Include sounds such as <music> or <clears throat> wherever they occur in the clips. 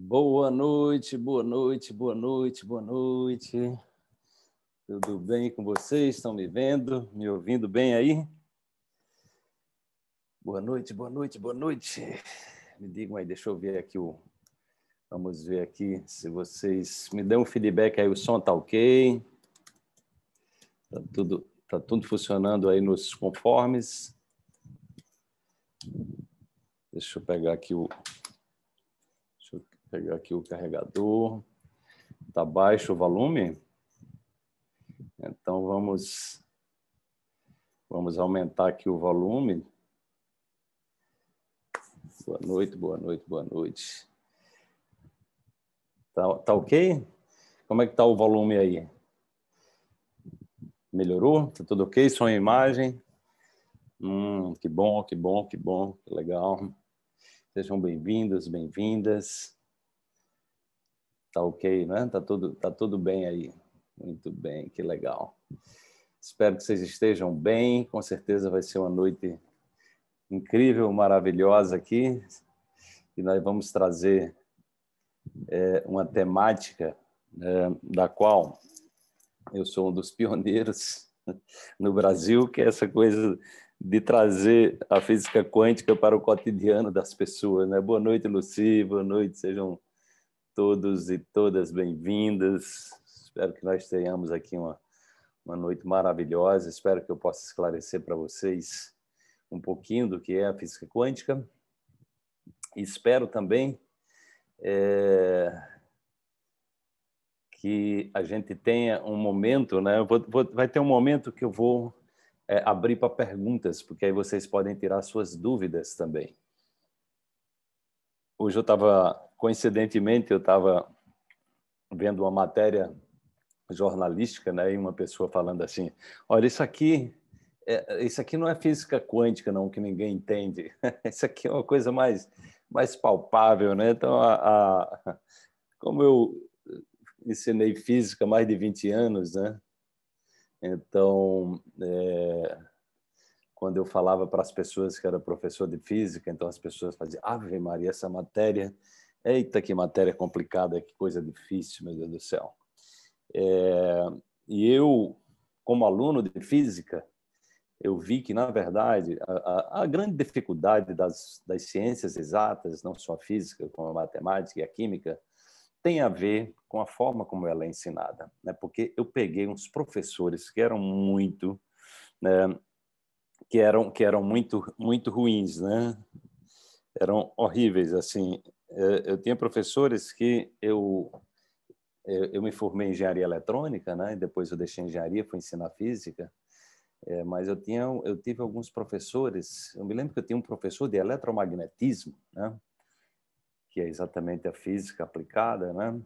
Boa noite, boa noite, boa noite, boa noite. Tudo bem com vocês? Estão me vendo, me ouvindo bem aí? Boa noite, boa noite, boa noite. Me digam aí, deixa eu ver aqui o. Vamos ver aqui se vocês me dão um feedback aí, o som tá ok. Tá tudo, tá tudo funcionando aí nos conformes. Deixa eu pegar aqui o, Pegar aqui o carregador. Está baixo o volume? Então vamos vamos aumentar aqui o volume. Boa noite, boa noite, boa noite. Tá, tá ok? Como é que tá o volume aí? Melhorou? Tá tudo ok? Som e imagem? Hum, que bom, que bom, que bom, que legal. Sejam bem-vindos, bem-vindas. Tá ok, né? Tá tudo, tá tudo bem aí. Muito bem, que legal. Espero que vocês estejam bem. Com certeza vai ser uma noite incrível, maravilhosa aqui. E nós vamos trazer é, uma temática é, da qual eu sou um dos <laughs> pioneiros no Brasil, que é essa coisa de trazer a física quântica para o cotidiano das pessoas. Né? Boa noite, Luci. Boa noite. Sejam todos e todas bem-vindas. Espero que nós tenhamos aqui uma, uma noite maravilhosa. Espero que eu possa esclarecer para vocês um pouquinho do que é a física quântica. Espero também é, que a gente tenha um momento, né? Vou, vou, vai ter um momento que eu vou é, abrir para perguntas, porque aí vocês podem tirar suas dúvidas também. Hoje eu estava coincidentemente, eu estava vendo uma matéria jornalística, né, e uma pessoa falando assim: "Olha, isso aqui é, isso aqui não é física quântica não que ninguém entende. <laughs> isso aqui é uma coisa mais mais palpável, né? Então a, a, como eu ensinei física mais de 20 anos, né? Então, é, quando eu falava para as pessoas que era professor de física, então as pessoas faziam Ave Maria, essa matéria Eita, que matéria complicada, que coisa difícil, meu Deus do céu. É, e eu, como aluno de física, eu vi que, na verdade, a, a, a, grande dificuldade das, das ciências exatas, não só a física, como a matemática e a química, tem a ver com a forma como ela é ensinada. Né? Porque eu peguei uns professores que eram muito. Né, que eram, que eram muito, muito ruins, né? Eram horríveis, assim. Eh, eu tinha professores que eu eh, eu me formei em engenharia eletrônica, né? E depois eu deixei engenharia, fui ensinar física. É, mas eu tinha eu tive alguns professores. Eu me lembro que eu tinha um professor de eletromagnetismo, né? Que é exatamente a física aplicada, né?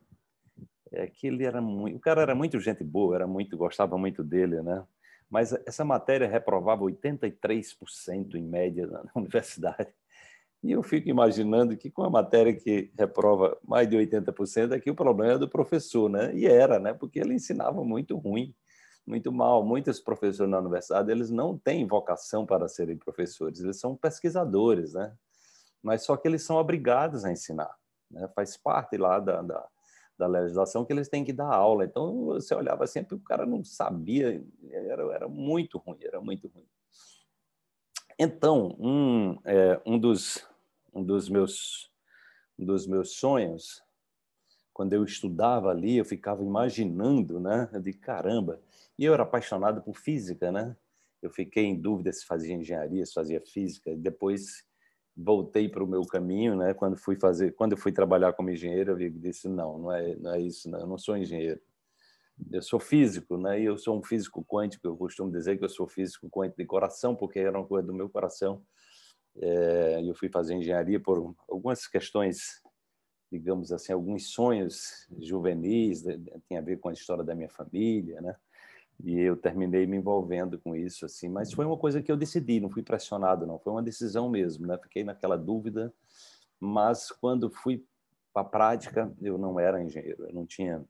É que ele era muito, o cara era muito gente boa, era muito gostava muito dele, né? Mas essa matéria reprovava 83% em média na <laughs> universidade. E eu fico imaginando que com a matéria que reprova mais de 80%, aqui é o problema é do professor, né? E era, né? Porque ele ensinava muito ruim, muito mal. Muitos professores na universidade, eles não têm vocação para serem professores, eles são pesquisadores, né? Mas só que eles são obrigados a ensinar, né? Faz parte lá da, da, da legislação que eles têm que dar aula. Então, você olhava sempre, assim, é o cara não sabia, era, era muito ruim, era muito ruim. Então, um, é, um dos um dos meus um dos meus sonhos. Quando eu estudava ali, eu ficava imaginando, né? De caramba. E eu era apaixonado por física, né? Eu fiquei em dúvida se fazia engenharia, se fazia física. Depois voltei para o meu caminho, né? Quando fui fazer, quando eu fui trabalhar como engenheiro, eu disse não, não é, não é isso, não. eu não sou engenheiro. Eu sou físico, né? E eu sou um físico quântico. Eu costumo dizer que eu sou físico quântico de coração, porque era uma coisa do meu coração é, eu fui fazer engenharia por algumas questões, digamos assim, alguns sonhos juvenis, né, tem a ver com a história da minha família, né? E eu terminei me envolvendo com isso, assim, mas foi uma coisa que eu decidi, não fui pressionado, não, foi uma decisão mesmo, né? Fiquei naquela dúvida, mas quando fui para a prática, eu não era engenheiro, eu não tinha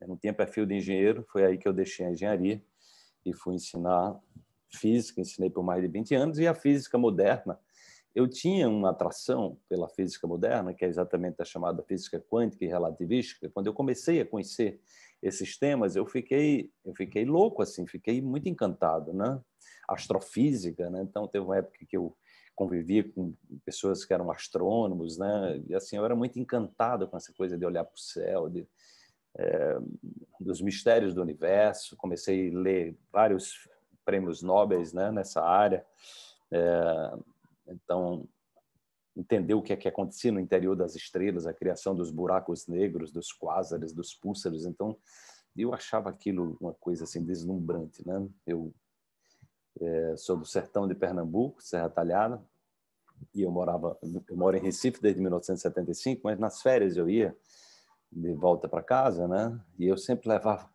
eu não tinha perfil de engenheiro, foi aí que eu deixei a engenharia e fui ensinar física, ensinei por mais de 20 anos, e a física moderna. Eu tinha uma atração pela física moderna, que é exatamente a chamada física quântica e relativística. Quando eu comecei a conhecer esses temas, eu fiquei, eu fiquei louco assim, fiquei muito encantado, né? Astrofísica, né? Então teve uma época que eu convivia com pessoas que eram astrônomos, né? E assim, eu era muito encantado com essa coisa de olhar para o céu, de, é, dos mistérios do universo. Comecei a ler vários prêmios nobres né, nessa área. É, então, entender o que é que acontecia no interior das estrelas, a criação dos buracos negros, dos quásares, dos pulsares. Então, eu achava aquilo uma coisa assim deslumbrante, né? Eu é, sou do sertão de Pernambuco, Serra Talhada, e eu morava, eu moro em Recife desde 1975, mas nas férias eu ia de volta para casa, né? E eu sempre levava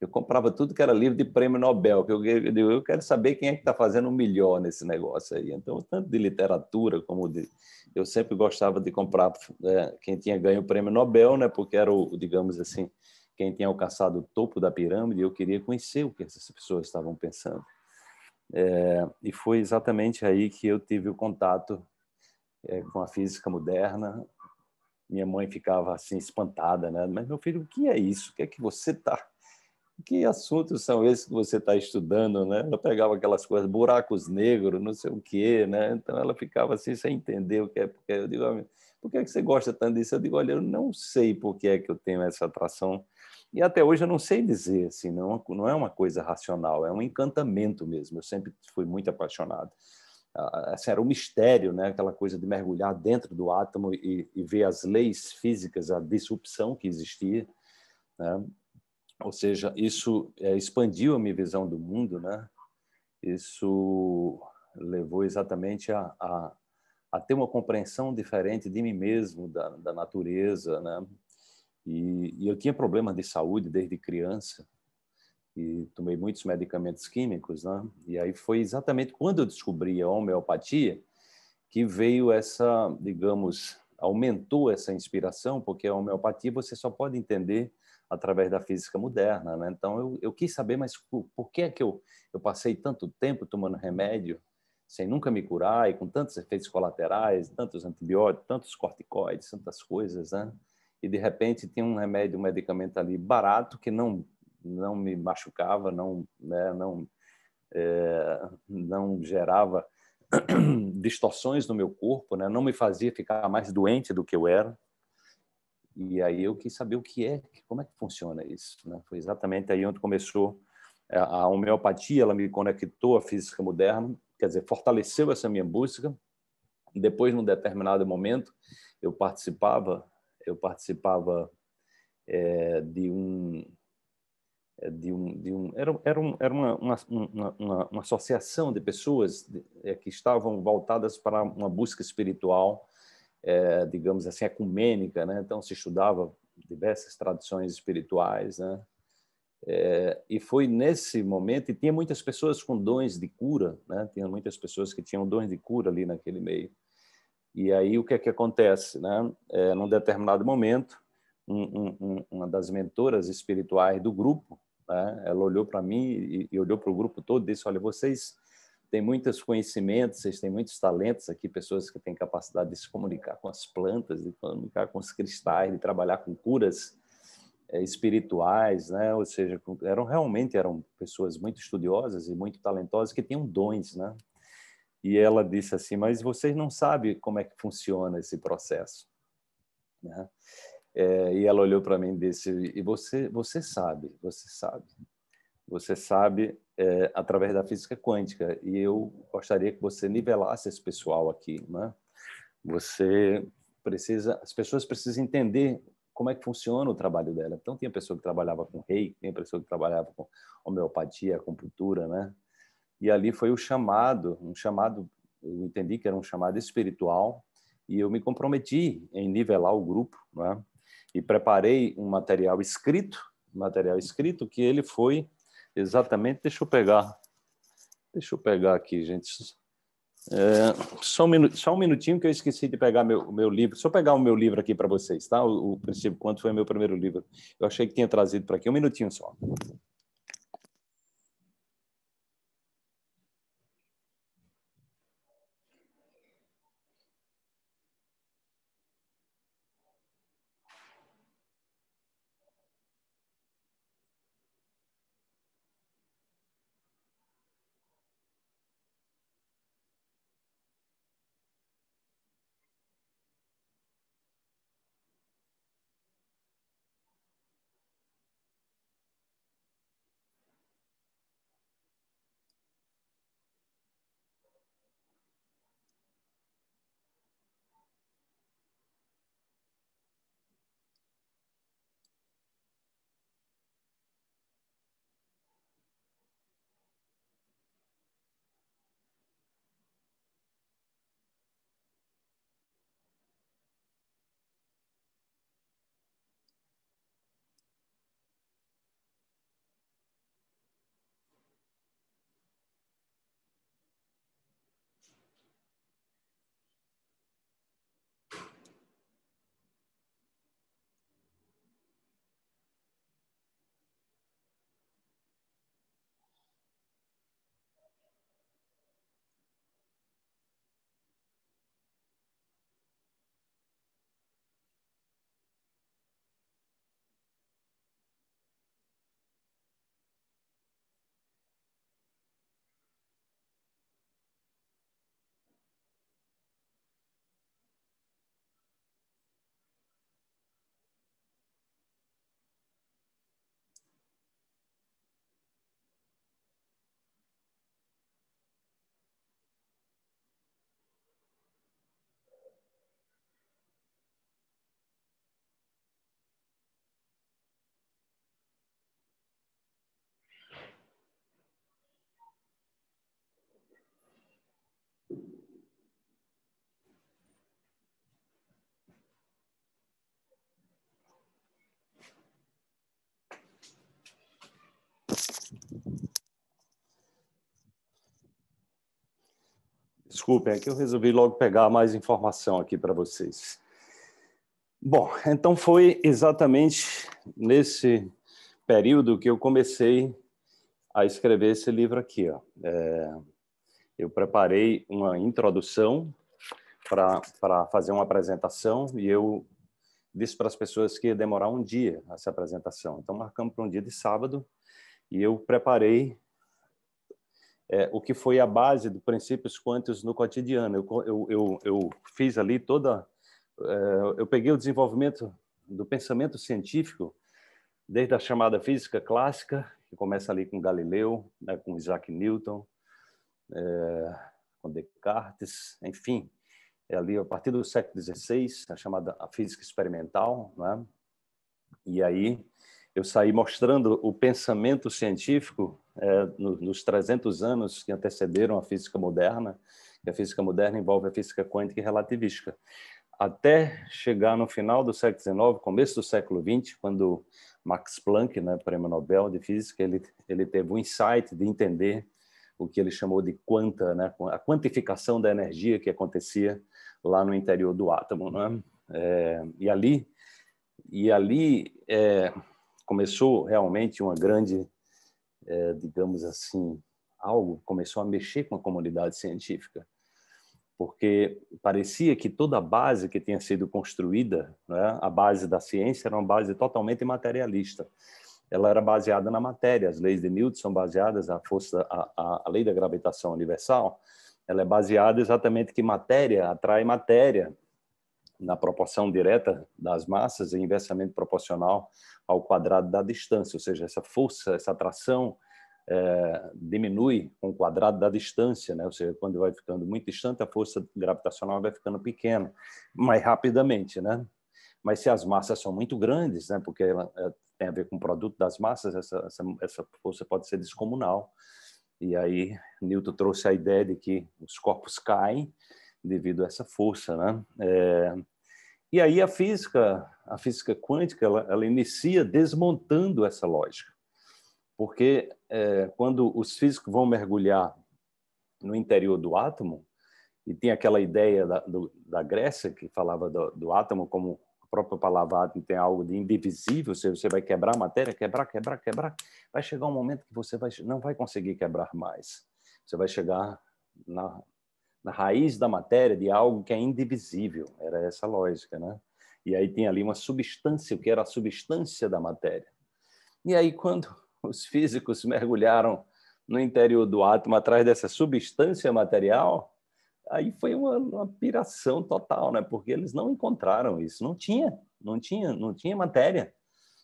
eu comprava tudo que era livro de prêmio Nobel, que eu, eu, quero saber quem é que está fazendo o melhor nesse negócio aí. Então, tanto de literatura como de. Eu sempre gostava de comprar né, quem tinha ganho o prêmio Nobel, né, porque era o, digamos assim, quem tinha alcançado o topo da pirâmide, eu queria conhecer o que essas pessoas estavam pensando. É, e foi exatamente aí que eu tive o contato é, com a física moderna. Minha mãe ficava assim espantada, né? Mas meu filho, o que é isso? O que é que você está que assuntos são esses que você está estudando, né? Ela pegava aquelas coisas, buracos negros, não sei o quê, né? Então ela ficava assim sem entender o que é, porque eu digo, ah, por que, é que você gosta tanto disso? Eu digo, olha, eu não sei por que é que eu tenho essa atração e até hoje eu não sei dizer, assim, não, é não é uma coisa racional, é um encantamento mesmo. Eu sempre fui muito apaixonado. Assim, era um mistério, né? Aquela coisa de mergulhar dentro do átomo e, e ver as leis físicas, a disrupção que existia. Né? Ou seja, isso é, expandiu a minha visão do mundo, né? Isso levou exatamente a, a, a ter uma compreensão diferente de mim mesmo, da, da natureza, né? E, e eu tinha problemas de saúde desde criança e tomei muitos medicamentos químicos, né? E aí foi exatamente quando eu descobri a homeopatia que veio essa, digamos, aumentou essa inspiração, porque a homeopatia você só pode entender através da física moderna. Né? Então, eu, eu, quis saber, mas por, que é que eu, eu passei tanto tempo tomando remédio sem nunca me curar e com tantos efeitos colaterais, tantos antibióticos, tantos corticoides, tantas coisas, né? E de repente tinha um remédio, um medicamento ali barato que não não me machucava, não né, não é, não gerava <clears throat> distorções no meu corpo, né? Não me fazia ficar mais doente do que eu era. E aí eu quis saber o que é, como é que funciona isso. Né? Foi exatamente aí onde começou é, a homeopatia, ela me conectou à física moderna, quer dizer, fortaleceu essa minha busca. Depois, num determinado momento, eu participava, eu participava é, de um é, de um, de um era, era, um, era uma, uma, uma, uma associação de pessoas é, que estavam voltadas para uma busca espiritual é, digamos assim, ecumênica, né? Então se estudava diversas tradições espirituais, né? É, e foi nesse momento e tinha muitas pessoas com dons de cura, né? Tinha muitas pessoas que tinham dons de cura ali naquele meio. E aí o que é que acontece, né? É, num determinado momento, um, um, uma das mentoras espirituais do grupo, né? Ela olhou para mim e, e olhou para o grupo todo e disse: "Olha, vocês tem muitos conhecimentos, vocês têm muitos talentos aqui, pessoas que têm capacidade de se comunicar com as plantas, de comunicar com os cristais, de trabalhar com curas eh, espirituais, né? Ou seja, eram realmente eram pessoas muito estudiosas e muito talentosas que tinham dons, né? E ela disse assim: mas vocês não sabem como é que funciona esse processo, né? É, e ela olhou para mim e disse: e você, você sabe, você sabe você sabe é, através da física quântica. E eu gostaria que você nivelasse esse pessoal aqui, né? Você precisa, as pessoas precisam entender como é que funciona o trabalho dela. Então tinha pessoa que trabalhava com reiki, tinha pessoa que trabalhava com homeopatia, cultura, né? E ali foi o chamado, um chamado, eu entendi que era um chamado espiritual, e eu me comprometi em nivelar o grupo, né? E preparei um material escrito, material escrito que ele foi exatamente, deixa eu pegar. Deixa eu pegar aqui, gente. É, só, um só um minutinho que eu esqueci de pegar meu, meu livro. Deixa eu pegar o meu livro aqui para vocês, tá? O, o Princípio Quanto foi meu primeiro livro. Eu achei que tinha trazido para aqui. Um minutinho só. Desculpem, é que eu resolvi logo pegar mais informação aqui para vocês. Bom, então foi exatamente nesse período que eu comecei a escrever esse livro aqui. Ó. É, eu preparei uma introdução para fazer uma apresentação e eu disse para as pessoas que ia demorar um dia essa apresentação. Então, marcamos para um dia de sábado e eu preparei é, o que foi a base do princípios quânticos no cotidiano. Eu, eu, eu, eu fiz ali toda, é, eu peguei o desenvolvimento do pensamento científico desde a chamada física clássica, que começa ali com Galileu, né, com Isaac Newton, é, com Descartes, enfim, é ali a partir do século XVI, a chamada a física experimental, né? E aí eu saí mostrando o pensamento científico é, nos 300 anos que antecederam a física moderna, e a física moderna envolve a física quântica e relativística. Até chegar no final do século XIX, começo do século XX, quando Max Planck, né, prêmio Nobel de Física, ele, ele teve um insight de entender o que ele chamou de quanta, né, a quantificação da energia que acontecia lá no interior do átomo. Né? É, e ali, e ali é, começou realmente uma grande é, digamos assim, algo começou a mexer com a comunidade científica, porque parecia que toda a base que tinha sido construída, né, a base da ciência era uma base totalmente materialista. Ela era baseada na matéria, as leis de Newton são baseadas na força, a, a, a lei da gravitação universal, ela é baseada exatamente que matéria atrai matéria, na proporção direta das massas é inversamente proporcional ao quadrado da distância, ou seja, essa força, essa atração é, diminui com o quadrado da distância, né? ou seja, quando vai ficando muito distante, a força gravitacional vai ficando pequena, mais rapidamente. Né? Mas se as massas são muito grandes, né? porque ela, é, tem a ver com o produto das massas, essa, essa, essa força pode ser descomunal. E aí Newton trouxe a ideia de que os corpos caem, devido a essa força, né? É, e aí a física, a física quântica, ela, ela inicia desmontando essa lógica, porque é, quando os físicos vão mergulhar no interior do átomo e tem aquela ideia da, do, da Grécia que falava do, do, átomo como a própria palavra átomo tem algo de indivisível, você vai quebrar a matéria, quebrar, quebrar, quebrar, vai chegar um momento que você vai, não vai conseguir quebrar mais, você vai chegar na, na raiz da matéria de algo que é indivisível. Era essa a lógica, né? E aí tem ali uma substância, o que era a substância da matéria. E aí, quando <laughs> os físicos mergulharam no interior do átomo atrás dessa substância material, aí foi uma, uma piração total, né? Porque eles não encontraram isso, não tinha, não tinha, não tinha matéria.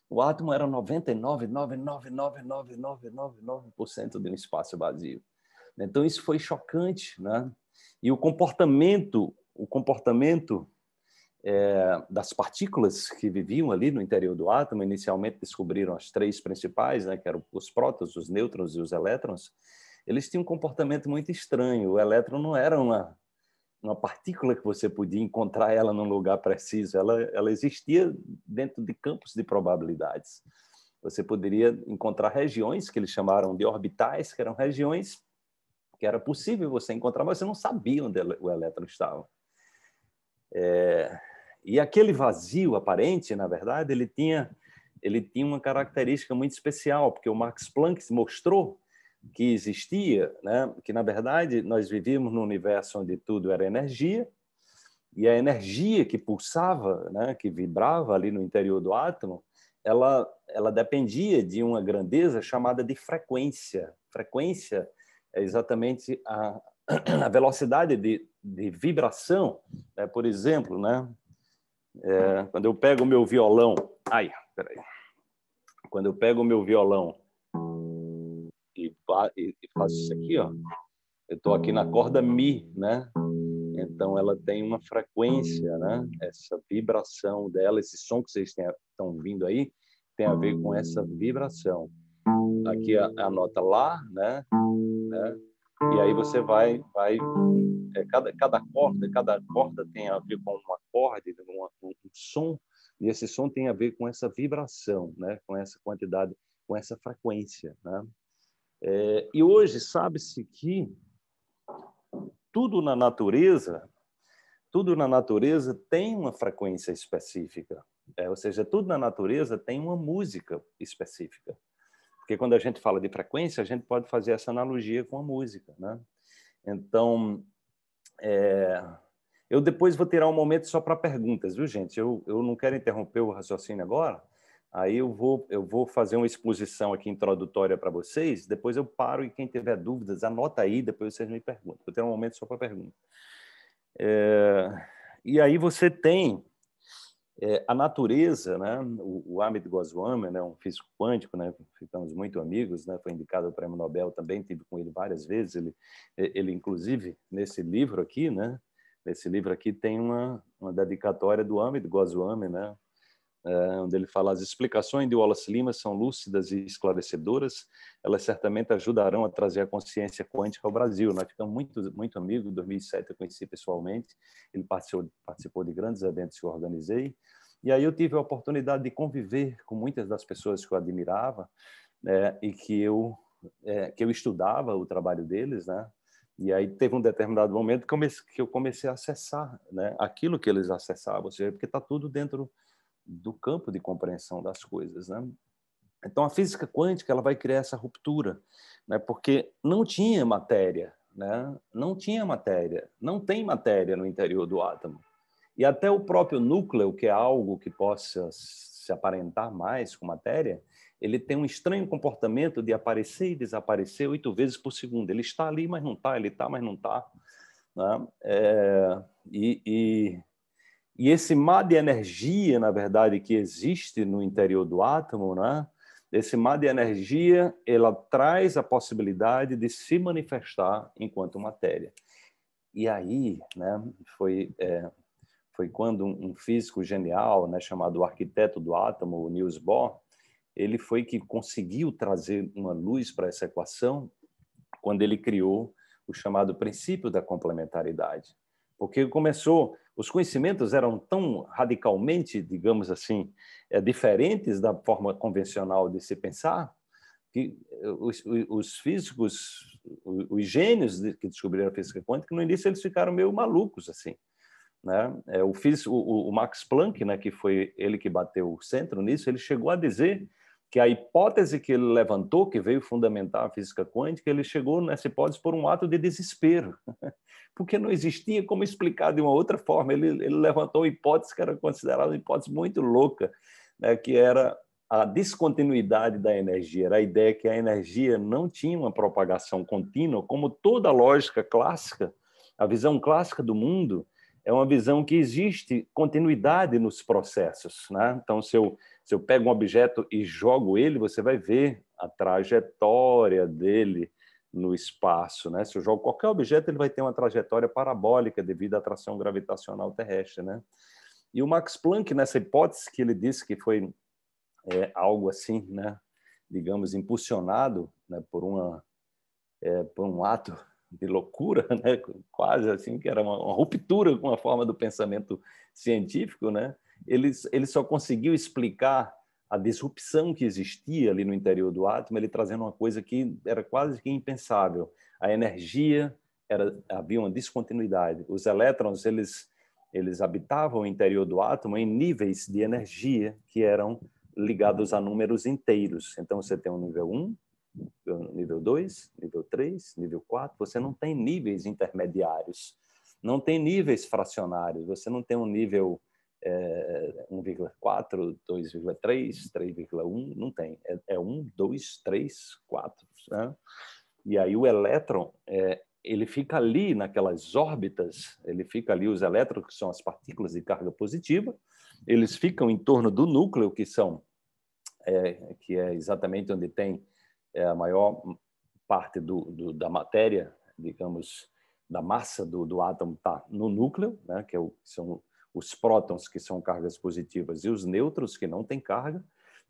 O átomo era 99,9999999% de um espaço vazio. Então isso foi chocante, né? E o comportamento, o comportamento é, das partículas que viviam ali no interior do átomo, inicialmente descobriram as três principais, né, que eram os prótons, os nêutrons e os elétrons, eles tinham um comportamento muito estranho. O elétron não era uma, uma partícula que você podia encontrar ela num lugar preciso, ela, ela existia dentro de campos de probabilidades. Você poderia encontrar regiões que eles chamaram de orbitais, que eram regiões que era possível você encontrar, mas você não sabia onde o elétron estava. É, e aquele vazio aparente, na verdade, ele tinha, ele tinha uma característica muito especial, porque o Max Planck mostrou que existia, né, que na verdade nós vivíamos num universo onde tudo era energia, e a energia que pulsava, né, que vibrava ali no interior do átomo, ela, ela dependia de uma grandeza chamada de frequência. Frequência é exatamente a, <clears throat> a velocidade de, de vibração, né? por exemplo, né? É, quando eu pego o meu violão, ai, peraí, quando eu pego o meu violão e, e, e faço isso aqui, ó, eu estou aqui na corda mi, né? Então ela tem uma frequência, né? Essa vibração dela, esse som que vocês estão vindo aí, tem a ver com essa vibração. Aqui a, a nota lá, né? né? E aí você vai, vai é, cada, cada corda, cada corda tem a ver com um acorde, um, um, um som, e esse som tem a ver com essa vibração, né? Com essa quantidade, com essa frequência, né? É, e hoje sabe-se que tudo na natureza, tudo na natureza tem uma frequência específica, é, ou seja, tudo na natureza tem uma música específica. Porque quando a gente fala de frequência, a gente pode fazer essa analogia com a música, né? Então, é... eu depois vou tirar um momento só para perguntas, viu, gente? Eu, eu não quero interromper o raciocínio agora, aí eu vou, eu vou fazer uma exposição aqui introdutória para vocês, depois eu paro e quem tiver dúvidas, anota aí, depois vocês me perguntam. Vou ter um momento só para pergunta. É... E aí você tem é, a natureza, né? o, o Amit Goswami, né? um físico quântico, né? ficamos muito amigos, né? foi indicado ao Prêmio Nobel também, tive com ele várias vezes, ele, é, ele inclusive, nesse livro aqui, né? nesse livro aqui tem uma, uma dedicatória do Amit Goswami, né? Eh, onde ele fala as explicações de Wallace Lima são lúcidas e esclarecedoras, elas certamente ajudarão a trazer a consciência quântica ao Brasil. Nós ficamos muito, muito amigos, em 2007 eu conheci pessoalmente, ele participou, participou de grandes eventos que eu organizei, e aí eu tive a oportunidade de conviver com muitas das pessoas que eu admirava né, e que eu, é, que eu estudava o trabalho deles, né? E aí teve um determinado momento que eu comecei a acessar né, aquilo que eles acessavam, ou seja, porque está tudo dentro do campo de compreensão das coisas. Né? Então, a física quântica ela vai criar essa ruptura, né? porque não tinha matéria, né? não tinha matéria, não tem matéria no interior do átomo. E até o próprio núcleo, que é algo que possa se aparentar mais com matéria, ele tem um estranho comportamento de aparecer e desaparecer oito vezes por segundo. Ele está ali, mas não está, ele está, mas não está. Né? É... e, e e esse mar de energia, na verdade, que existe no interior do átomo, né? esse mar de energia, ela traz a possibilidade de se manifestar enquanto matéria. E aí, né, foi, é, foi quando um físico genial, né, chamado arquiteto do átomo, Niels Bohr, ele foi que conseguiu trazer uma luz para essa equação quando ele criou o chamado princípio da complementaridade porque começou, os conhecimentos eram tão radicalmente, digamos assim, eh, diferentes da forma convencional de se pensar, que eh, os, os físicos, os gênios que descobriram a física quântica, no início eles ficaram meio malucos assim. Né? Eh, o, físico, o, o Max Planck, né, que foi ele que bateu o centro nisso, ele chegou a dizer que a hipótese que ele levantou, que veio fundamentar a física quântica, ele chegou nessa hipótese por um ato de desespero, <laughs> porque não existia como explicar de uma outra forma. Ele, ele levantou uma hipótese que era considerada uma hipótese muito louca, né, que era a descontinuidade da energia, era a ideia que a energia não tinha uma propagação contínua, como toda a lógica clássica, a visão clássica do mundo é uma visão que existe continuidade nos processos. Né? Então, se eu se eu pego um objeto e jogo ele, você vai ver a trajetória dele no espaço, né? Se eu jogo qualquer objeto, ele vai ter uma trajetória parabólica devido à atração gravitacional terrestre, né? E o Max Planck, nessa hipótese que ele disse que foi é, algo assim, né? Digamos, impulsionado né? por, uma, é, por um ato de loucura, né? quase assim, que era uma, uma ruptura com a forma do pensamento científico, né? ele, ele só conseguiu explicar a disrupção que existia ali no interior do átomo, ele trazendo uma coisa que era quase que impensável. A energia era havia uma descontinuidade. Os elétrons, eles eles habitavam o interior do átomo em níveis de energia que eram ligados a números inteiros. Então você tem um nível 1, nível 2, nível 3, nível 4, você não tem níveis intermediários. Não tem níveis fracionários, você não tem um nível 1,4, 2,3, 3,1, não tem. É, é 1, 2, 3, 4. Né? E aí o elétron, é, ele fica ali naquelas órbitas, ele fica ali, os elétrons, que são as partículas de carga positiva, eles ficam em torno do núcleo, que são é, que é exatamente onde tem é, a maior parte do, do, da matéria, digamos, da massa do, do átomo está no núcleo, né, que é o, são os prótons, que são cargas positivas, e os nêutrons, que não têm carga,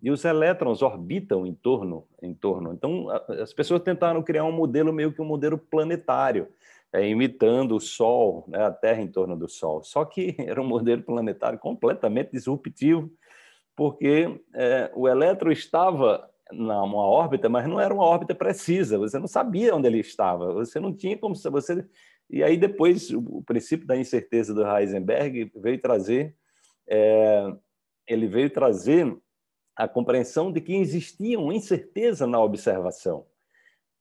e os elétrons orbitam em torno. Em torno. Então, as pessoas tentaram criar um modelo meio que um modelo planetário, é, imitando o Sol, né, a Terra em torno do Sol. Só que <laughs> era um modelo planetário completamente disruptivo, porque é, o elétron estava numa órbita, mas não era uma órbita precisa. Você não sabia onde ele estava. Você não tinha como você e aí depois o princípio da incerteza do Heisenberg veio trazer é, ele veio trazer a compreensão de que existia uma incerteza na observação,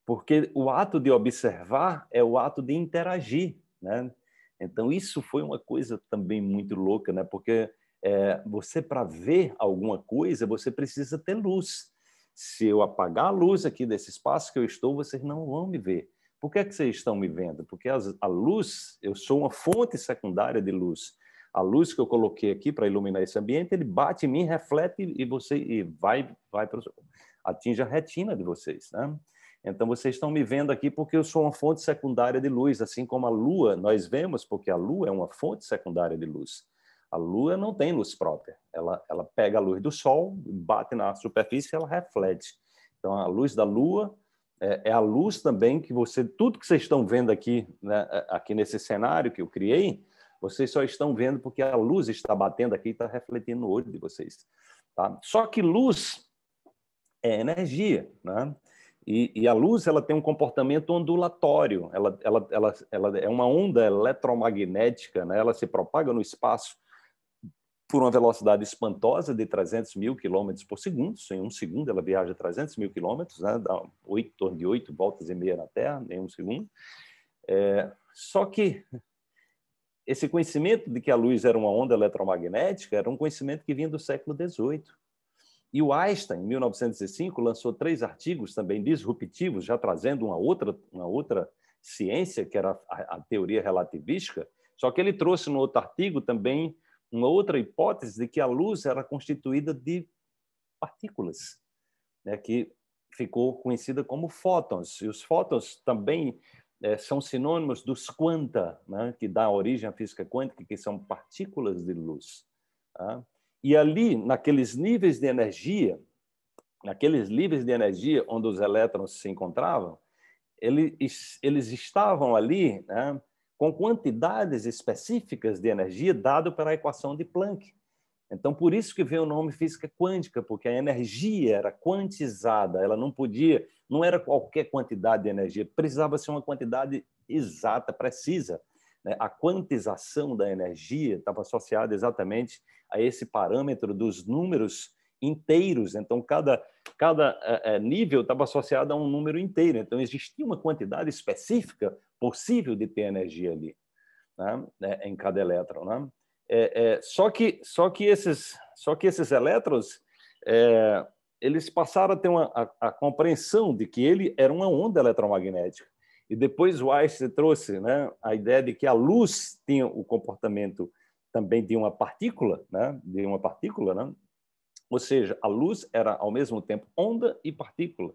porque o ato de observar é o ato de interagir, né? Então isso foi uma coisa também muito louca, né? Porque é, você para ver alguma coisa você precisa ter luz. Se eu apagar a luz aqui desse espaço que eu estou, vocês não vão me ver. Por que, é que vocês estão me vendo? Porque a luz, eu sou uma fonte secundária de luz. A luz que eu coloquei aqui para iluminar esse ambiente, ele bate em mim, reflete e você e vai, vai para atinge a retina de vocês, né? Então vocês estão me vendo aqui porque eu sou uma fonte secundária de luz, assim como a lua, nós vemos porque a lua é uma fonte secundária de luz. A lua não tem luz própria. Ela ela pega a luz do sol, bate na superfície e ela reflete. Então a luz da lua é, é, a luz também que você tudo que vocês estão vendo aqui né, aqui nesse cenário que eu criei vocês só estão vendo porque a luz está batendo aqui e está refletindo no olho de vocês tá? só que luz é energia né? e, e, a luz ela tem um comportamento ondulatório ela, ela, ela, ela é uma onda eletromagnética né? ela se propaga no espaço por uma velocidade espantosa de 300 mil quilômetros por segundo. Em um segundo, ela viaja 300 mil quilômetros, né? dá oito torno de oito voltas e meia na Terra em um segundo. É, só que esse conhecimento de que a luz era uma onda eletromagnética era um conhecimento que vinha do século XVIII. E o Einstein, em 1905, lançou três artigos também disruptivos, já trazendo uma outra, uma outra ciência, que era a, a teoria relativística, só que ele trouxe no outro artigo também uma outra hipótese de que a luz era constituída de partículas, né, que ficou conhecida como fótons. E os fótons também é, são sinônimos dos quanta, né, que dá origem à física quântica, que são partículas de luz. Tá? E ali, naqueles níveis de energia, naqueles níveis de energia onde os elétrons se encontravam, eles, eles estavam ali né, com quantidades específicas de energia dado pela equação de Planck. Então, por isso que vem o nome física quântica, porque a energia era quantizada, ela não podia, não era qualquer quantidade de energia, precisava ser uma quantidade exata, precisa. Né? A quantização da energia estava associada exatamente a esse parâmetro dos números inteiros, então cada, cada é, nível estava associado a um número inteiro, então existia uma quantidade específica possível de ter energia ali, né? é, em cada elétron. Né? É, só, que, só, que esses, só que esses elétrons eles passaram a ter uma, a, a, compreensão de que ele era uma onda eletromagnética. E depois o Einstein trouxe né, a ideia de que a luz tinha o comportamento também de uma partícula, né, de uma partícula, né, ou seja, a luz era ao mesmo tempo onda e partícula.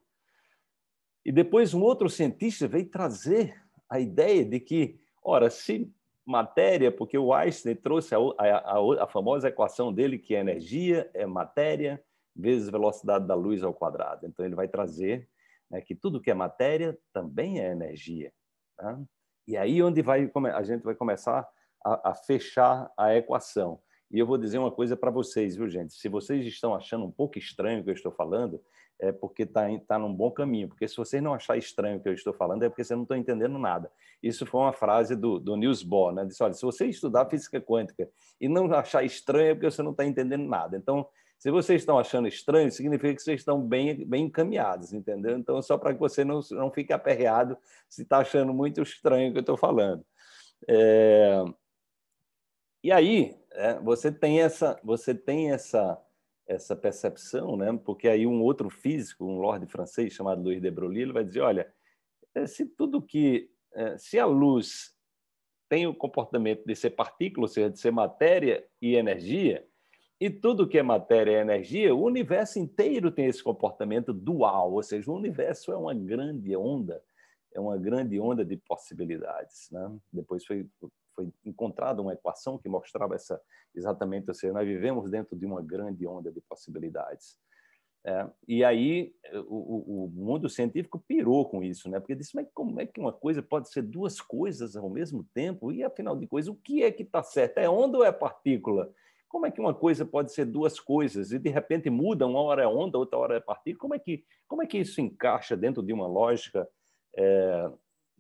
E depois um outro cientista veio trazer a ideia de que, ora, se matéria, porque o Einstein trouxe a, a, a, a famosa equação dele, que é energia é matéria vezes velocidade da luz ao quadrado. Então, ele vai trazer né, que tudo que é matéria também é energia. Tá? E aí onde vai, a gente vai começar a, a fechar a equação. E eu vou dizer uma coisa para vocês, viu, gente? Se vocês estão achando um pouco estranho o que eu estou falando, é porque está tá num bom caminho. Porque se vocês não acharem estranho o que eu estou falando, é porque vocês não estão entendendo nada. Isso foi uma frase do, do Niels Bohr, né? Disse, olha, se você estudar física quântica e não achar estranho, é porque você não está entendendo nada. Então, se vocês estão achando estranho, significa que vocês estão bem, bem encaminhados, entendeu? Então, só para que você não, não fique aperreado se está achando muito estranho o que eu estou falando. É... E aí é, você tem essa você tem essa essa percepção, né? Porque aí um outro físico, um lord francês chamado Louis de Broglie, ele vai dizer, olha, eh, se tudo que eh, se a luz tem o comportamento de ser partícula, ou seja, de ser matéria e energia, e tudo que é matéria e energia, o universo inteiro tem esse comportamento dual, ou seja, o universo é uma grande onda, é uma grande onda de possibilidades. Né? Depois foi foi encontrada uma equação que mostrava essa exatamente, ou seja, nós vivemos dentro de uma grande onda de possibilidades. É, e aí o, o, mundo científico pirou com isso, né? Porque disse, mas como é que uma coisa pode ser duas coisas ao mesmo tempo? E afinal de coisas, o que é que está certo? É onda ou é partícula? Como é que uma coisa pode ser duas coisas e de repente muda? Uma hora é onda, outra hora é partícula? Como é que como é que isso encaixa dentro de uma lógica é,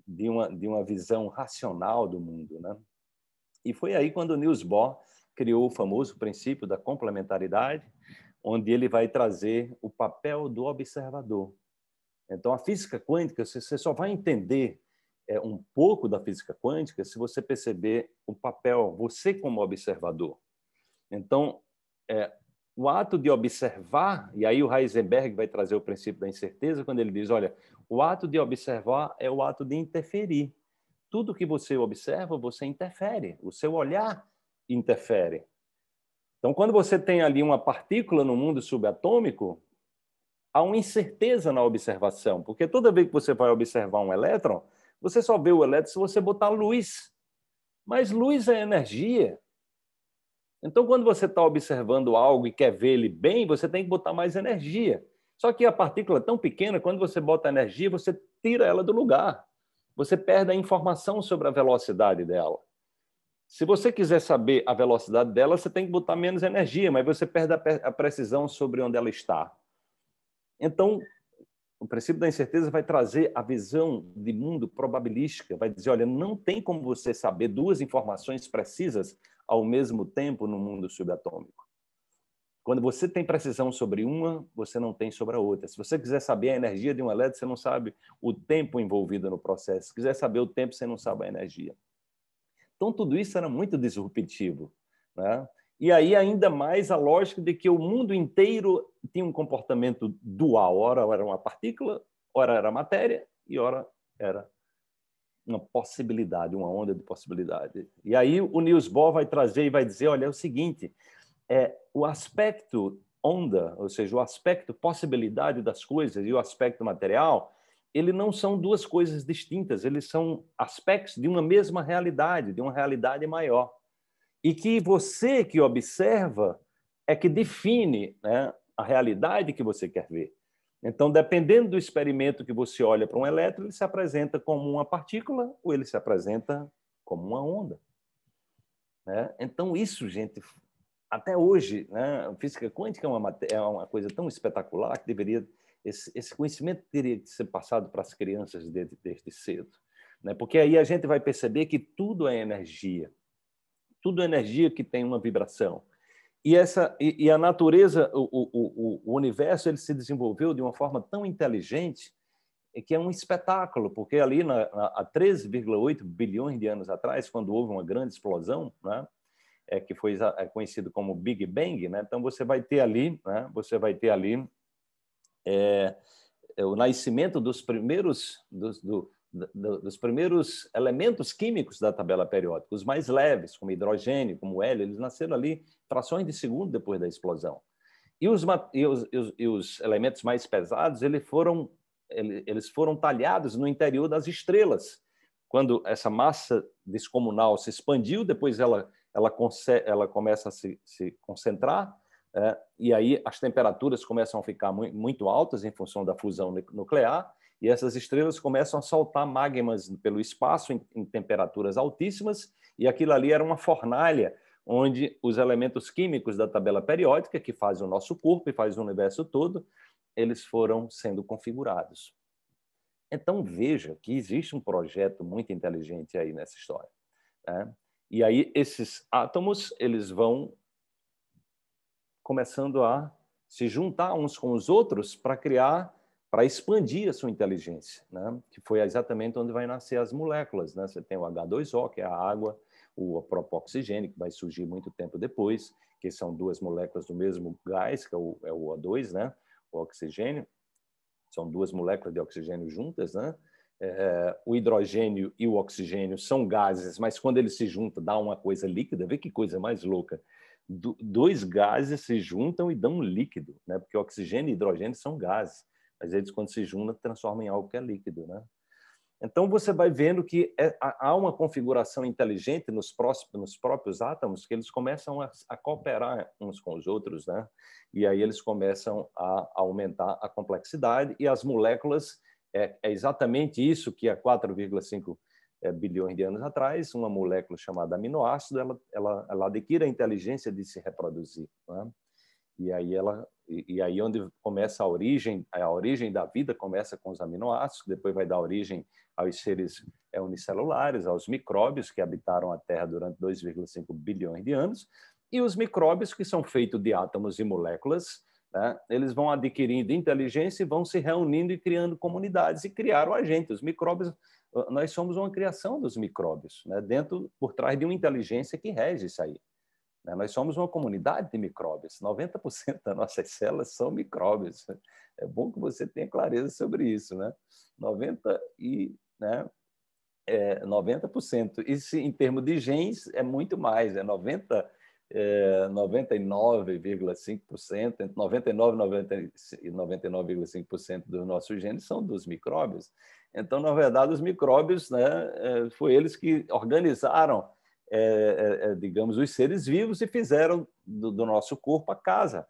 de uma, de uma visão racional do mundo. Né? E foi aí quando Niels Bohr criou o famoso princípio da complementaridade, onde ele vai trazer o papel do observador. Então, a física quântica, você só vai entender é, um pouco da física quântica se você perceber o papel, você como observador. Então, é, o ato de observar, e aí o Heisenberg vai trazer o princípio da incerteza quando ele diz, olha, o ato de observar é o ato de interferir. Tudo que você observa, você interfere, o seu olhar interfere. Então, quando você tem ali uma partícula no mundo subatômico, há uma incerteza na observação, porque toda vez que você vai observar um elétron, você só vê o elétron se você botar luz. Mas luz é energia, então, quando você está observando algo e quer ver ele bem, você tem que botar mais energia. Só que a partícula é tão pequena, quando você bota energia, você tira ela do lugar. Você perde a informação sobre a velocidade dela. Se você quiser saber a velocidade dela, você tem que botar menos energia, mas você perde a precisão sobre onde ela está. Então, o princípio da incerteza vai trazer a visão de mundo probabilística, vai dizer, olha, não tem como você saber duas informações precisas ao mesmo tempo no mundo subatômico. Quando você tem precisão sobre uma, você não tem sobre a outra. Se você quiser saber a energia de um elétron, você não sabe o tempo envolvido no processo. Se quiser saber o tempo, você não sabe a energia. Então, tudo isso era muito disruptivo. Né? E aí, ainda mais a lógica de que o mundo inteiro tinha um comportamento dual: ora era uma partícula, ora era matéria e ora era uma possibilidade, uma onda de possibilidade. E aí o Niels Bohr vai trazer e vai dizer, olha, é o seguinte, é, o aspecto onda, ou seja, o aspecto possibilidade das coisas e o aspecto material, ele não são duas coisas distintas, eles são aspectos de uma mesma realidade, de uma realidade maior. E que você que observa é que define né, a realidade que você quer ver. Então, dependendo do experimento que você olha para um elétron, ele se apresenta como uma partícula ou ele se apresenta como uma onda. Né? Então, isso, gente, até hoje, né, física quântica é uma, é uma coisa tão espetacular que deveria esse, esse conhecimento teria que ser passado para as crianças desde, desde cedo. Né? Porque aí a gente vai perceber que tudo é energia. Tudo é energia que tem uma vibração. E, essa, e, e a natureza, o, o, o, universo, ele se desenvolveu de uma forma tão inteligente que é um espetáculo, porque ali na, na, há 13,8 bilhões de anos atrás, quando houve uma grande explosão, né, é, que foi é conhecido como Big Bang, né, então você vai ter ali, né, você vai ter ali é, é o nascimento dos primeiros dos, do, do, dos primeiros elementos químicos da tabela periódica, os mais leves, como hidrogênio, como hélio, eles nasceram ali frações de segundo depois da explosão. E os, e os, e os, e os elementos mais pesados eles foram, eles foram talhados no interior das estrelas. Quando essa massa descomunal se expandiu, depois ela, ela, ela começa a se, se concentrar, é, e aí as temperaturas começam a ficar muito, muito altas em função da fusão nuclear, e essas estrelas começam a soltar magmas pelo espaço em, em temperaturas altíssimas, e aquilo ali era uma fornalha onde os elementos químicos da tabela periódica, que faz o nosso corpo e faz o universo todo, eles foram sendo configurados. Então veja que existe um projeto muito inteligente aí nessa história. Né? E aí esses átomos eles vão começando a se juntar uns com os outros para criar, para expandir a sua inteligência, né? que foi exatamente onde vai nascer as moléculas. Né? Você tem o H2O, que é a água, o oxigênio que vai surgir muito tempo depois, que são duas moléculas do mesmo gás, que é o, é o O2, né? o oxigênio, são duas moléculas de oxigênio juntas, né? É, é, o hidrogênio e o oxigênio são gases, mas quando eles se juntam, dá uma coisa líquida. Vê que coisa mais louca. Do, dois gases se juntam e dão um líquido, né? porque oxigênio e hidrogênio são gases, mas eles, quando se juntam, transformam em algo que é líquido. Né? Então, você vai vendo que é, há uma configuração inteligente nos, próximos, nos, próprios átomos, que eles começam a, a, cooperar uns com os outros, né? E aí eles começam a aumentar a complexidade e as moléculas, é, é exatamente isso que há 4,5 é, bilhões de anos atrás, uma molécula chamada aminoácido, ela, ela, ela adquire a inteligência de se reproduzir, né? E aí ela e, e, aí onde começa a origem, a origem da vida começa com os aminoácidos, depois vai dar origem aos seres é, unicelulares, aos micróbios que habitaram a Terra durante 2,5 bilhões de anos, e os micróbios que são feitos de átomos e moléculas, né? eles vão adquirindo inteligência e vão se reunindo e criando comunidades e criaram a gente. Os micróbios, nós somos uma criação dos micróbios, né? dentro por trás de uma inteligência que rege isso aí. Né? Nós somos uma comunidade de micróbios. 90% das nossas células são micróbios. É bom que você tenha clareza sobre isso. Né? 90%, e, né? é, 90%. isso em termos de genes, é muito mais. Né? É 90%. É, 99,5%, entre 99 e 99,5% dos nossos genes são dos micróbios. Então, na verdade, os micróbios, né, é, foi eles que organizaram é, é, é, digamos, os seres vivos e fizeram do, do, nosso corpo a casa,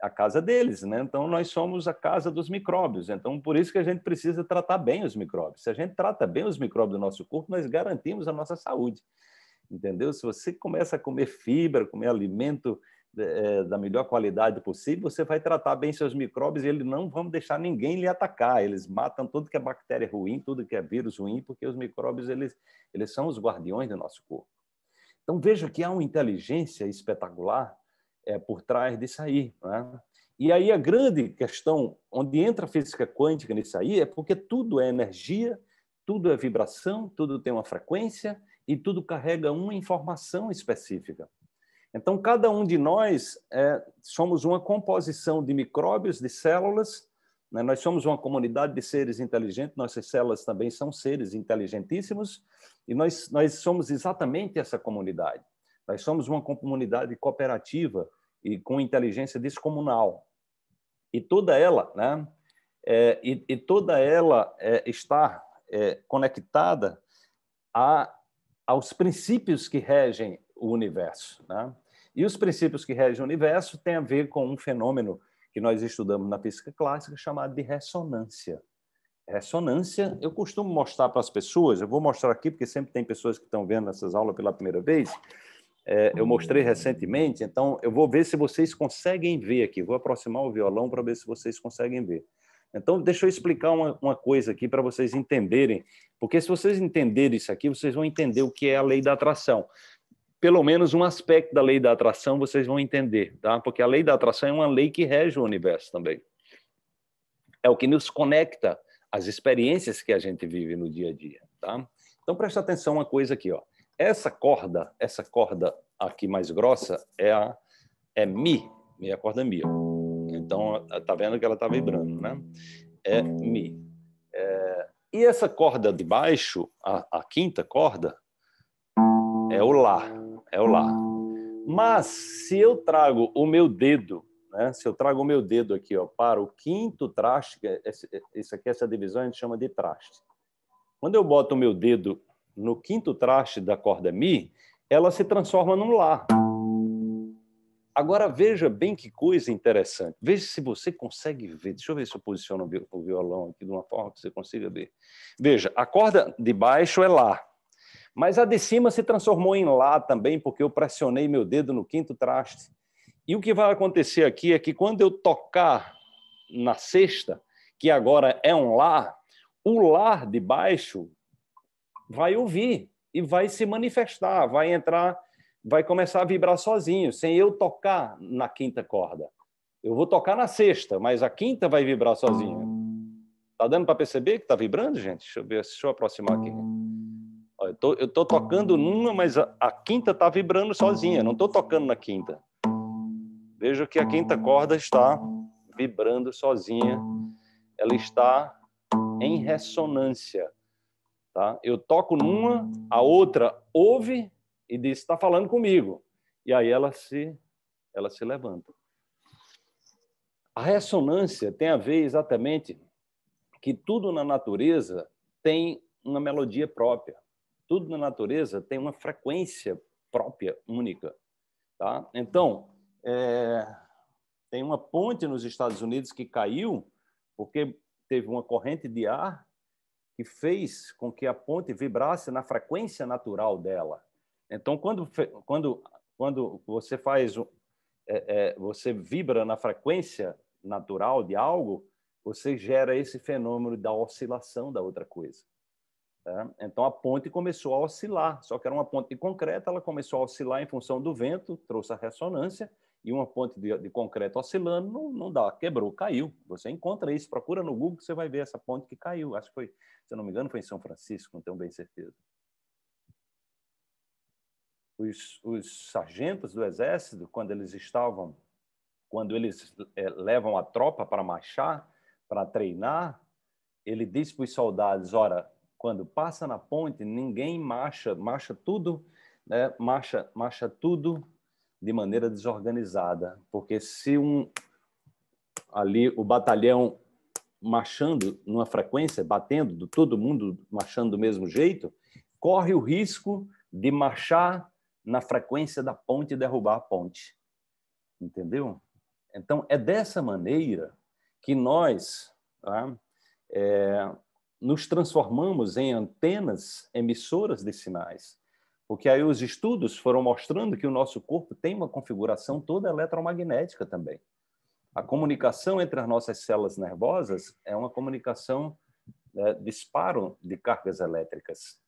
a casa deles, né? Então nós somos a casa dos micróbios. Então por isso que a gente precisa tratar bem os micróbios. Se a gente trata bem os micróbios do nosso corpo, nós garantimos a nossa saúde, entendeu? Se você começa a comer fibra, comer alimento é, é da melhor qualidade possível, você vai tratar bem seus micróbios e eles não vão deixar ninguém lhe atacar. Eles matam tudo que é bactéria ruim, tudo que é vírus ruim, porque os micróbios eles, eles são os guardiões do nosso corpo. Então veja que há uma inteligência espetacular é, por trás disso aí. Né? E aí a grande questão onde entra a física quântica nisso aí é porque tudo é energia, tudo é vibração, tudo tem uma frequência e tudo carrega uma informação específica. Então, cada um de nós é, somos uma composição de micróbios, de células, né? Nós somos uma comunidade de seres inteligentes, nossas células também são seres inteligentíssimos, e nós, nós somos exatamente essa comunidade. Nós somos uma comunidade cooperativa e com inteligência descomunal. E toda ela, né? É, e, e, toda ela é, está é, conectada a, aos princípios que regem o universo. Né? E os princípios que regem o universo têm a ver com um fenômeno que nós estudamos na física clássica, chamada de ressonância. Ressonância, eu costumo mostrar para as pessoas, eu vou mostrar aqui, porque sempre tem pessoas que estão vendo essas aulas pela primeira vez. É, eu mostrei recentemente, então eu vou ver se vocês conseguem ver aqui. Vou aproximar o violão para ver se vocês conseguem ver. Então, deixa eu explicar uma, uma coisa aqui para vocês entenderem, porque se vocês entenderem isso aqui, vocês vão entender o que é a lei da atração pelo menos um aspecto da lei da atração vocês vão entender, tá? Porque a lei da atração é uma lei que rege o universo também. É o que nos conecta às experiências que a gente vive no dia a dia, tá? Então presta atenção uma coisa aqui, ó. Essa corda, essa corda aqui mais grossa é a é mi, meia é a corda mi. Ó. Então tá vendo que ela tá vibrando, né? É mi. É... E essa corda de baixo, a, a quinta corda, é o Lá é o Lá. Mas se eu trago o meu dedo, né? se eu trago o meu dedo aqui ó, para o quinto traste, é é, isso aqui, essa divisão a gente chama de traste. Quando eu boto o meu dedo no quinto traste da corda Mi, ela se transforma num Lá. Agora veja bem que coisa interessante. Veja se você consegue ver. Deixa eu ver se eu posiciono o violão aqui de uma forma que você consiga ver. Veja, a corda de baixo é Lá. Mas a de cima se transformou em lá também, porque eu pressionei meu dedo no quinto traste. E o que vai acontecer aqui é que quando eu tocar na sexta, que agora é um lá, o lá de baixo vai ouvir e vai se manifestar, vai entrar, vai começar a vibrar sozinho, sem eu tocar na quinta corda. Eu vou tocar na sexta, mas a quinta vai vibrar sozinha. Tá dando para perceber que está vibrando, gente? Deixa eu ver, deixa eu aproximar aqui eu tô, eu tô tocando numa, mas a, a quinta tá vibrando sozinha, não tô tocando na quinta. Veja que a quinta corda está vibrando sozinha, ela está em ressonância, tá? Eu toco numa, a outra ouve e diz: "Está falando comigo". E aí ela se ela se levanta. A ressonância tem a ver exatamente que tudo na natureza tem uma melodia própria. Tudo na natureza tem uma frequência própria, única. Tá? Então, é, tem uma ponte nos Estados Unidos que caiu porque teve uma corrente de ar que fez com que a ponte vibrasse na frequência natural dela. Então, quando, quando, quando você faz, é, é, você vibra na frequência natural de algo, você gera esse fenômeno da oscilação da outra coisa. Tá? Então a ponte começou a oscilar, só que era uma ponte de concreto, ela começou a oscilar em função do vento, trouxe a ressonância, e uma ponte de, de concreto oscilando não, não, dá, quebrou, caiu. Você encontra isso, procura no Google, você vai ver essa ponte que caiu. Acho que foi, se eu não me engano, foi em São Francisco, não tenho bem certeza. Os, os sargentos do exército, quando eles estavam, quando eles é, levam a tropa para marchar, para treinar, ele diz para os soldados: ora, quando passa na ponte, ninguém marcha, marcha tudo, né? marcha, marcha tudo de maneira desorganizada, porque se um ali o batalhão marchando numa frequência, batendo, todo mundo marchando do mesmo jeito, corre o risco de marchar na frequência da ponte e derrubar a ponte. Entendeu? Então, é dessa maneira que nós tá? é, nos transformamos em antenas emissoras de sinais, porque aí os estudos foram mostrando que o nosso corpo tem uma configuração toda eletromagnética também. A comunicação entre as nossas células nervosas é uma comunicação é, disparo de cargas elétricas,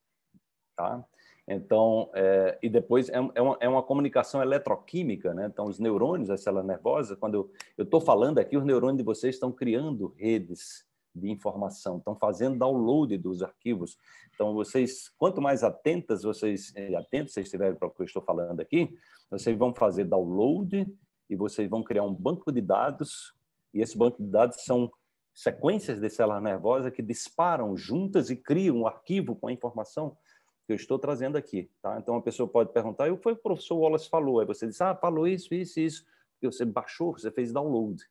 tá? Então, é, e depois é, é, uma, é, uma, comunicação eletroquímica, né? Então, os neurônios, as células nervosas, quando eu estou falando aqui, os neurônios de vocês estão criando redes de informação, estão fazendo download dos arquivos. Então, vocês, quanto mais atentas vocês, é, atentos vocês estiverem para o que eu estou falando aqui, vocês vão fazer download e vocês vão criar um banco de dados, e esse banco de dados são sequências de células nervosas que disparam juntas e criam um arquivo com a informação que eu estou trazendo aqui. Tá? Então, a pessoa pode perguntar, eu foi o professor Wallace falou, aí você diz, ah, falou isso, isso, isso, porque você baixou, você fez download.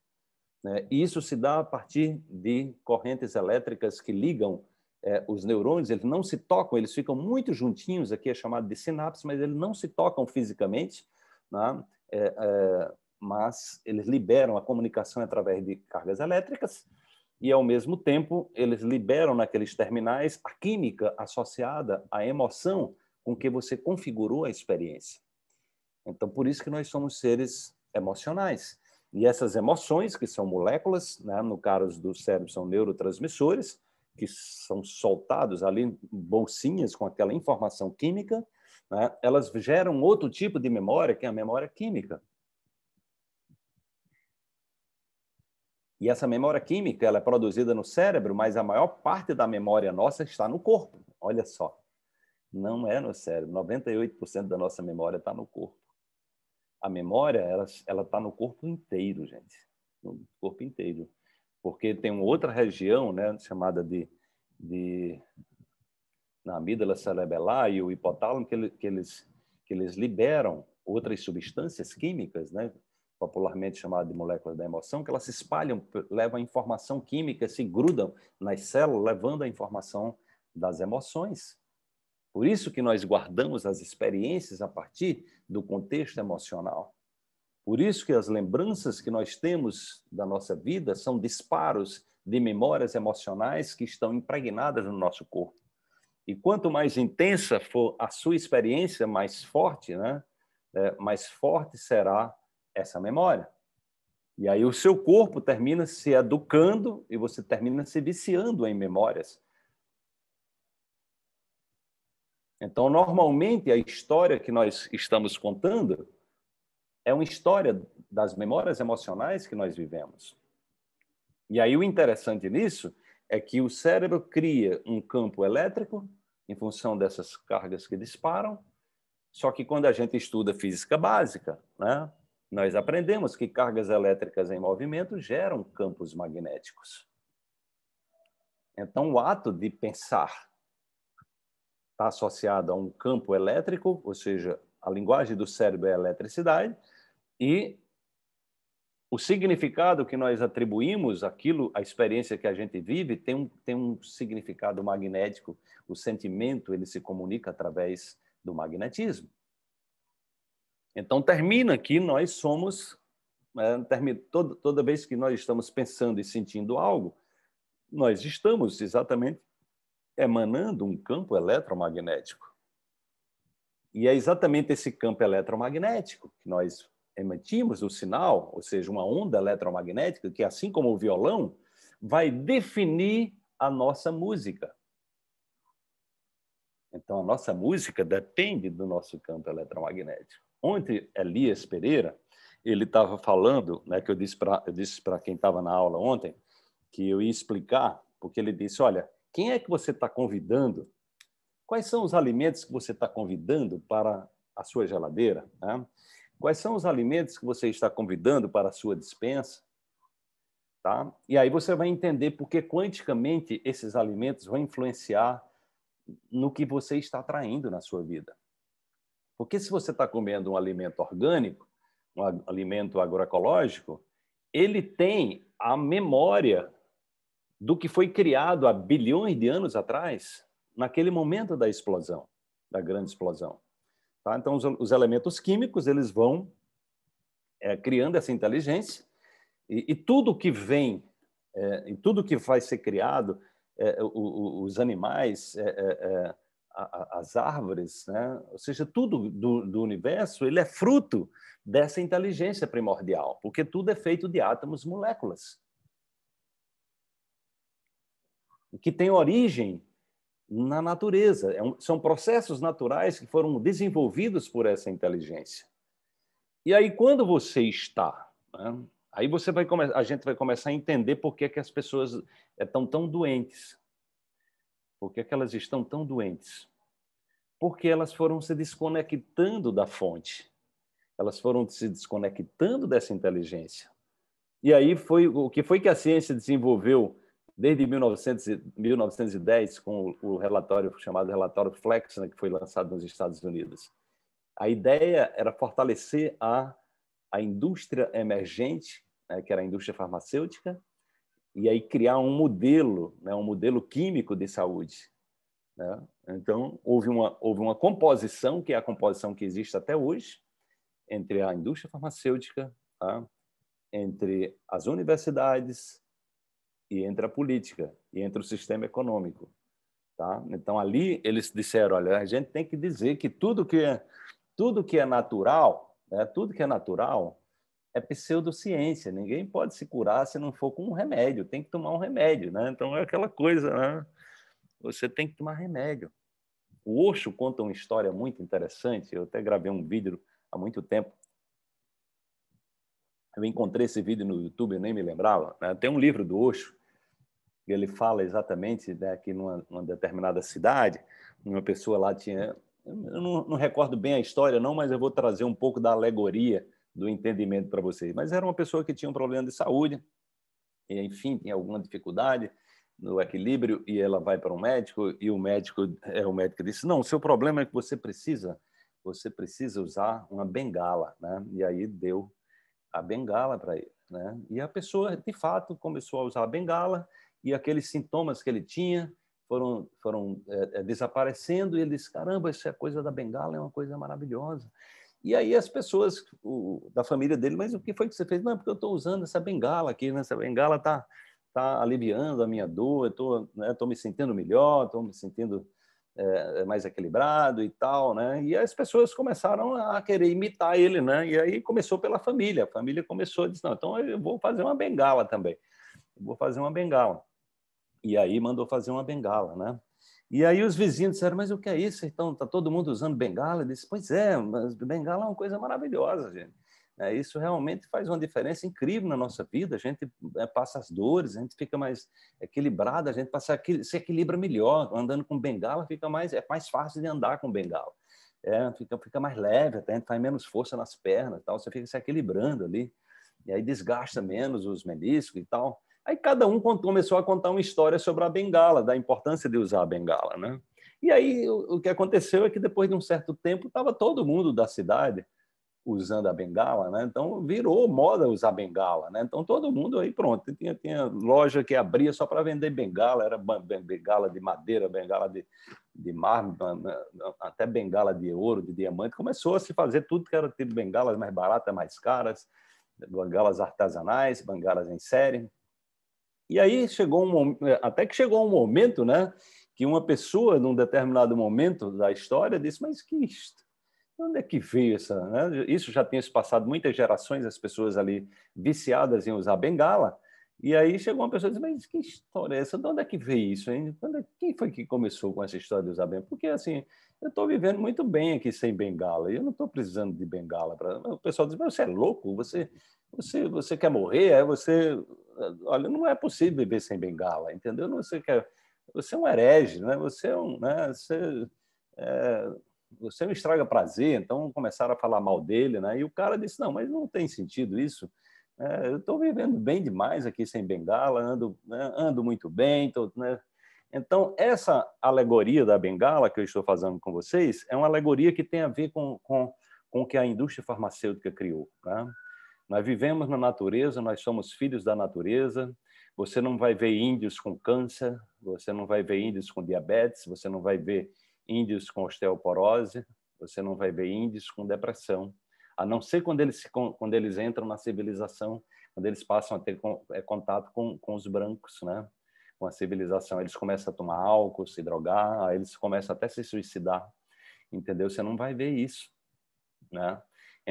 Né? Isso se dá a partir de correntes elétricas que ligam é, os neurônios, eles não se tocam, eles ficam muito juntinhos, aqui é chamado de sinapse, mas eles não se tocam fisicamente, né? é, é, mas eles liberam a comunicação através de cargas elétricas e, ao mesmo tempo, eles liberam naqueles terminais a química associada à emoção com que você configurou a experiência. Então, por isso que nós somos seres emocionais. E essas emoções, que são moléculas, né? no caso do cérebro são neurotransmissores, que são soltados ali em bolsinhas com aquela informação química, né? elas geram outro tipo de memória, que é a memória química. E essa memória química ela é produzida no cérebro, mas a maior parte da memória nossa está no corpo. Olha só. Não é no cérebro. 98% da nossa memória está no corpo a memória ela ela está no corpo inteiro, gente, no corpo inteiro, porque tem uma outra região, né, chamada de, de na amígdala cerebelar e o hipotálamo que, ele, que eles que eles liberam outras substâncias químicas, né, popularmente chamada de moléculas da emoção, que elas se espalham, levam a informação química, se grudam nas células, levando a informação das emoções. Por isso que nós guardamos as experiências a partir do contexto emocional. Por isso que as lembranças que nós temos da nossa vida são disparos de memórias emocionais que estão impregnadas no nosso corpo. E quanto mais intensa for a sua experiência, mais forte, né? É, mais forte será essa memória. E aí o seu corpo termina se educando e você termina se viciando em memórias Então, normalmente, a história que nós estamos contando é uma história das memórias emocionais que nós vivemos. E aí o interessante nisso é que o cérebro cria um campo elétrico em função dessas cargas que disparam. Só que quando a gente estuda física básica, né, nós aprendemos que cargas elétricas em movimento geram campos magnéticos. Então, o ato de pensar está associada a um campo elétrico, ou seja, a linguagem do cérebro é eletricidade, e o significado que nós atribuímos aquilo, a experiência que a gente vive, tem um, tem um significado magnético. O sentimento ele se comunica através do magnetismo. Então termina que nós somos é, toda, toda vez que nós estamos pensando e sentindo algo, nós estamos exatamente emanando um campo eletromagnético. E é exatamente esse campo eletromagnético que nós emitimos o sinal, ou seja, uma onda eletromagnética, que assim como o violão, vai definir a nossa música. Então, a nossa música depende do nosso campo eletromagnético. Ontem, Elias Pereira, ele estava falando, né, que eu disse para quem estava na aula ontem, que eu ia explicar, porque ele disse, olha, quem é que você está convidando? Quais são os alimentos que você está convidando para a sua geladeira? Né? Quais são os alimentos que você está convidando para a sua dispensa? Tá? E aí você vai entender porque quanticamente esses alimentos vão influenciar no que você está atraindo na sua vida. Porque se você está comendo um alimento orgânico, um alimento agroecológico, ele tem a memória do que foi criado há bilhões de anos atrás, naquele momento da explosão, da grande explosão. Tá? Então, os, os, elementos químicos eles vão é, criando essa inteligência e, e tudo que vem é, e tudo que vai ser criado, é, o, o, os animais, é, é, é, a, a, as árvores, né? ou seja, tudo do, do universo ele é fruto dessa inteligência primordial, porque tudo é feito de átomos, moléculas que tem origem na natureza. É são processos naturais que foram desenvolvidos por essa inteligência. E aí, quando você está, né, aí você vai a gente vai começar a entender por que, é que as pessoas estão é, tão doentes, por que, é que elas estão tão doentes, porque elas foram se desconectando da fonte, elas foram se desconectando dessa inteligência. E aí foi o que foi que a ciência desenvolveu desde 1910, com o relatório chamado relatório Flexner, né, que foi lançado nos Estados Unidos. A ideia era fortalecer a, a indústria emergente, né, que era a indústria farmacêutica, e aí criar um modelo, né, um modelo químico de saúde. Né? Então, houve uma, houve uma composição, que é a composição que existe até hoje, entre a indústria farmacêutica, tá? entre as universidades, e entra a política, e entra o sistema econômico. Tá? Então, ali eles disseram, olha, a gente tem que dizer que tudo que é, tudo que é natural, né, tudo que é natural é pseudociência, ninguém pode se curar se não for com um remédio, tem que tomar um remédio. Né? Então, é aquela coisa, né? você tem que tomar remédio. O Osho conta uma história muito interessante, eu até gravei um vídeo há muito tempo, eu encontrei esse vídeo no YouTube, eu nem me lembrava. Né? Tem um livro do Osho, ele fala exatamente né, que numa, numa, determinada cidade, uma pessoa lá tinha. Eu não, não, recordo bem a história, não, mas eu vou trazer um pouco da alegoria do entendimento para vocês. Mas era uma pessoa que tinha um problema de saúde, e, enfim, tinha alguma dificuldade no equilíbrio, e ela vai para um médico, e o médico é o médico disse: Não, o seu problema é que você precisa, você precisa usar uma bengala. Né? E aí deu a bengala para ele. Né? E a pessoa, de fato, começou a usar a bengala e aqueles sintomas que ele tinha foram, foram é, é, desaparecendo, e ele disse, caramba, isso é coisa da bengala, é uma coisa maravilhosa. E aí as pessoas o, da família dele, mas o que foi que você fez? Não, porque eu estou usando essa bengala aqui, né? essa bengala está tá aliviando a minha dor, estou estou né, tô me sentindo melhor, estou me sentindo é, é, mais equilibrado e tal, né? E as pessoas começaram a querer imitar ele, né? E aí começou pela família, a família começou a dizer, não, então eu vou fazer uma bengala também, vou fazer uma bengala. E aí mandou fazer uma bengala, né? E aí os vizinhos disseram, mas o que é isso? Então, está todo mundo usando bengala? Eu disse, pois é, mas bengala é uma coisa maravilhosa, gente. É, isso realmente faz uma diferença incrível na nossa vida. A gente é, passa as dores, a gente fica mais equilibrado, a gente passa, se equilibra melhor. Andando com bengala fica mais, é mais fácil de andar com bengala. É, fica, fica mais leve, a gente faz menos força nas pernas, tal, você fica se equilibrando ali. E aí desgasta menos os meniscos e tal. Aí cada um começou a contar uma história sobre a bengala, da importância de usar a bengala, né? E aí o que aconteceu é que depois de um certo tempo estava todo mundo da cidade usando a bengala, né? Então virou moda usar bengala, né? Então todo mundo aí pronto, tinha, tinha loja que abria só para vender bengala, era bengala de madeira, bengala de, de mármore, até bengala de ouro, de diamante. Começou a se fazer tudo que era tipo bengalas mais baratas, mais caras, bengalas artesanais, bengalas em série. E aí chegou um até que chegou um momento, né, que uma pessoa num determinado momento da história disse: "Mas que isto? onde é que veio essa, né? Isso já tinha se passado muitas gerações as pessoas ali viciadas em usar bengala. E aí chegou uma pessoa e disse: Mas que história é essa? De onde é que veio isso? Hein? É, quem foi que começou com essa história de usar bengala? Porque, assim, eu estou vivendo muito bem aqui sem bengala, e eu não estou precisando de bengala. Pra... O pessoal diz: Mas você é louco? Você, você, você quer morrer? É você olha, não é possível viver sem bengala, entendeu? Não sei que você é um herege, né? Você é um, né? Você é, você me estraga prazer, então começaram a falar mal dele, né? E o cara disse não, mas não tem sentido isso. É, eu estou vivendo bem demais aqui sem bengala, ando, né? ando muito bem, tô, né? Então, essa alegoria da bengala que eu estou fazendo com vocês é uma alegoria que tem a ver com, com, com o que a indústria farmacêutica criou. Né? Nós vivemos na natureza, nós somos filhos da natureza. Você não vai ver índios com câncer, você não vai ver índios com diabetes, você não vai ver índios com osteoporose, você não vai ver índios com depressão, a não ser quando eles, quando eles entram na civilização, quando eles passam a ter eh, contato com, com os brancos, né? com a civilização. Eles começam a tomar álcool, se drogar, eles começam até a se suicidar, entendeu? Você não vai ver isso, né?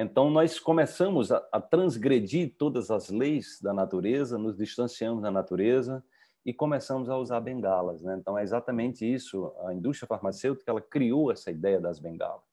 Então, nós começamos a, a, transgredir todas as leis da natureza, nos distanciamos da natureza e começamos a usar bengalas. Né? Então, é exatamente isso. A indústria farmacêutica ela criou essa ideia das bengalas.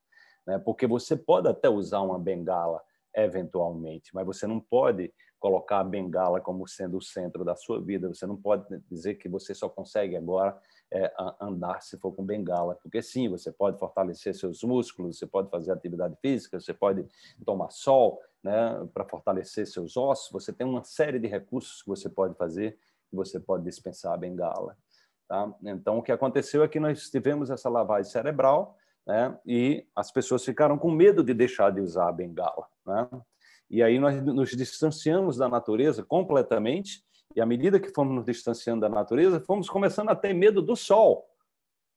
Né? Porque você pode até usar uma bengala eventualmente, mas você não pode colocar a bengala como sendo o centro da sua vida. Você não pode dizer que você só consegue agora é, andar se for com bengala, porque sim, você pode fortalecer seus músculos, você pode fazer atividade física, você pode tomar sol né, para fortalecer seus ossos, você tem uma série de recursos que você pode fazer e você pode dispensar a bengala. Tá? Então, o que aconteceu é que nós tivemos essa lavagem cerebral né, e as pessoas ficaram com medo de deixar de usar a bengala. Né? E aí nós nos distanciamos da natureza completamente e à medida que fomos nos distanciando da natureza, fomos começando a ter medo do sol.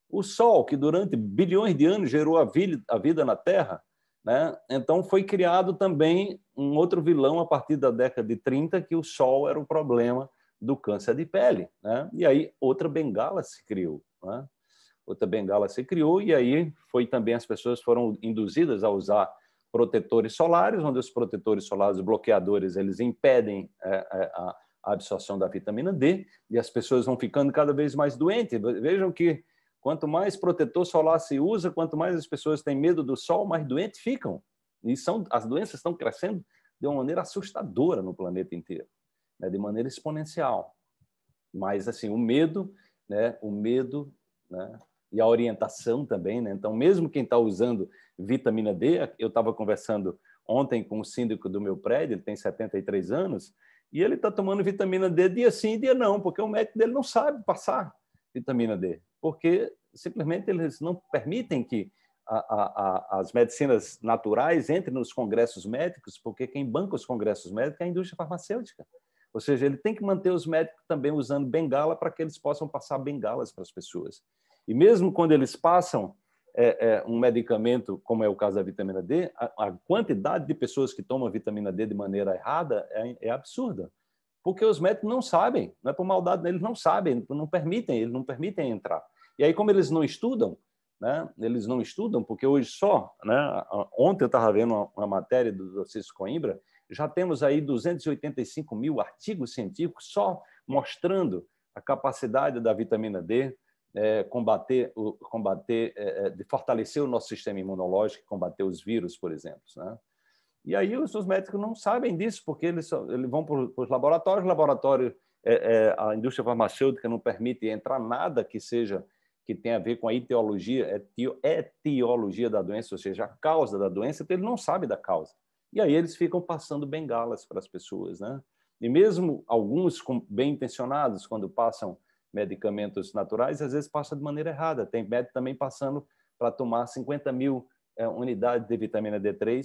O sol, que durante bilhões de anos gerou a vida, a vida na Terra, né? então foi criado também um outro vilão a partir da década de 30, que o sol era o problema do câncer de pele. Né? E aí outra bengala se criou. Né? Outra bengala se criou, e aí foi também as pessoas foram induzidas a usar protetores solares, onde os protetores solares, os bloqueadores, eles impedem é, é, a a absorção da vitamina D e as pessoas vão ficando cada vez mais doentes. Vejam que quanto mais protetor solar se usa, quanto mais as pessoas têm medo do sol, mais doentes ficam. E são, as doenças estão crescendo de uma maneira assustadora no planeta inteiro, né? de maneira exponencial. Mas assim, o medo, né? o medo né? e a orientação também. Né? Então, mesmo quem está usando vitamina D, eu estava conversando ontem com o síndico do meu prédio, ele tem 73 anos, e ele está tomando vitamina D dia sim, dia não, porque o médico dele não sabe passar vitamina D, porque simplesmente eles não permitem que a, a, a, as medicinas naturais entrem nos congressos médicos, porque quem banca os congressos médicos é a indústria farmacêutica. Ou seja, ele tem que manter os médicos também usando bengala para que eles possam passar bengalas para as pessoas. E mesmo quando eles passam, é, é, um medicamento, como é o caso da vitamina D, a, a, quantidade de pessoas que tomam vitamina D de maneira errada é, é absurda. Porque os médicos não sabem, não é por maldade, eles não sabem, não permitem, eles não permitem entrar. E aí, como eles não estudam, né, eles não estudam, porque hoje só, né, ontem eu estava vendo uma, uma, matéria do Francisco Coimbra, já temos aí 285 mil artigos científicos só mostrando a capacidade da vitamina D, é, combater, o, combater é, é, de fortalecer o nosso sistema imunológico, combater os vírus, por exemplo. Né? E aí os, médicos não sabem disso, porque eles, só, eles vão para os laboratórios, laboratório, é, é, a indústria farmacêutica não permite entrar nada que seja que tenha a ver com a etiologia, é etiologia da doença, ou seja, a causa da doença, então ele não sabe da causa. E aí eles ficam passando bengalas para as pessoas, né? E mesmo alguns bem intencionados, quando passam medicamentos naturais, às vezes passa de maneira errada. Tem médico também passando para tomar 50 mil é, unidades de vitamina D3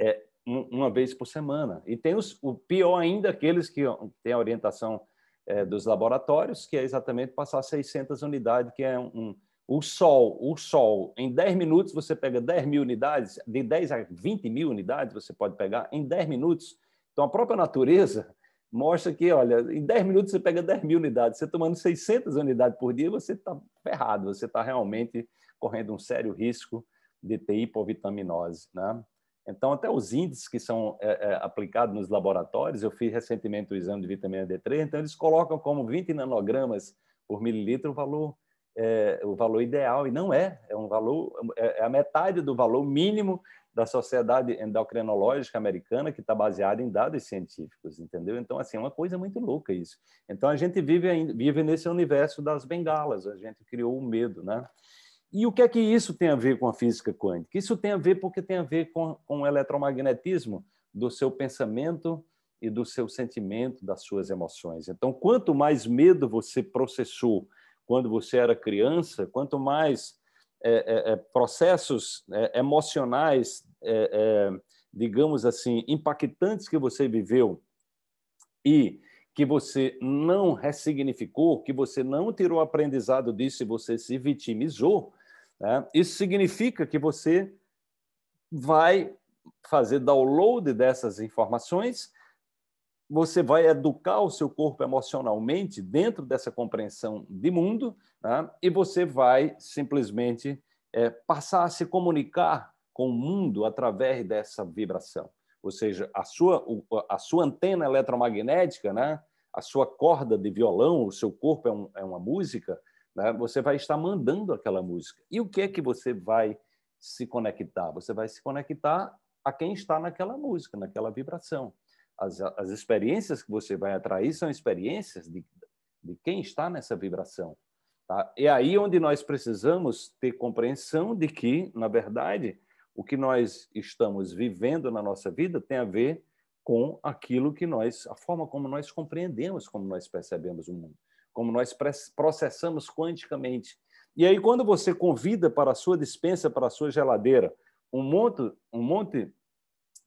é, uma vez por semana. E tem os, o pior ainda, aqueles que têm a orientação é, dos laboratórios, que é exatamente passar 600 unidades, que é um, um o sol, o sol, em 10 minutos você pega 10 mil unidades, de 10 a 20 mil unidades você pode pegar em 10 minutos. Então, a própria natureza mostra que, olha, em 10 minutos você pega 10 mil unidades. Você tomando 600 unidades por dia, você está ferrado, você está realmente correndo um sério risco de ter hipovitaminose. Né? Então, até os índices que são é, é, aplicados nos laboratórios, eu fiz recentemente o exame de vitamina D3, então eles colocam como 20 nanogramas por mililitro o valor, é, o valor ideal, e não é, é um valor, é, é a metade do valor mínimo da Sociedade Endocrinológica Americana, que está baseada em dados científicos, entendeu? Então, assim, é uma coisa muito louca isso. Então, a gente vive, vive nesse universo das bengalas, a gente criou o medo, né? E o que é que isso tem a ver com a física quântica? Isso tem a ver porque tem a ver com, com o eletromagnetismo do seu pensamento e do seu sentimento, das suas emoções. Então, quanto mais medo você processou quando você era criança, quanto mais é, é, é processos é, emocionais é, é, digamos assim, impactantes que você viveu e que você não ressignificou, que você não tirou aprendizado disso e você se vitimizou, né? isso significa que você vai fazer download dessas informações, você vai educar o seu corpo emocionalmente dentro dessa compreensão de mundo né? e você vai simplesmente é, passar a se comunicar com o mundo através dessa vibração. Ou seja, a sua, a sua antena eletromagnética, né? a sua corda de violão, o seu corpo é, um, é uma música, né? você vai estar mandando aquela música. E o que é que você vai se conectar? Você vai se conectar a quem está naquela música, naquela vibração. As, as experiências que você vai atrair são experiências de, de quem está nessa vibração. Tá? É aí onde nós precisamos ter compreensão de que, na verdade, o que nós estamos vivendo na nossa vida tem a ver com aquilo que nós, a forma como nós compreendemos, como nós percebemos o mundo, como nós processamos quanticamente. E aí, quando você convida para a sua dispensa, para a sua geladeira, um monte, um monte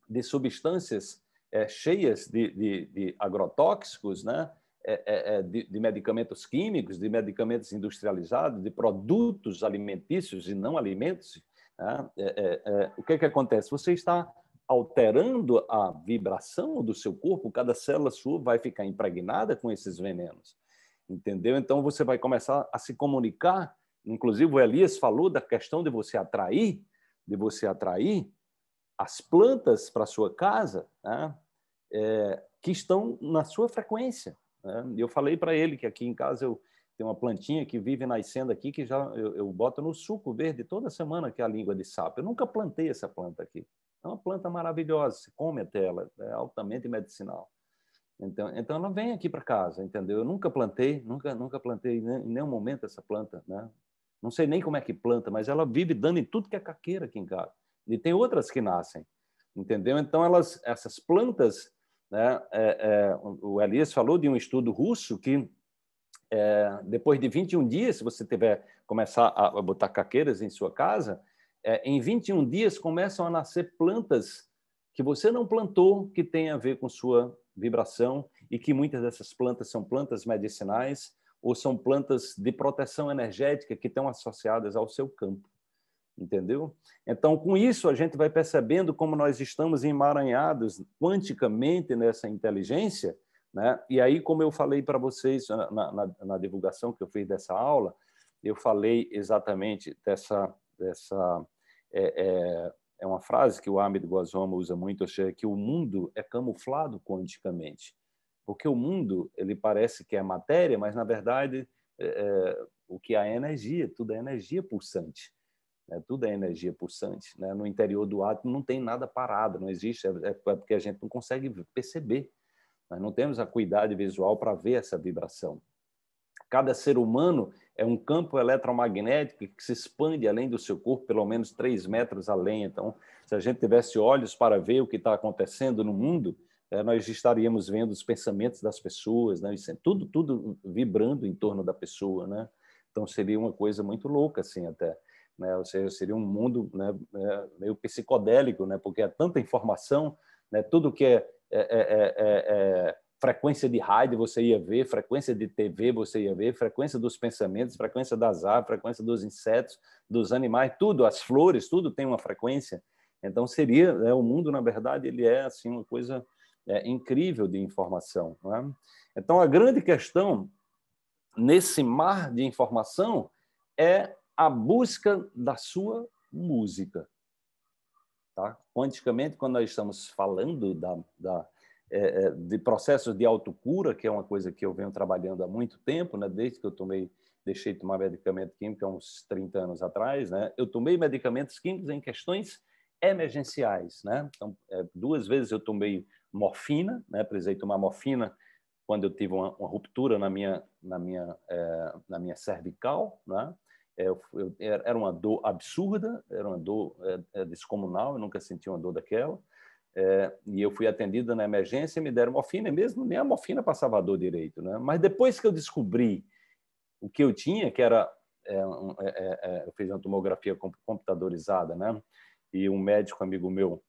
de substâncias é, cheias de, de, de, agrotóxicos, né? É, é, é de, de, medicamentos químicos, de medicamentos industrializados, de produtos alimentícios e não alimentos, Tá? É, é, é, o que, é que acontece? Você está alterando a vibração do seu corpo, cada célula sua vai ficar impregnada com esses venenos. Entendeu? Então você vai começar a se comunicar. Inclusive, o Elias falou da questão de você atrair, de você atrair as plantas para sua casa né? é, que estão na sua frequência. Né? Eu falei para ele que aqui em casa eu, tem uma plantinha que vive nascendo aqui que já eu, eu, boto no suco verde toda semana, que é a língua de sapo. Eu nunca plantei essa planta aqui. É uma planta maravilhosa, se come até ela, é altamente medicinal. Então, então ela vem aqui para casa, entendeu? Eu nunca plantei, nunca, nunca plantei em nenhum momento essa planta, né? Não sei nem como é que planta, mas ela vive dando em tudo que é caqueira aqui em casa. E tem outras que nascem, entendeu? Então elas, essas plantas, né? É, é, o Elias falou de um estudo russo que é, depois de 21 dias, se você tiver começar a botar caqueiras em sua casa, é, em 21 dias começam a nascer plantas que você não plantou, que tem a ver com sua vibração e que muitas dessas plantas são plantas medicinais ou são plantas de proteção energética que estão associadas ao seu campo. Entendeu? Então, com isso, a gente vai percebendo como nós estamos emaranhados quanticamente nessa inteligência né? E aí, como eu falei para vocês na, na, na, divulgação que eu fiz dessa aula, eu falei exatamente dessa. dessa é, é, é uma frase que o Amit Goswami usa muito, é que o mundo é camuflado quanticamente. Porque o mundo ele parece que é matéria, mas, na verdade, é, é, o que há é energia, tudo é energia pulsante. Né? Tudo é energia pulsante. Né? No interior do átomo não tem nada parado, não existe, é, é, é porque a gente não consegue perceber nós não temos acuidade visual para ver essa vibração. Cada ser humano é um campo eletromagnético que se expande além do seu corpo, pelo menos 3 metros além. Então, se a gente tivesse olhos para ver o que está acontecendo no mundo, é, nós estaríamos vendo os pensamentos das pessoas, né? É tudo, tudo vibrando em torno da pessoa. Né? Então, seria uma coisa muito louca, assim, até. Né? Ou seja, seria um mundo né, é, meio psicodélico, né? porque é tanta informação, né? tudo que é é, é, é, é, frequência de rádio você ia ver, frequência de TV você ia ver, frequência dos pensamentos, frequência das aves, frequência dos insetos, dos animais, tudo, as flores, tudo tem uma frequência. Então seria, né, o mundo na verdade ele é assim uma coisa é, incrível de informação. É? Então a grande questão nesse mar de informação é a busca da sua música. Tá? Quanticamente, quando nós estamos falando da, da, é, é, de processos de autocura, que é uma coisa que eu venho trabalhando há muito tempo, né? desde que eu tomei, deixei de tomar medicamento químico há uns 30 anos atrás, né? eu tomei medicamentos químicos em questões emergenciais. Né? Então, é, duas vezes eu tomei morfina, né? precisei tomar morfina quando eu tive uma, uma, ruptura na minha, na minha, é, na minha cervical, né? É, eu, eu, era uma dor absurda, era uma dor é, é, descomunal, eu nunca senti uma dor daquela. É, e eu fui atendido na emergência, me deram morfina, mesmo nem a morfina passava a dor direito. Né? Mas depois que eu descobri o que eu tinha, que era. É, é eu fiz uma tomografia computadorizada, né? e um médico amigo meu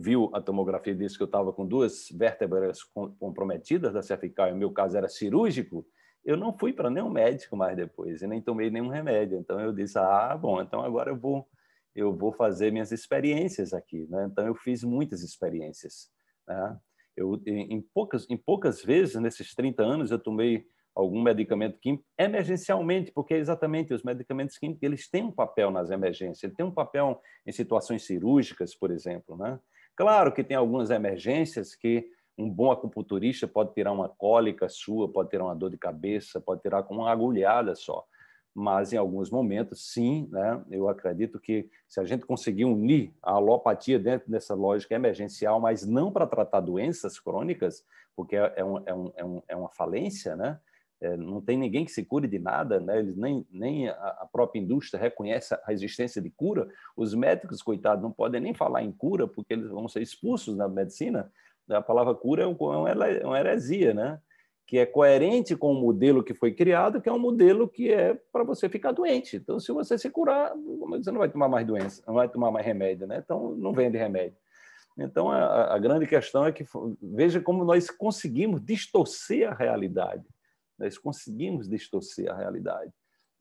viu a tomografia e disse que eu estava com duas vértebras comprometidas da cervical, e o meu caso era cirúrgico eu não fui para nenhum médico mais depois e nem tomei nenhum remédio. Então eu disse: "Ah, bom, então agora eu vou eu vou fazer minhas experiências aqui, né? Então eu fiz muitas experiências, né? Eu em poucas em poucas vezes nesses 30 anos eu tomei algum medicamento químico emergencialmente, porque é exatamente os medicamentos químicos eles têm um papel nas emergências, Eles têm um papel em situações cirúrgicas, por exemplo, né? Claro que tem algumas emergências que um bom acupunturista pode tirar uma cólica sua, pode tirar uma dor de cabeça, pode tirar com uma agulhada só. Mas em alguns momentos, sim, né? eu acredito que se a gente conseguir unir a alopatia dentro dessa lógica emergencial, mas não para tratar doenças crônicas, porque é, é, um, é, um, é, um, é uma falência, né? É, não tem ninguém que se cure de nada, né? Eles nem, nem a, a própria indústria reconhece a existência de cura. Os médicos, coitados, não podem nem falar em cura porque eles vão ser expulsos da medicina a palavra cura é, é, é uma heresia, né? que é coerente com o modelo que foi criado, que é um modelo que é para você ficar doente. Então, se você se curar, você não vai tomar mais doença, não vai tomar mais remédio, né? Então, não vende remédio. Então, a, a grande questão é que veja como nós conseguimos distorcer a realidade. Nós conseguimos distorcer a realidade.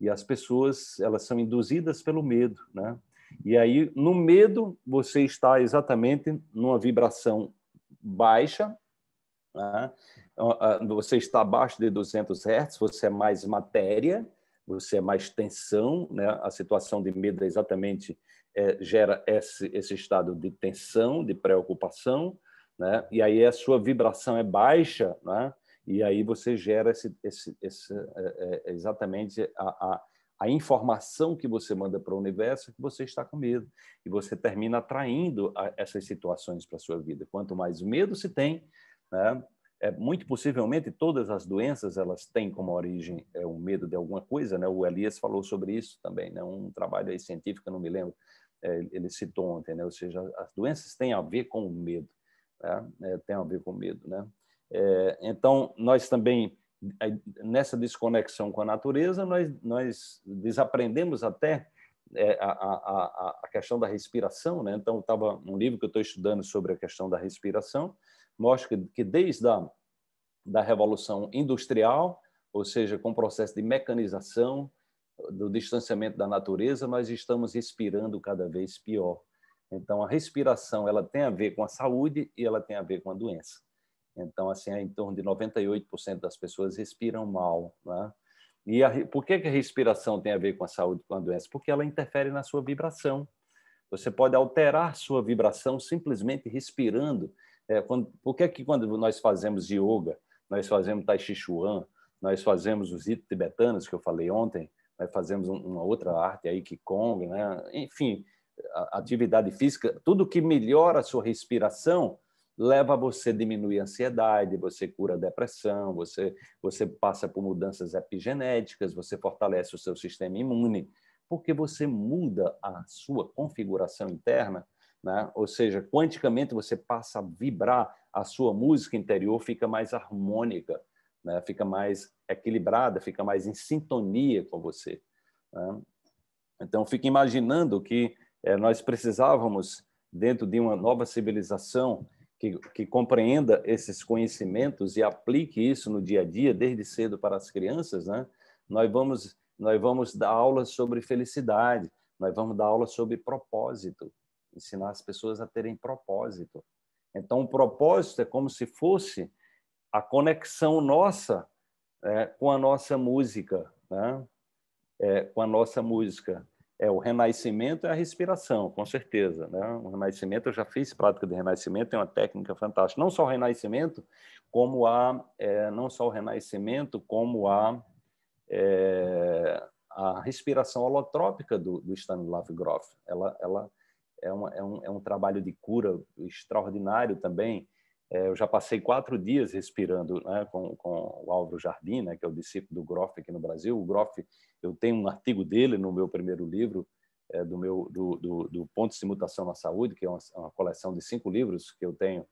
E as pessoas, elas são induzidas pelo medo, né? E aí, no medo, você está exatamente numa vibração baixa, né? Ah, você está abaixo de 200 Hz, você é mais matéria, você é mais tensão, né? a situação de medo é exatamente é, gera esse, esse estado de tensão, de preocupação, né? e aí a sua vibração é baixa, né? e aí você gera esse, esse, esse é, é, é exatamente a, a, a informação que você manda para o universo é que você está com medo. E você termina atraindo essas situações para a sua vida. Quanto mais medo se tem, né? é, muito possivelmente todas as doenças elas têm como origem é, medo de alguma coisa, né? O Elias falou sobre isso também, né? Um trabalho aí científico, não me lembro, é, ele citou ontem, né? Ou seja, as doenças têm a ver com o medo, né? é, tem a ver com o medo, né? É, então nós também nessa desconexão com a natureza, nós, nós desaprendemos até é, a, a, a questão da respiração. Né? Então, estava um livro que eu estou estudando sobre a questão da respiração, mostra que, que desde a da Revolução Industrial, ou seja, com o processo de mecanização, do distanciamento da natureza, nós estamos respirando cada vez pior. Então, a respiração ela tem a ver com a saúde e ela tem a ver com a doença. Então, assim, é em torno de 98% das pessoas respiram mal. Né? E a, por que, que a respiração tem a ver com a saúde com a doença? Porque ela interfere na sua vibração. Você pode alterar sua vibração simplesmente respirando. É, quando, por que, que quando nós fazemos yoga, nós fazemos tai chi chuan, nós fazemos os ritos tibetanos que eu falei ontem, nós né? fazemos uma outra arte aí, Qigong, né? enfim, atividade física, tudo que melhora a sua respiração leva a você diminuir a ansiedade, você cura a depressão, você, você passa por mudanças epigenéticas, você fortalece o seu sistema imune, porque você muda a sua configuração interna, né? ou seja, quanticamente você passa a vibrar, a sua música interior fica mais harmônica, né? fica mais equilibrada, fica mais em sintonia com você. Né? Então, fica imaginando que eh, nós precisávamos, dentro de uma nova civilização, que, que compreenda esses conhecimentos e aplique isso no dia a dia, desde cedo para as crianças, né? nós, vamos, nós vamos dar aulas sobre felicidade, nós vamos dar aulas sobre propósito, ensinar as pessoas a terem propósito. Então, o propósito é como se fosse a conexão nossa é, com a nossa música, né? É, com a nossa música. É, o renascimento é a respiração, com certeza. Né? O renascimento, eu já fiz prática de renascimento, é uma técnica fantástica. Não só o renascimento, como a. É, não só o renascimento, como a. É, a respiração holotrópica do, do Stanislav Grof. Ela, ela é, uma, é, um, é um trabalho de cura extraordinário também. É, eu já passei quatro dias respirando né, com, com, o Álvaro Jardim, né, que é o discípulo do Groff aqui no Brasil. O Groff, eu tenho um artigo dele no meu primeiro livro, é, do, meu, do, do, do Pontos de Mutação na Saúde, que é uma, uma, coleção de cinco livros que eu tenho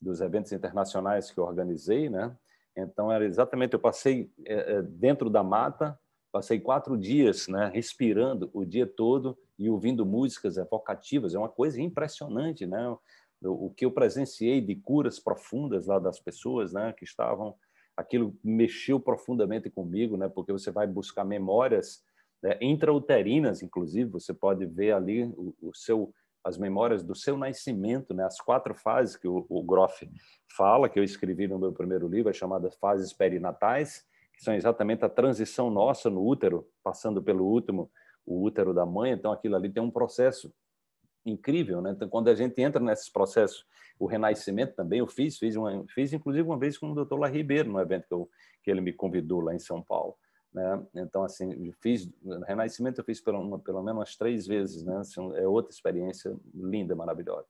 dos eventos internacionais que eu organizei. Né? Então, era exatamente, eu passei é, é dentro da mata, passei quatro dias né, respirando o dia todo e ouvindo músicas evocativas. É uma coisa impressionante, né? o que eu presenciei de curas profundas lá das pessoas, né, que estavam, aquilo mexeu profundamente comigo, né, porque você vai buscar memórias né, intrauterinas, inclusive, você pode ver ali o, o, seu as memórias do seu nascimento, né, as quatro fases que o, o Groff fala, que eu escrevi no meu primeiro livro, é chamadas fases perinatais, que são exatamente a transição nossa no útero, passando pelo último, o útero da mãe, então aquilo ali tem um processo incrível, né? Então, quando a gente entra nesses processos, o renascimento também eu fiz, fiz, uma, fiz inclusive uma vez com o Dr. Lá Ribeiro, no evento que, eu, que ele me convidou lá em São Paulo. Né? Então, assim, fiz renascimento eu fiz pelo, uma, pelo menos umas três vezes, né? Assim, é outra experiência linda, maravilhosa.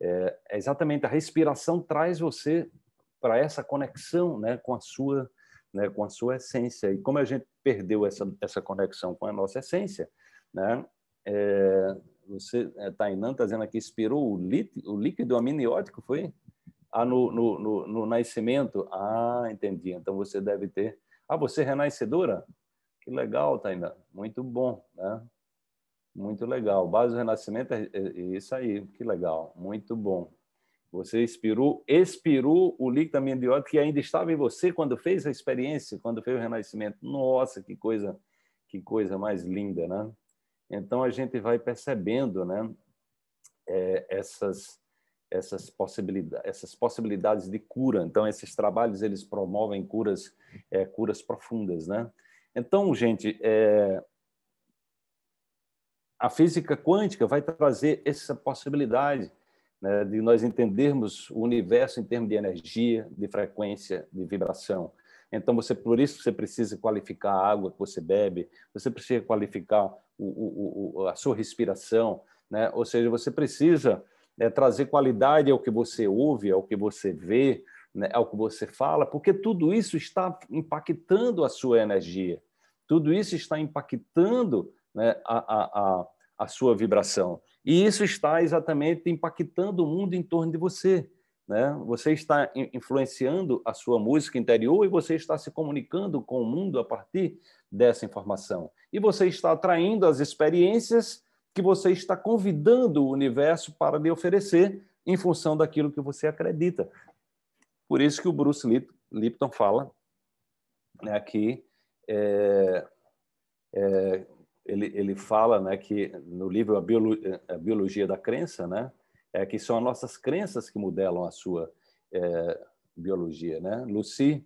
É, é exatamente a respiração traz você para essa conexão, né, com a sua, né, com a sua essência. E como a gente perdeu essa essa conexão com a nossa essência, né? É, você, eh, Tainan, está dizendo aqui, expirou o, o líquido amniótico, foi? Ah, no, no, no, no, nascimento. Ah, entendi. Então você deve ter. Ah, você é renascedora? Que legal, Tainá. Muito bom, né? Muito legal. Base do renascimento é, é, é isso aí. Que legal. Muito bom. Você expirou, expirou o líquido amniótico que ainda estava em você quando fez a experiência, quando fez o renascimento. Nossa, que coisa, que coisa mais linda, né? Então a gente vai percebendo, né, é, essas essas possibilidades, essas possibilidades de cura. Então esses trabalhos eles promovem curas é, curas profundas, né? Então gente, é, a física quântica vai trazer essa possibilidade né, de nós entendermos o universo em termos de energia, de frequência, de vibração. Então você por isso você precisa qualificar a água que você bebe, você precisa qualificar o, o, a sua respiração, né? Ou seja, você precisa é, trazer qualidade ao que você ouve, ao que você vê, né, ao que você fala, porque tudo isso está impactando a sua energia, tudo isso está impactando né, a, a, a, a sua vibração. E isso está exatamente impactando o mundo em torno de você. Né? Você está influenciando a sua música interior e você está se comunicando com o mundo a partir dessa informação. E você está atraindo as experiências que você está convidando o universo para lhe oferecer em função daquilo que você acredita. Por isso que o Bruce Lipton fala né, que é, é, ele, ele fala né, que no livro a, Biologia da Crença, né, é, que são as nossas crenças que modelam a sua é, biologia. Né? Lucy,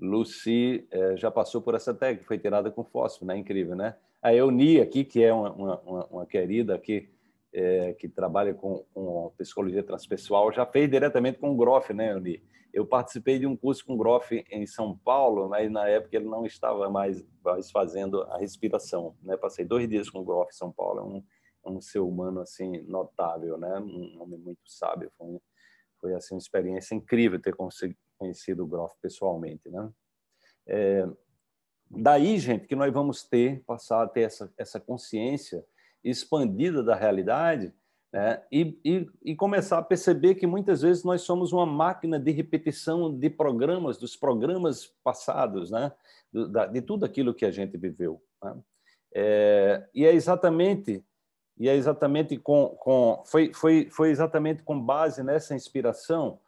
Lucy é, já passou por essa técnica, foi tirada com fósforo, né? incrível. Né? A Euni aqui, que é uma, uma, uma querida aqui, é, que trabalha com, com, psicologia transpessoal, já fez diretamente com o Groff, né, Euni? Eu participei de um curso com o Groff em São Paulo, mas né? na época ele não estava mais, mais fazendo a respiração. Né? Passei dois dias com o Groff em São Paulo, é um um ser humano assim notável, né? Um homem muito sábio. Foi, foi assim uma experiência incrível ter conhecido o Groff pessoalmente, né? É, daí, gente, que nós vamos ter passar a ter essa essa consciência expandida da realidade. Né? E, e, e começar a perceber que muitas vezes nós somos uma máquina de repetição de programas, dos programas passados, né? de tudo aquilo que a gente viveu. Né? É, e é exatamente e é exatamente com, com foi, foi, foi exatamente com base nessa inspiração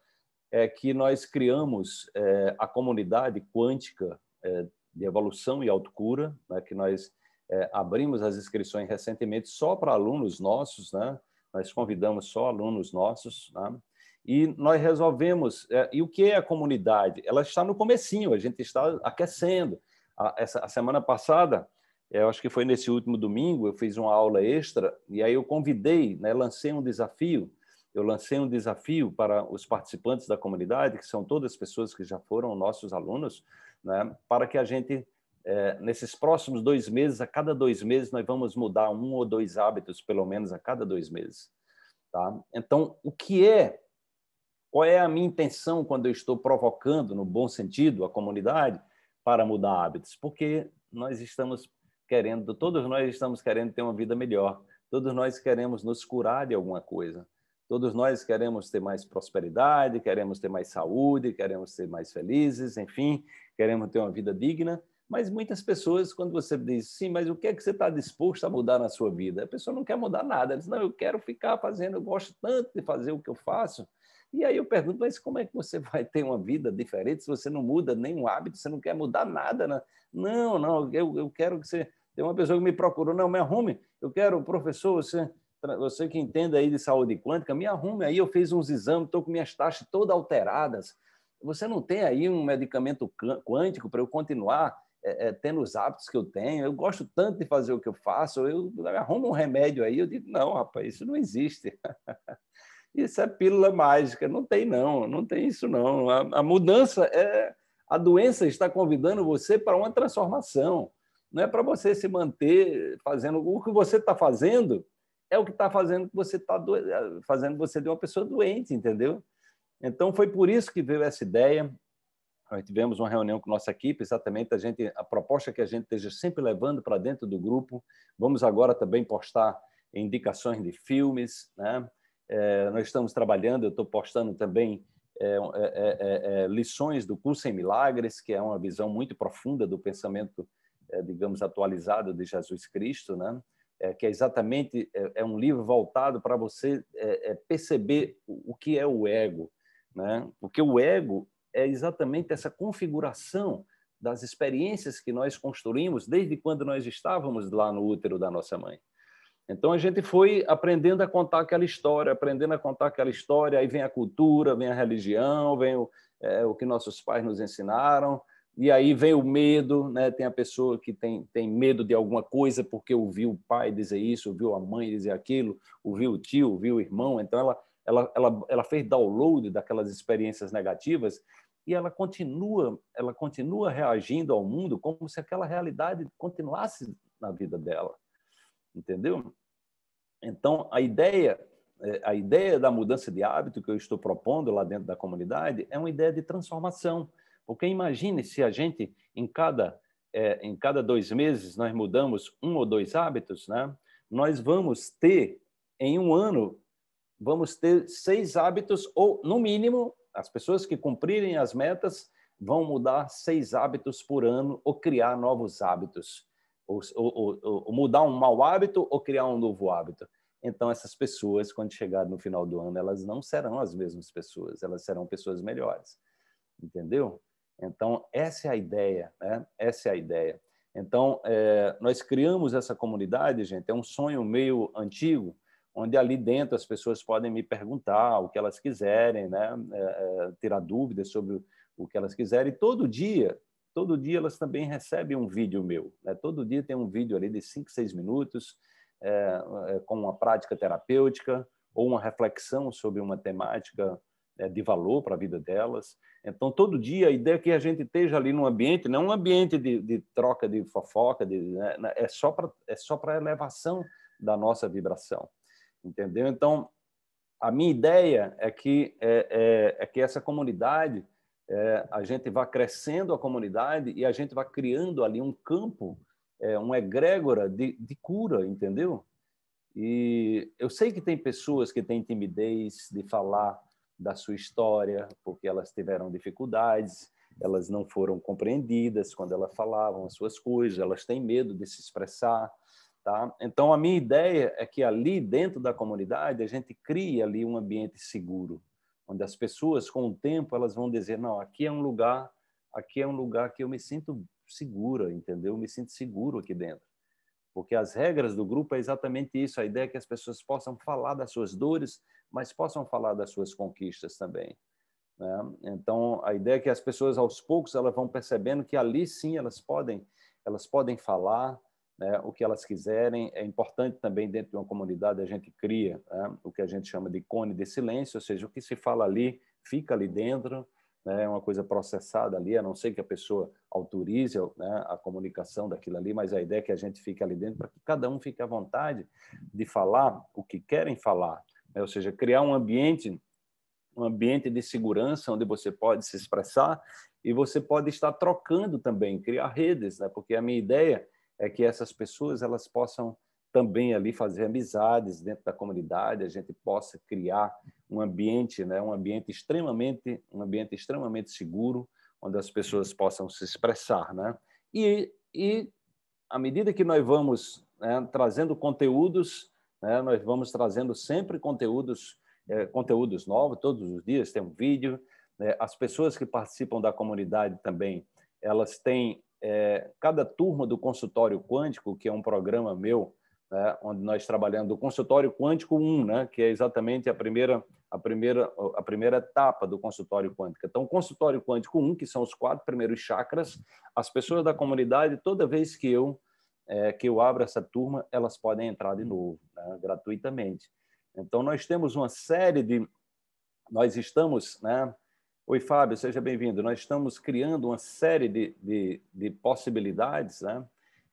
é que nós criamos é, a comunidade quântica é, de evolução e autocura, né, que nós é, abrimos as inscrições recentemente só para alunos nossos, né? Nós convidamos só alunos nossos, né? E nós resolvemos. É, e o que é a comunidade? Ela está no comecinho, a gente está aquecendo. A, essa a semana passada é, eu acho que foi nesse último domingo, eu fiz uma aula extra e aí eu convidei, né, lancei um desafio. Eu lancei um desafio para os participantes da comunidade, que são todas as pessoas que já foram nossos alunos, né, para que a gente, é, nesses próximos dois meses, a cada dois meses, nós vamos mudar um ou dois hábitos, pelo menos a cada dois meses. Tá? Então, o que é, qual é a minha intenção quando eu estou provocando, no bom sentido, a comunidade para mudar hábitos? Porque nós estamos querendo, todos nós estamos querendo ter uma vida melhor, todos nós queremos nos curar de alguma coisa, todos nós queremos ter mais prosperidade, queremos ter mais saúde, queremos ser mais felizes, enfim, queremos ter uma vida digna. Mas muitas pessoas, quando você diz, sim, mas o que é que você está disposto a mudar na sua vida? A pessoa não quer mudar nada. Ela diz, não, eu quero ficar fazendo, eu gosto tanto de fazer o que eu faço, e aí eu pergunto, mas como é que você <laughs> vai ter uma vida diferente se você não muda nenhum hábito, você não quer mudar nada? Né? Não, não, eu, eu quero que você. Tem uma pessoa que me procurou, não, me arrume, eu quero, professor, você, você que entenda aí de saúde quântica, me arrume aí, eu fiz uns exames, estou com minhas taxas todas alteradas. Você não tem aí um medicamento quântico para eu continuar é, é, tendo os hábitos que eu tenho? Eu gosto tanto de fazer o que eu faço, eu, eu arrumo um remédio aí. Eu digo, não, rapaz, isso não existe. <laughs> Isso é pílula mágica. Não tem, não. Não tem isso, não. A, a mudança é. A doença está convidando você para uma transformação. Não é para você se manter fazendo. O que você está fazendo é o que está fazendo que você está do... É, fazendo você de uma pessoa doente, entendeu? Então foi por isso que veio essa ideia. Nós tivemos uma reunião com nossa equipe, exatamente a gente a proposta que a gente esteja sempre levando para dentro do grupo. Vamos agora também postar indicações de filmes, né? É, nós estamos trabalhando, eu estou postando também é, é, é, é lições do curso em milagres, que é uma visão muito profunda do pensamento, digamos, atualizado de Jesus Cristo, né? que é exatamente é, um livro voltado para você perceber o, que é o ego, né? Porque o ego é exatamente essa configuração das experiências que nós construímos desde quando nós estávamos lá no útero da nossa mãe. Então a gente foi aprendendo a contar aquela história, aprendendo a contar aquela história, aí vem a cultura, vem a religião, vem o, é, o que nossos pais nos ensinaram, e aí vem o medo, né? Tem a pessoa que tem, tem medo de alguma coisa porque ouviu o pai dizer isso, ouviu a mãe dizer aquilo, ouviu o tio, ouviu o irmão, então ela ela, ela, ela fez download daquelas experiências negativas e ela continua ela continua reagindo ao mundo como se aquela realidade continuasse na vida dela entendeu? Então, a ideia, é, a ideia da mudança de hábito que eu estou propondo lá dentro da comunidade é uma ideia de transformação, porque imagine se a gente, em cada, é, em cada dois meses, nós mudamos um ou dois hábitos, né? nós vamos ter, em um ano, vamos ter seis hábitos, ou, no mínimo, as pessoas que cumprirem as metas vão mudar seis hábitos por ano ou criar novos hábitos ou, ou, ou mudar um mau hábito ou criar um novo hábito. Então, essas pessoas, quando chegar no final do ano, elas não serão as mesmas pessoas, elas serão pessoas melhores. Entendeu? Então, essa é a ideia, né? Essa é a ideia. Então, é, nós criamos essa comunidade, gente, é um sonho meio antigo, onde ali dentro as pessoas podem me perguntar o que elas quiserem, né? É, é, tirar dúvidas sobre o que elas quiserem. E todo dia Todo dia elas também recebem um vídeo meu. Né? Todo dia tem um vídeo ali de 5, 6 minutos é, é, com uma prática terapêutica ou uma reflexão sobre uma temática é, de valor para a vida delas. Então, todo dia, a ideia é que a gente esteja ali num ambiente, não um ambiente de, de troca de fofoca, de, né? né é só para é só a elevação da nossa vibração. Entendeu? Então, a minha ideia é que, é, é, é que essa comunidade é, a gente vai crescendo a comunidade e a gente vai criando ali um campo, é, uma egrégora de, de cura, entendeu? E eu sei que tem pessoas que têm timidez de falar da sua história, porque elas tiveram dificuldades, elas não foram compreendidas quando elas falavam as suas coisas, elas têm medo de se expressar, tá? Então a minha ideia é que ali dentro da comunidade a gente crie ali um ambiente seguro, onde as pessoas com o tempo elas vão dizer não, aqui é um lugar, aqui é um lugar que eu me sinto segura, entendeu? Eu me sinto seguro aqui dentro. Porque as regras do grupo é exatamente isso, a ideia é que as pessoas possam falar das suas dores, mas possam falar das suas conquistas também. Né? Então, a ideia é que as pessoas, aos poucos, elas vão percebendo que ali sim elas podem, elas podem falar, né, o que elas quiserem. É importante também, dentro de uma comunidade, a gente cria né, o que a gente chama de cone de silêncio, ou seja, o que se fala ali fica ali dentro, né, é uma coisa processada ali, a não ser que a pessoa autorize né, a comunicação daquilo ali, mas a ideia é que a gente fique ali dentro para que cada um fique à vontade de falar o que querem falar, né, ou seja, criar um ambiente um ambiente de segurança onde você pode se expressar e você pode estar trocando também, criar redes, né? Porque a minha ideia é que essas pessoas elas possam também ali fazer amizades dentro da comunidade, a gente possa criar um ambiente, né, um ambiente extremamente, um ambiente extremamente seguro, onde as pessoas possam se expressar, né? E, e à medida que nós vamos né, trazendo conteúdos, né, nós vamos trazendo sempre conteúdos, eh, conteúdos novos todos os dias tem um vídeo. Né? as pessoas que participam da comunidade também, elas têm é, cada turma do consultório quântico, que é um programa meu, né, onde nós trabalhamos do consultório quântico 1, né, que é exatamente a primeira a primeira a primeira etapa do consultório quântico. Então, consultório quântico 1, que são os quatro primeiros chakras, as pessoas da comunidade, toda vez que eu é, que eu abro essa turma, elas podem entrar de novo, né, gratuitamente. Então, nós temos uma série de nós estamos, né, Oi, Fábio, seja bem-vindo. Nós estamos criando uma série de, de, de possibilidades né?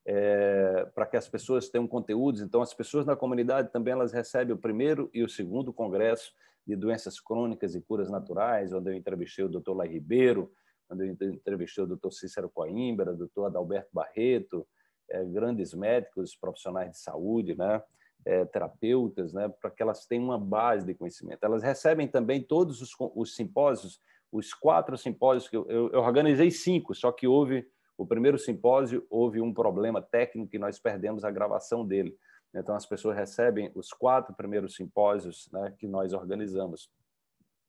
É, para que as pessoas tenham conteúdos. Então, as pessoas na comunidade também elas recebem o primeiro e o segundo congresso de doenças crônicas e curas naturais, onde eu entrevistei o Dr. Lai Ribeiro, onde eu entrevistei o Dr. Cícero Coimbra, o Dr. Adalberto Barreto, é, grandes médicos, profissionais de saúde, né? É, terapeutas, né, para que elas tenham uma base de conhecimento. Elas recebem também todos os, os simpósios os quatro simpósios que eu, eu, organizei cinco, só que houve o primeiro simpósio houve um problema técnico e nós perdemos a gravação dele. Então as pessoas recebem os quatro primeiros simpósios né, que nós organizamos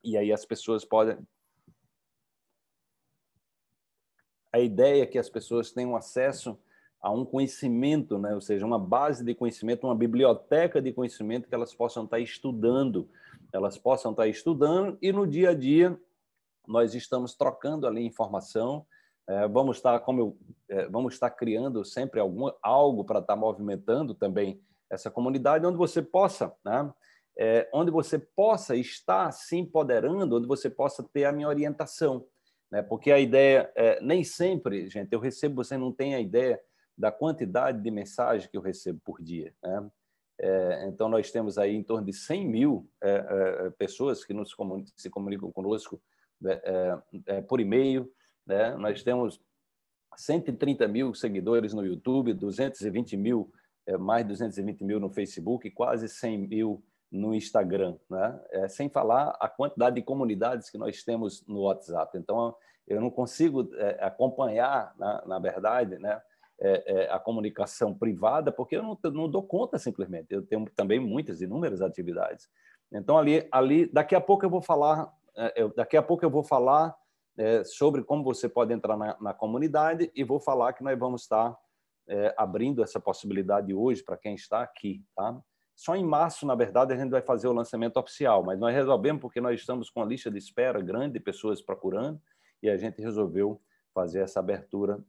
e aí as pessoas podem a ideia é que as pessoas tenham acesso a um conhecimento, né? ou seja, uma base de conhecimento, uma biblioteca de conhecimento que elas possam estar estudando, elas possam estar estudando e no dia a dia nós estamos trocando ali informação, é, vamos estar tá como eu, é, vamos estar tá criando sempre algum algo para estar tá movimentando também essa comunidade onde você possa, né? É, onde você possa estar se empoderando, onde você possa ter a minha orientação, né? Porque a ideia é, nem sempre, gente, eu recebo, você não tem a ideia da quantidade de mensagem que eu recebo por dia, né? É, então nós temos aí em torno de 100 mil é, pessoas que nos comunicam, se comunicam conosco né, é, é, por e-mail. Né? Nós temos 130 mil seguidores no YouTube, 220 mil, é, mais 220 mil no Facebook, quase 100 mil no Instagram, né? É, sem falar a quantidade de comunidades que nós temos no WhatsApp. Então, eu não consigo é, acompanhar, na, né, na, verdade, né? É, a comunicação privada, porque eu não, não, dou conta simplesmente. Eu tenho também muitas, inúmeras atividades. Então, ali, ali, daqui a pouco eu vou falar é, eu, daqui a pouco eu vou falar é, sobre como você pode entrar na, na, comunidade e vou falar que nós vamos estar é, abrindo essa possibilidade hoje para quem está aqui. Tá? Só em março, na verdade, a gente vai fazer o lançamento oficial, mas nós resolvemos porque nós estamos com a lista de espera grande de pessoas procurando e a gente resolveu fazer essa abertura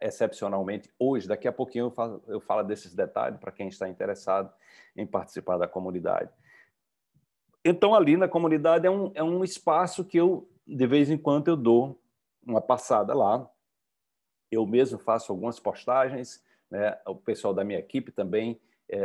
excepcionalmente hoje. Daqui a pouquinho eu falo, eu falo desses detalhes para quem está interessado em participar da comunidade. Então, ali na comunidade é um, é um espaço que eu, de vez em quando, eu dou uma passada lá. Eu mesmo faço algumas postagens, né? o pessoal da minha equipe também é,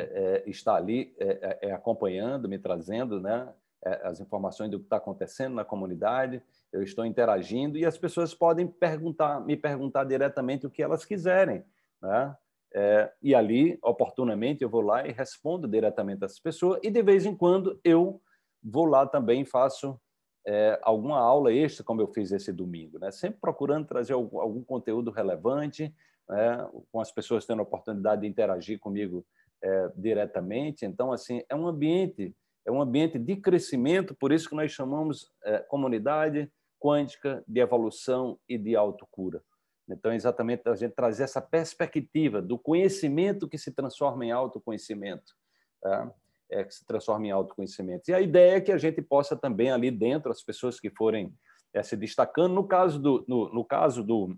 é, está ali é, é, é acompanhando, me trazendo né? É, as informações do que está acontecendo na comunidade. Eu estou interagindo e as pessoas podem perguntar, me perguntar diretamente o que elas quiserem. Né? É, e ali, oportunamente, eu vou lá e respondo diretamente às pessoas, e de vez em quando eu vou lá também faço é, alguma aula extra, como eu fiz esse domingo, né? sempre procurando trazer algum, algum conteúdo relevante, né? com as pessoas tendo a oportunidade de interagir comigo é, diretamente. Então, assim, é um ambiente, é um ambiente de crescimento, por isso que nós chamamos é, comunidade quântica de evolução e de autocura. Então, exatamente a gente trazer essa perspectiva do conhecimento que se transforma em autoconhecimento. Tá? é, que se transforma em autoconhecimento. E a ideia é que a gente possa também ali dentro, as pessoas que forem é, se destacando, no caso, do, no, no caso do,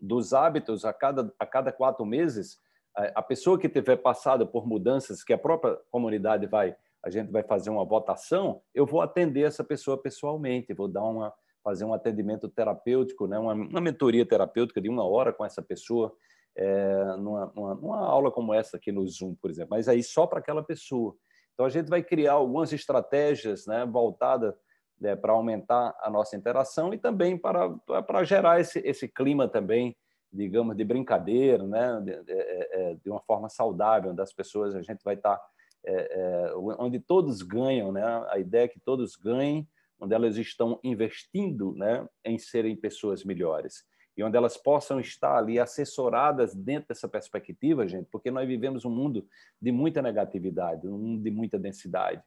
dos hábitos, a cada, a cada quatro meses, a, a pessoa que tiver passado por mudanças que a própria comunidade vai, a gente vai fazer uma votação, eu vou atender essa pessoa pessoalmente, vou dar uma fazer um atendimento terapêutico, né? uma, uma mentoria terapêutica de uma hora com essa pessoa é, numa, numa, numa aula como essa aqui no Zoom, por exemplo, mas aí só para aquela pessoa. Então, a gente vai criar algumas estratégias né, voltadas né, para aumentar a nossa interação e também para, para gerar esse, esse clima também, digamos, de brincadeira, né, de, de, eh, eh, de uma forma saudável, onde as pessoas, a gente vai estar, é, é, onde todos ganham, né, a ideia é que todos ganhem, onde elas estão investindo né, em serem pessoas melhores e onde elas possam estar ali assessoradas dentro dessa perspectiva, gente, porque nós vivemos um mundo de muita negatividade, um mundo de muita densidade,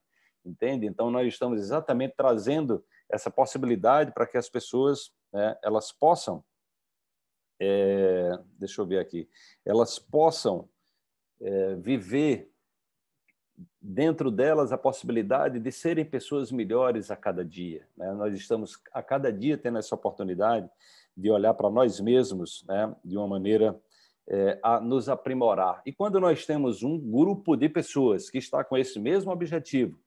entende? Então nós estamos exatamente trazendo essa possibilidade para que as pessoas né, elas possam, é, deixa eu ver aqui, elas possam é, viver dentro delas a possibilidade de serem pessoas melhores a cada dia. Né? Nós estamos a cada dia tendo essa oportunidade de olhar para nós mesmos né, de uma maneira é, a nos aprimorar. E quando nós temos um grupo de pessoas que está com esse mesmo objetivo,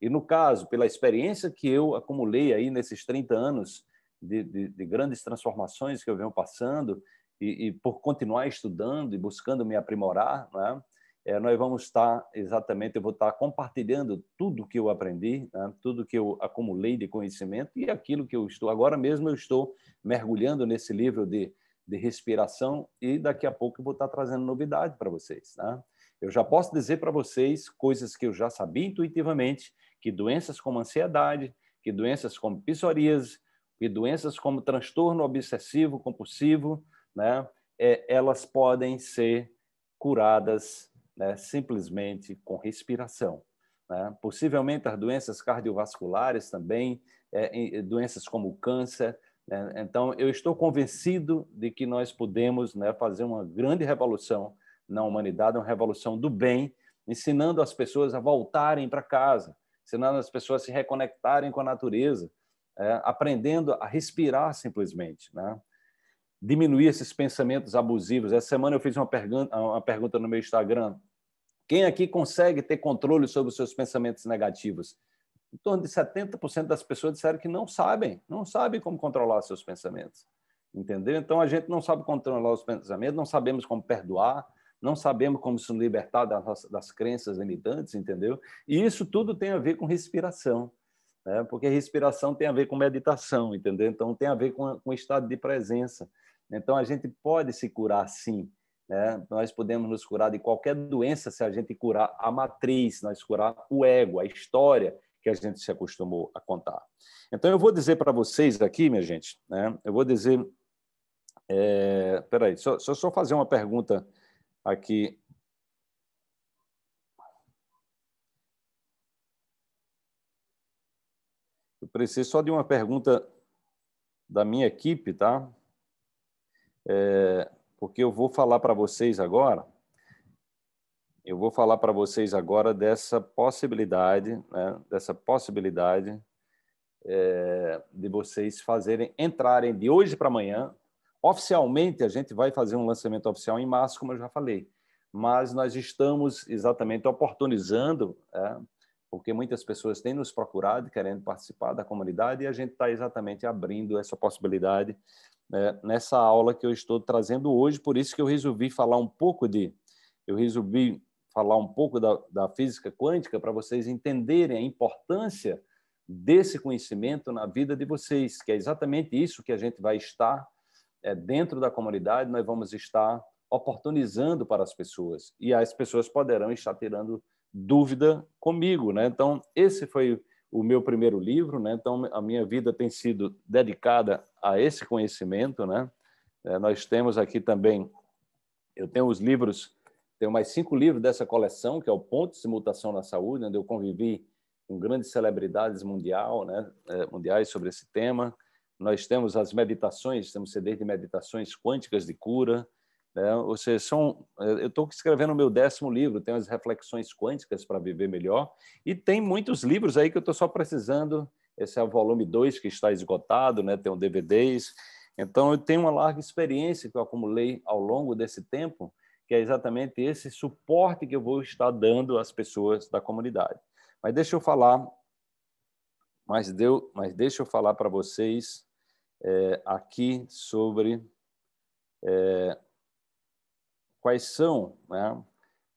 e no caso, pela experiência que eu acumulei aí nesses 30 anos de, de, de grandes transformações que eu venho passando, e, e, por continuar estudando e buscando me aprimorar, né, é, nós vamos estar exatamente, eu vou estar compartilhando tudo que eu aprendi, né? tudo que eu acumulei de conhecimento e aquilo que eu estou agora mesmo eu estou mergulhando nesse livro de, de respiração e daqui a pouco eu vou estar trazendo novidade para vocês. Né? Eu já posso dizer para vocês coisas que eu já sabia intuitivamente, que doenças como ansiedade, que doenças como psoríase, que doenças como transtorno obsessivo compulsivo, né, é, elas podem ser curadas né, simplesmente com respiração. Né? Possivelmente as doenças cardiovasculares também, é, é, doenças como o câncer. Né? Então, eu estou convencido de que nós podemos né, fazer uma grande revolução na humanidade, uma revolução do bem, ensinando as pessoas a voltarem para casa, ensinando as pessoas a se reconectarem com a natureza, é, aprendendo a respirar simplesmente, né? diminuir esses pensamentos abusivos. Essa semana eu fiz uma pergunta, uma pergunta no meu Instagram quem aqui consegue ter controle sobre os seus pensamentos negativos? Em torno de 70% das pessoas disseram que não sabem, não sabem como controlar seus pensamentos. Entendeu? Então a gente não sabe controlar os pensamentos, não sabemos como perdoar, não sabemos como se libertar das, das crenças limitantes, entendeu? E isso tudo tem a ver com respiração. né? porque respiração tem a ver com meditação, entendeu? Então tem a ver com, com estado de presença. Então a gente pode se curar sim, né? Nós podemos nos curar de qualquer doença se a gente curar a matriz, nós curar o ego, a história que a gente se acostumou a contar. Então, eu vou dizer para vocês aqui, minha gente, né? eu vou dizer. É, peraí, só, só, só fazer uma pergunta aqui preciso só de uma pergunta da minha equipe, tá? É porque eu vou falar para vocês agora, eu vou falar para vocês agora dessa possibilidade, né, dessa possibilidade é, de vocês fazerem, entrarem de hoje para amanhã. Oficialmente, a gente vai fazer um lançamento oficial em março, como eu já falei, mas nós estamos exatamente oportunizando, é, porque muitas pessoas têm nos procurado querendo participar da comunidade e a gente está exatamente abrindo essa possibilidade né, nessa aula que eu estou trazendo hoje, por isso que eu resolvi falar um pouco de, eu resolvi falar um pouco da, da física quântica para vocês entenderem a importância desse conhecimento na vida de vocês, que é exatamente isso que a gente vai estar é, dentro da comunidade, nós vamos estar oportunizando para as pessoas e as pessoas poderão estar tirando dúvida comigo, né? Então esse foi o meu primeiro livro, né? Então a minha vida tem sido dedicada a esse conhecimento, né? É, nós temos aqui também, eu tenho os livros, tenho mais cinco livros dessa coleção, que é o ponto de Mutação na Saúde, onde eu convivi com grandes celebridades mundial, né? É, mundiais sobre esse tema. Nós temos as meditações, temos CD de meditações quânticas de cura, é, ou seja, são, é, eu estou escrevendo o meu décimo livro, tenho as reflexões quânticas para viver melhor, e tem muitos livros aí que eu estou só precisando esse é o volume 2 que está esgotado, né? tem um DVDs. Então, eu tenho uma larga experiência que eu acumulei ao longo desse tempo, que é exatamente esse suporte que eu vou estar dando às pessoas da comunidade. Mas deixa eu falar, mas, deu, mas deixa eu falar para vocês é, aqui sobre é, quais são, né?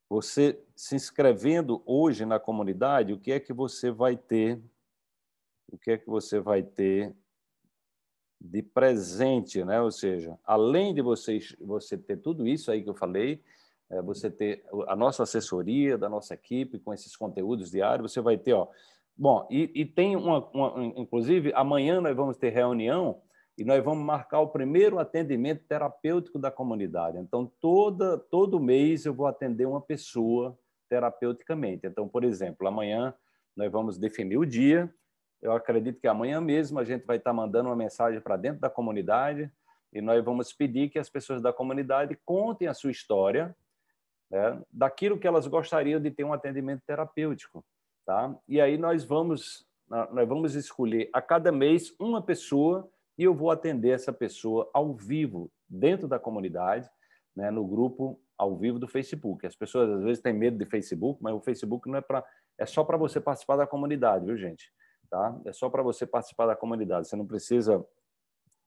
Você se inscrevendo hoje na comunidade, o que é que você vai ter o que é que você vai ter de presente, né? Ou seja, além de você você ter tudo isso aí que eu falei, é, você ter a nossa assessoria da nossa equipe com esses conteúdos diários, você vai ter, ó. Bom, e, e tem uma, uma, inclusive amanhã nós vamos ter reunião e nós vamos marcar o primeiro atendimento terapêutico da comunidade. Então toda todo mês eu vou atender uma pessoa terapeuticamente. Então, por exemplo, amanhã nós vamos definir o dia eu acredito que amanhã mesmo a gente vai estar mandando uma mensagem para dentro da comunidade e nós vamos pedir que as pessoas da comunidade contem a sua história né, daquilo que elas gostariam de ter um atendimento terapêutico. Tá? E aí nós vamos, nós vamos escolher a cada mês uma pessoa e eu vou atender essa pessoa ao vivo dentro da comunidade, né, no grupo ao vivo do Facebook. As pessoas às vezes têm medo de Facebook, mas o Facebook não é para é só para você participar da comunidade, viu, gente? tá? É só para você participar da comunidade. Você não precisa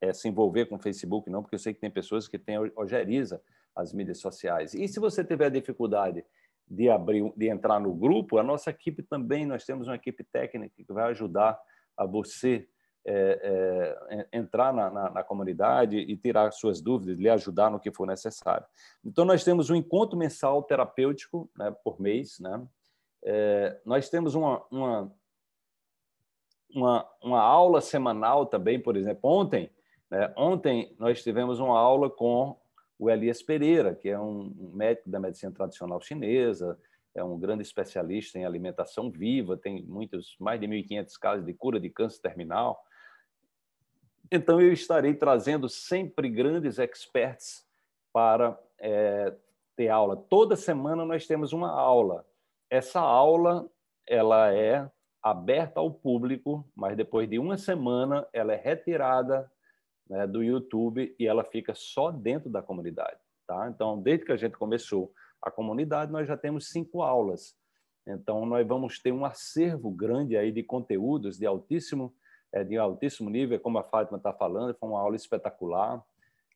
é, se envolver com o Facebook, não, porque eu sei que tem pessoas que têm ojeriza as mídias sociais. E se você tiver dificuldade de abrir, de entrar no grupo, a nossa equipe também, nós temos uma equipe técnica que vai ajudar a você é, é, entrar na, na, na, comunidade e tirar suas dúvidas, lhe ajudar no que for necessário. Então, nós temos um encontro mensal terapêutico né, por mês. Né? É, nós temos uma, uma, uma, uma aula semanal também, por exemplo, ontem, né? ontem nós tivemos uma aula com o Elias Pereira, que é um médico da medicina tradicional chinesa, é um grande especialista em alimentação viva, tem muitos mais de 1.500 casos de cura de câncer terminal. Então, eu estarei trazendo sempre grandes experts para é, ter aula. Toda semana nós temos uma aula. Essa aula ela é aberta ao público, mas depois de uma semana ela é retirada né, do YouTube e ela fica só dentro da comunidade. Tá? Então, desde que a gente começou a comunidade, nós já temos cinco aulas. Então, nós vamos ter um acervo grande aí de conteúdos de altíssimo, é, de altíssimo nível, como a Fátima está falando, foi uma aula espetacular.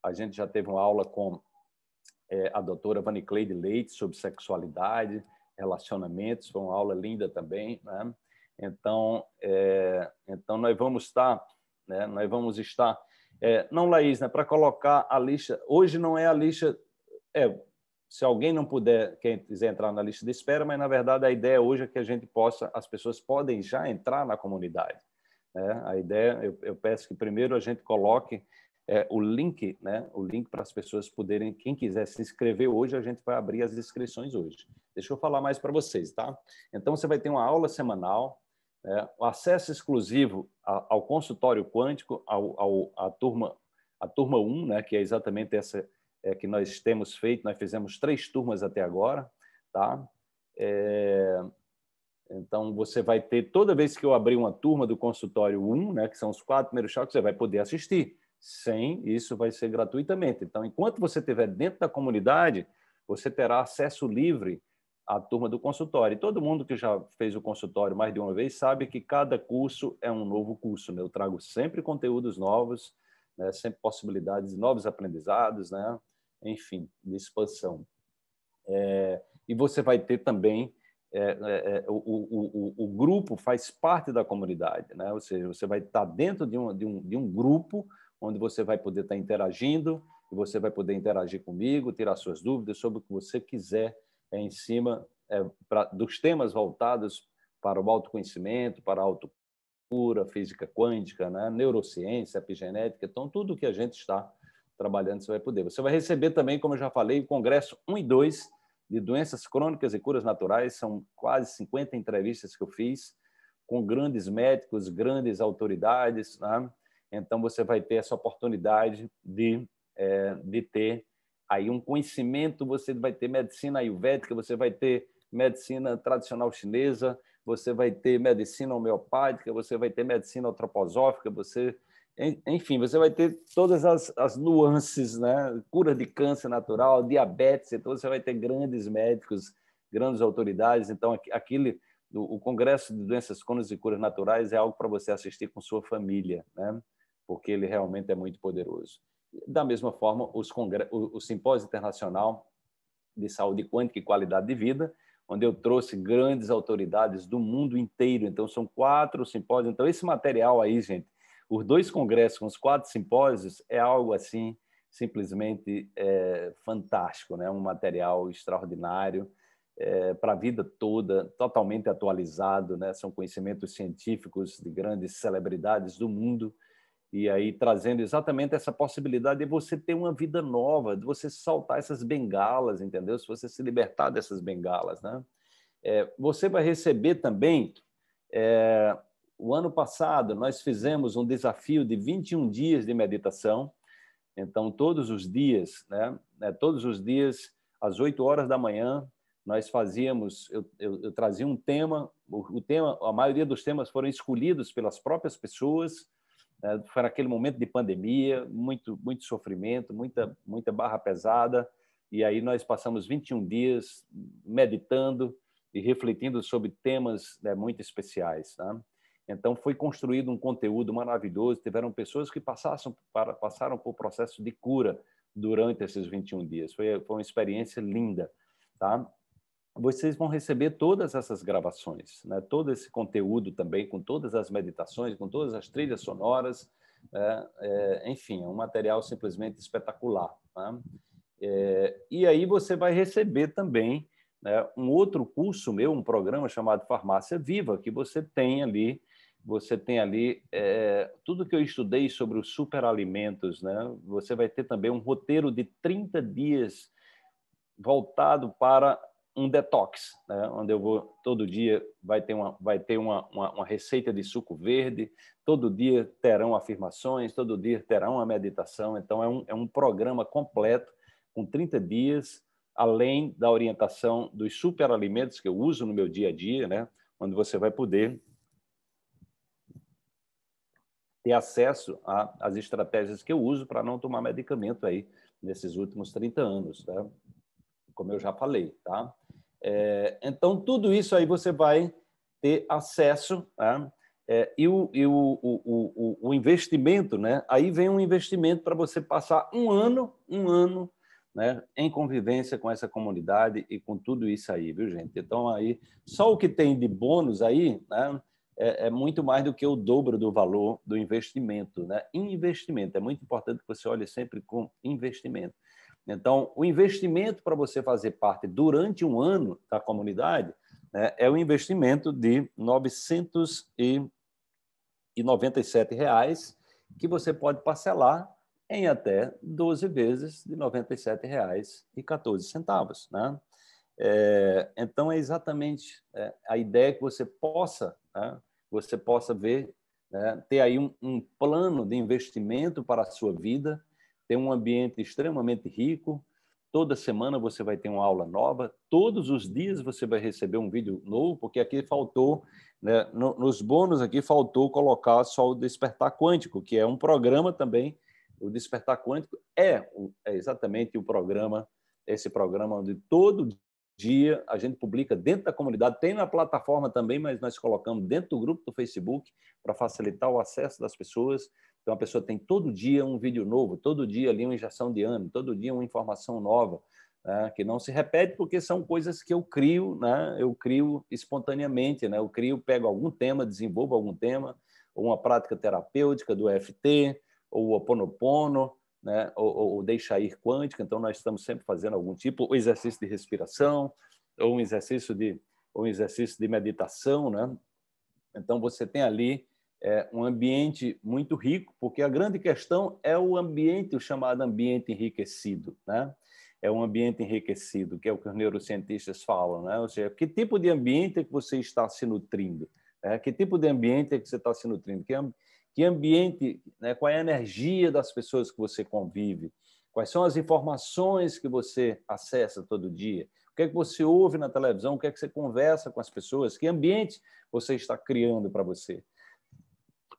A gente já teve uma aula com é, a doutora Vanicleide Leite sobre sexualidade, relacionamentos, foi uma aula linda também. Né? Então, é, então nós vamos estar, né, nós vamos estar, é, não Laís, né, para colocar a lista. Hoje não é a lista. É, se alguém não puder, quem quiser entrar na lista de espera, mas na verdade a ideia hoje é que a gente possa, as pessoas podem já entrar na comunidade. Né? A ideia, eu, eu peço que primeiro a gente coloque é, o link, né? O link para as pessoas poderem, quem quiser se inscrever hoje, a gente vai abrir as inscrições hoje. Deixa eu falar mais para vocês, tá? Então você vai ter uma aula semanal é, o acesso exclusivo ao consultório quântico, ao, ao, à turma a turma 1, né, que é exatamente essa é, que nós temos feito, nós fizemos três turmas até agora, tá? É, então, você vai ter, toda vez que eu abrir uma turma do consultório 1, né, que são os quatro primeiros choques, você vai poder assistir. Sem, isso vai ser gratuitamente. Então, enquanto você estiver dentro da comunidade, você terá acesso livre a turma do consultório. E todo mundo que já fez o consultório mais de uma vez sabe que cada curso é um novo curso. Né? Eu trago sempre conteúdos novos, né? sempre possibilidades de novos aprendizados, né? enfim, de expansão. É, e você vai ter também é, é, é o, o, o, o, grupo faz parte da comunidade, né? Ou seja, você vai estar dentro de um, de um, de um grupo onde você vai poder estar interagindo e você vai poder interagir comigo, tirar suas dúvidas sobre o que você quiser é em cima é, pra, dos temas voltados para o autoconhecimento, para a autocura, física quântica, né? neurociência, epigenética, então tudo que a gente está trabalhando você vai poder. Você vai receber também, como eu já falei, o congresso 1 e 2 de doenças crônicas e curas naturais, são quase 50 entrevistas que eu fiz com grandes médicos, grandes autoridades, né? então você vai ter essa oportunidade de, é, de ter aí um conhecimento, você vai ter medicina ayurvédica, você vai ter medicina tradicional chinesa, você vai ter medicina homeopática, você vai ter medicina antroposófica, você enfim, você vai ter todas as, as nuances, né? Cura de câncer natural, diabetes, então você vai ter grandes médicos, grandes autoridades. Então, aquele, o, Congresso de Doenças Cônicas e Curas Naturais é algo para você assistir com sua família, né? Porque ele realmente é muito poderoso. Da mesma forma, os o, o Simpósio Internacional de Saúde Quântica e Qualidade de Vida, onde eu trouxe grandes autoridades do mundo inteiro. Então, são quatro simpósios. Então, esse material aí, gente, os dois congressos com os quatro simpósios, é algo assim simplesmente é, fantástico, né? um material extraordinário é, para a vida toda, totalmente atualizado. Né? São conhecimentos científicos de grandes celebridades do mundo e aí trazendo exatamente essa possibilidade de você ter uma vida nova, de você saltar essas bengalas, entendeu? Se você se libertar dessas bengalas, né? É, você vai receber também. É, o ano passado nós fizemos um desafio de 21 dias de meditação. Então todos os dias, né? né todos os dias às 8 horas da manhã nós fazíamos, eu, eu, eu trazia um tema, o, o tema, a maioria dos temas foram escolhidos pelas próprias pessoas né, foi naquele momento de pandemia, muito, muito sofrimento, muita, muita barra pesada. E aí nós passamos 21 dias meditando e refletindo sobre temas né, muito especiais. Tá? Então foi construído um conteúdo maravilhoso. Tiveram pessoas que passaram, passaram por processo de cura durante esses 21 dias. Foi, foi uma experiência linda. Tá? vocês vão receber todas essas gravações, né? todo esse conteúdo também, com todas as meditações, com todas as trilhas sonoras. É, é, enfim, é um material simplesmente espetacular. Né? É, e aí você vai receber também né, um outro curso meu, um programa chamado Farmácia Viva, que você tem ali você tem ali é, tudo que eu estudei sobre os superalimentos, né? Você vai ter também um roteiro de 30 dias voltado para um detox, né? onde eu vou todo dia vai ter, uma, vai ter uma, uma, uma, receita de suco verde, todo dia terão afirmações, todo dia terão uma meditação. Então, é um, é um programa completo, com 30 dias, além da orientação dos superalimentos que eu uso no meu dia a dia, né? onde você vai poder ter acesso às estratégias que eu uso para não tomar medicamento aí nesses últimos 30 anos. Né? como eu já falei, tá? É, então, tudo isso aí você vai ter acesso, tá? É, e, o, e o, o, o, investimento, né? Aí vem um investimento para você passar um ano, um ano, né? Em convivência com essa comunidade e com tudo isso aí, viu, gente? Então aí só o que tem de bônus aí, né? É, é muito mais do que o dobro do valor do investimento, né? Investimento é muito importante que você olhe sempre com investimento. Então, o investimento para você fazer parte durante um ano da comunidade né, é um investimento de R$ 997, reais, que você pode parcelar em até 12 vezes de R$ 97,14. Né? É, então, é exatamente é, a ideia que você possa, né, você possa ver, né, ter aí um, um plano de investimento para a sua vida, tem um ambiente extremamente rico. Toda semana você vai ter uma aula nova, todos os dias você vai receber um vídeo novo, porque aqui faltou, né, nos bônus aqui faltou colocar só o Despertar Quântico, que é um programa também. O Despertar Quântico é, é exatamente o programa, esse programa onde todo dia, a gente publica dentro da comunidade, tem na plataforma também, mas nós colocamos dentro do grupo do Facebook para facilitar o acesso das pessoas. Então, a pessoa tem todo dia um vídeo novo, todo dia ali uma injeção de ânimo, todo dia uma informação nova, né, que não se repete, porque são coisas que eu crio, né, eu crio espontaneamente. Né, eu crio, pego algum tema, desenvolvo algum tema, ou uma prática terapêutica do EFT, ou o Oponopono, né, ou, ou deixar ir quântica. Então, nós estamos sempre fazendo algum tipo, ou exercício de respiração, ou um exercício de, um exercício de meditação. Né? Então, você tem ali é um ambiente muito rico, porque a grande questão é o ambiente, o chamado ambiente enriquecido, né? É um ambiente enriquecido, que é o que os neurocientistas falam, né? Ou seja, que tipo de ambiente é que você está se nutrindo? Né? Que tipo de ambiente é que você está se nutrindo? Que, que ambiente, né? qual é a energia das pessoas que você convive? Quais são as informações que você acessa todo dia? O que é que você ouve na televisão? O que é que você conversa com as pessoas? Que ambiente você está criando para você?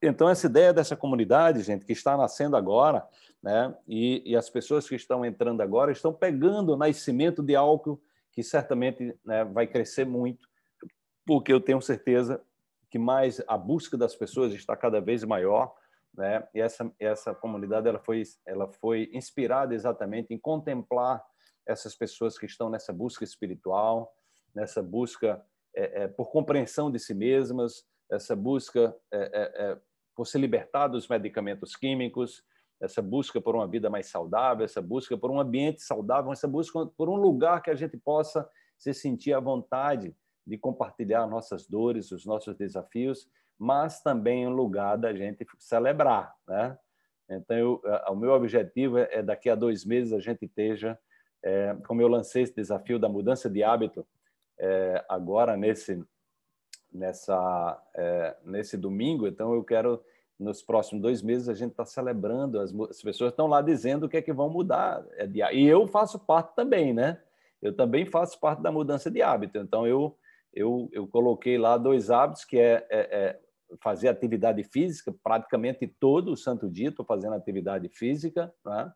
Então, essa ideia dessa comunidade, gente, que está nascendo agora, né, e, e as pessoas que estão entrando agora estão pegando o nascimento de algo que certamente né, vai crescer muito, porque eu tenho certeza que mais a busca das pessoas está cada vez maior, né? E essa essa comunidade ela foi ela foi inspirada exatamente em contemplar essas pessoas que estão nessa busca espiritual, nessa busca é, é, por compreensão de si mesmas, essa busca é, é, é por se libertar dos medicamentos químicos, essa busca por uma vida mais saudável, essa busca por um ambiente saudável, essa busca por um lugar que a gente possa se sentir à vontade de compartilhar nossas dores, os nossos desafios, mas também um lugar da gente celebrar, né? Então, eu, eh, o meu objetivo é, é daqui a dois meses a gente esteja, é, como eu lancei esse desafio da mudança de hábito é, agora nesse nessa, é, nesse domingo. Então, eu quero, nos próximos dois meses, a gente está celebrando, as, as, pessoas estão lá dizendo o que é que vão mudar. É, e eu faço parte também, né? Eu também faço parte da mudança de hábito. Então, eu, eu, eu coloquei lá dois hábitos, que é, é, é fazer atividade física, praticamente todo o santo dia estou fazendo atividade física, né?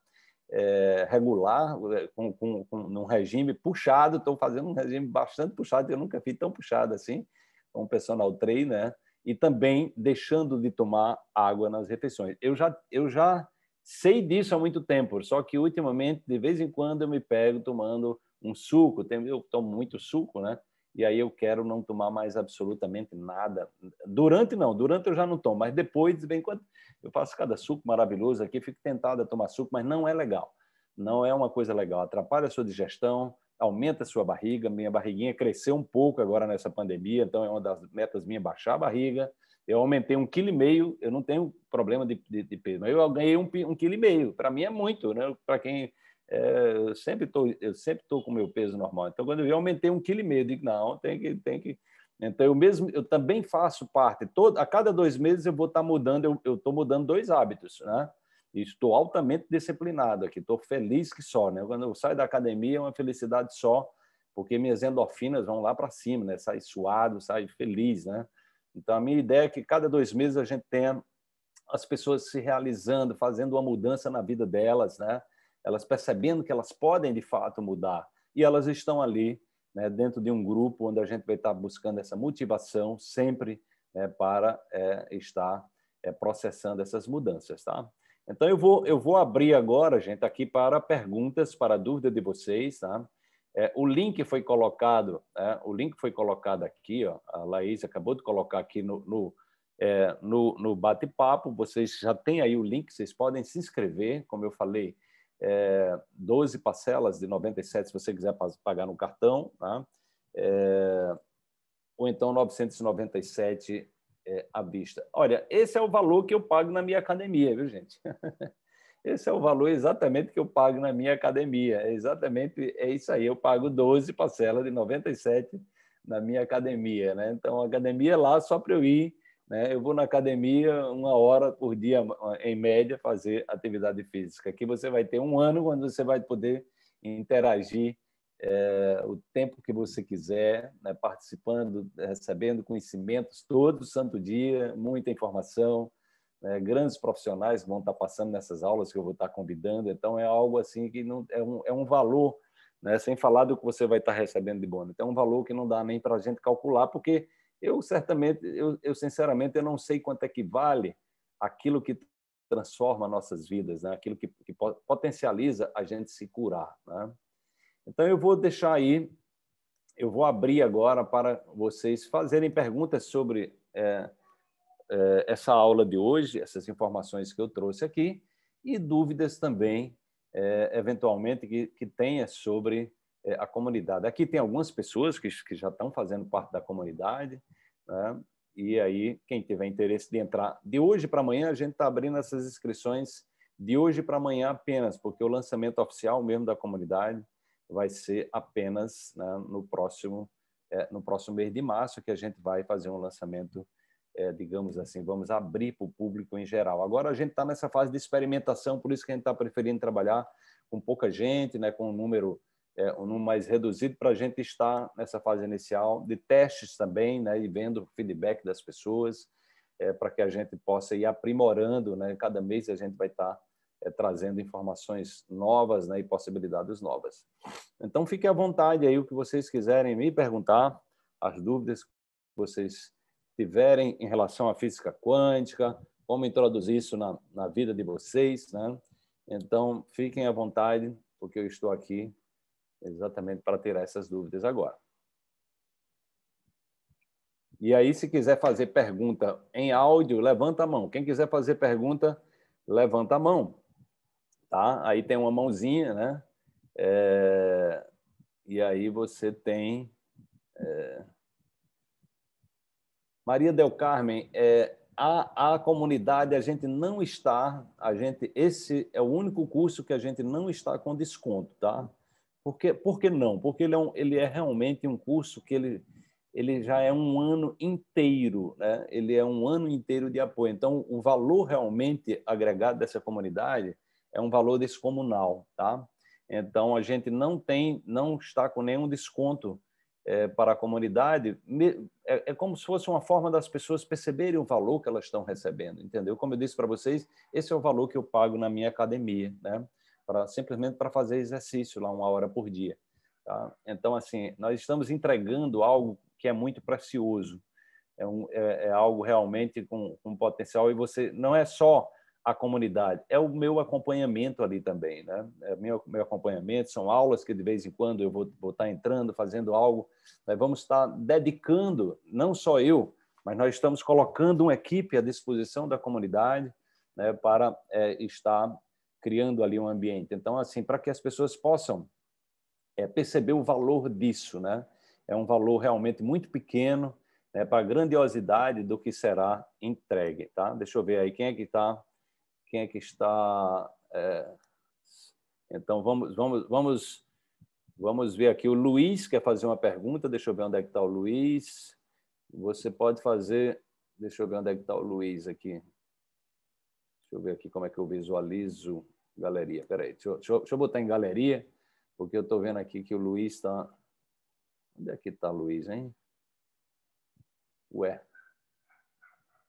É, regular, é, com, com, com, num regime puxado, estou fazendo um regime bastante puxado, eu nunca fiz tão puxado assim, um personal trainer, né? e também deixando de tomar água nas refeições. Eu já, eu já sei disso há muito tempo, só que ultimamente, de vez em quando, eu me pego tomando um suco, eu tomo muito suco, né? E aí eu quero não tomar mais absolutamente nada. Durante não, durante eu já não tomo, mas depois, de vez em quando eu faço cada suco maravilhoso aqui, fico tentado a tomar suco, mas não é legal. Não é uma coisa legal, atrapalha a sua digestão, aumenta a sua barriga. Minha barriguinha cresceu um pouco agora nessa pandemia, então é uma das metas minha baixar a barriga. Eu aumentei um quilo e meio, eu não tenho problema de, de, de peso, mas eu ganhei um, um quilo e meio. Para mim é muito, né? Para quem é, eu sempre tô, eu sempre estou com meu peso normal. Então quando eu, vi, eu aumentei um quilo e meio, eu digo não, tem que, tem que. Então eu mesmo, eu também faço parte. Todo, a cada dois meses eu vou estar tá mudando, eu estou mudando dois hábitos, né? estou altamente disciplinado aqui, estou feliz que só, né? Quando eu saio da academia é uma felicidade só, porque minhas endorfinas vão lá para cima, né? Sai suado, sai feliz, né? Então a minha ideia é que cada dois meses a gente tenha as pessoas se realizando, fazendo uma mudança na vida delas, né? Elas percebendo que elas podem de fato mudar e elas estão ali, né? Dentro de um grupo onde a gente vai estar tá buscando essa motivação sempre né? para é, estar é, processando essas mudanças, tá? Então, eu vou, eu vou abrir agora, gente, aqui para perguntas, para dúvida de vocês, tá? É, o link foi colocado, é, o link foi colocado aqui, ó, a Laís acabou de colocar aqui no, no, é, no, no bate-papo, vocês já têm aí o link, vocês podem se inscrever, como eu falei, é, 12 parcelas de 97, se você quiser pagar no cartão, tá? É, ou então 997 é, à vista. Olha, esse é o valor que eu pago na minha academia, viu, gente? <laughs> Esse é o valor exatamente que eu pago na minha academia. É exatamente é isso aí. Eu pago 12 parcelas de 97 na minha academia, né? Então, a academia é lá só para eu ir, né? Eu vou na academia uma hora por dia em média fazer atividade física. Aqui você vai ter um ano quando você vai poder interagir é, o tempo que você quiser, né, participando, é, recebendo conhecimentos todo santo dia, muita informação, né, grandes profissionais vão estar passando nessas aulas que eu vou estar convidando, então é algo assim que não é um, é um valor, né, sem falar do que você vai estar recebendo de bônus, então é um valor que não dá nem para a gente calcular, porque eu certamente, eu, eu sinceramente, eu não sei quanto é que vale aquilo que transforma nossas vidas, né? aquilo que, que potencializa a gente se curar. Né? Então, eu vou deixar aí, eu vou abrir agora para vocês fazerem perguntas sobre é, é, essa aula de hoje, essas informações que eu trouxe aqui, e dúvidas também, é, eventualmente, que, que tenha sobre é, a comunidade. Aqui tem algumas pessoas que, que já estão fazendo parte da comunidade, né? e aí quem tiver interesse de entrar de hoje para amanhã a gente está abrindo essas inscrições de hoje para amanhã apenas porque o lançamento oficial mesmo da comunidade vai ser apenas né, no próximo é, no próximo mês de março que a gente vai fazer um lançamento, é, digamos assim, vamos abrir para o público em geral. Agora a gente está nessa fase de experimentação, por isso que a gente está preferindo trabalhar com pouca gente, né, com um número é, um número mais reduzido para a gente estar nessa fase inicial de testes também, né, e vendo o feedback das pessoas, é, para que a gente possa ir aprimorando, né, cada mês a gente vai estar tá é, trazendo informações novas né, e possibilidades novas. Então, fique à vontade aí o que vocês quiserem me perguntar, as dúvidas que vocês tiverem em relação à física quântica, como introduzir isso na, na vida de vocês. Né? Então, fiquem à vontade, porque eu estou aqui exatamente para tirar essas dúvidas agora. E aí, se quiser fazer pergunta em áudio, levanta a mão. Quem quiser fazer pergunta, levanta a mão tá? Aí tem uma mãozinha, né? É... E aí você tem é... Maria Del Carmen, é, a, a comunidade a gente não está, a gente esse é o único curso que a gente não está com desconto, tá? Porque por que não? Porque ele é, um, ele é realmente um curso que ele ele já é um ano inteiro, né? Ele é um ano inteiro de apoio. Então, o valor realmente agregado dessa comunidade é um valor descomunal, tá? Então a gente não tem, não está com nenhum desconto é, para a comunidade. É, é, como se fosse uma forma das pessoas perceberem o valor que elas estão recebendo, entendeu? Como eu disse para vocês, esse é o valor que eu pago na minha academia, né? Para simplesmente para fazer exercício lá uma hora por dia. Tá? Então assim, nós estamos entregando algo que é muito precioso. É, um, é, é algo realmente com, com potencial e você não é só a comunidade. É o meu acompanhamento ali também, né? É meu, meu acompanhamento, são aulas que de vez em quando eu vou, vou estar tá entrando, fazendo algo. Nós vamos estar tá dedicando, não só eu, mas nós estamos colocando uma equipe à disposição da comunidade né, para é, estar criando ali um ambiente. Então, assim, para que as pessoas possam é, perceber o valor disso, né? É um valor realmente muito pequeno né, para a grandiosidade do que será entregue, tá? Deixa eu ver aí quem é que está quem é que está. É... Então vamos, vamos, vamos, vamos ver aqui. O Luiz quer fazer uma pergunta. Deixa eu ver onde é que está o Luiz. Você pode fazer. Deixa eu ver onde é que está o Luiz aqui. Deixa eu ver aqui como é que eu visualizo. Galeria, peraí. Deixa eu, deixa deixa eu botar em galeria, porque eu estou vendo aqui que o Luiz está. Onde é que está o Luiz, hein? Ué,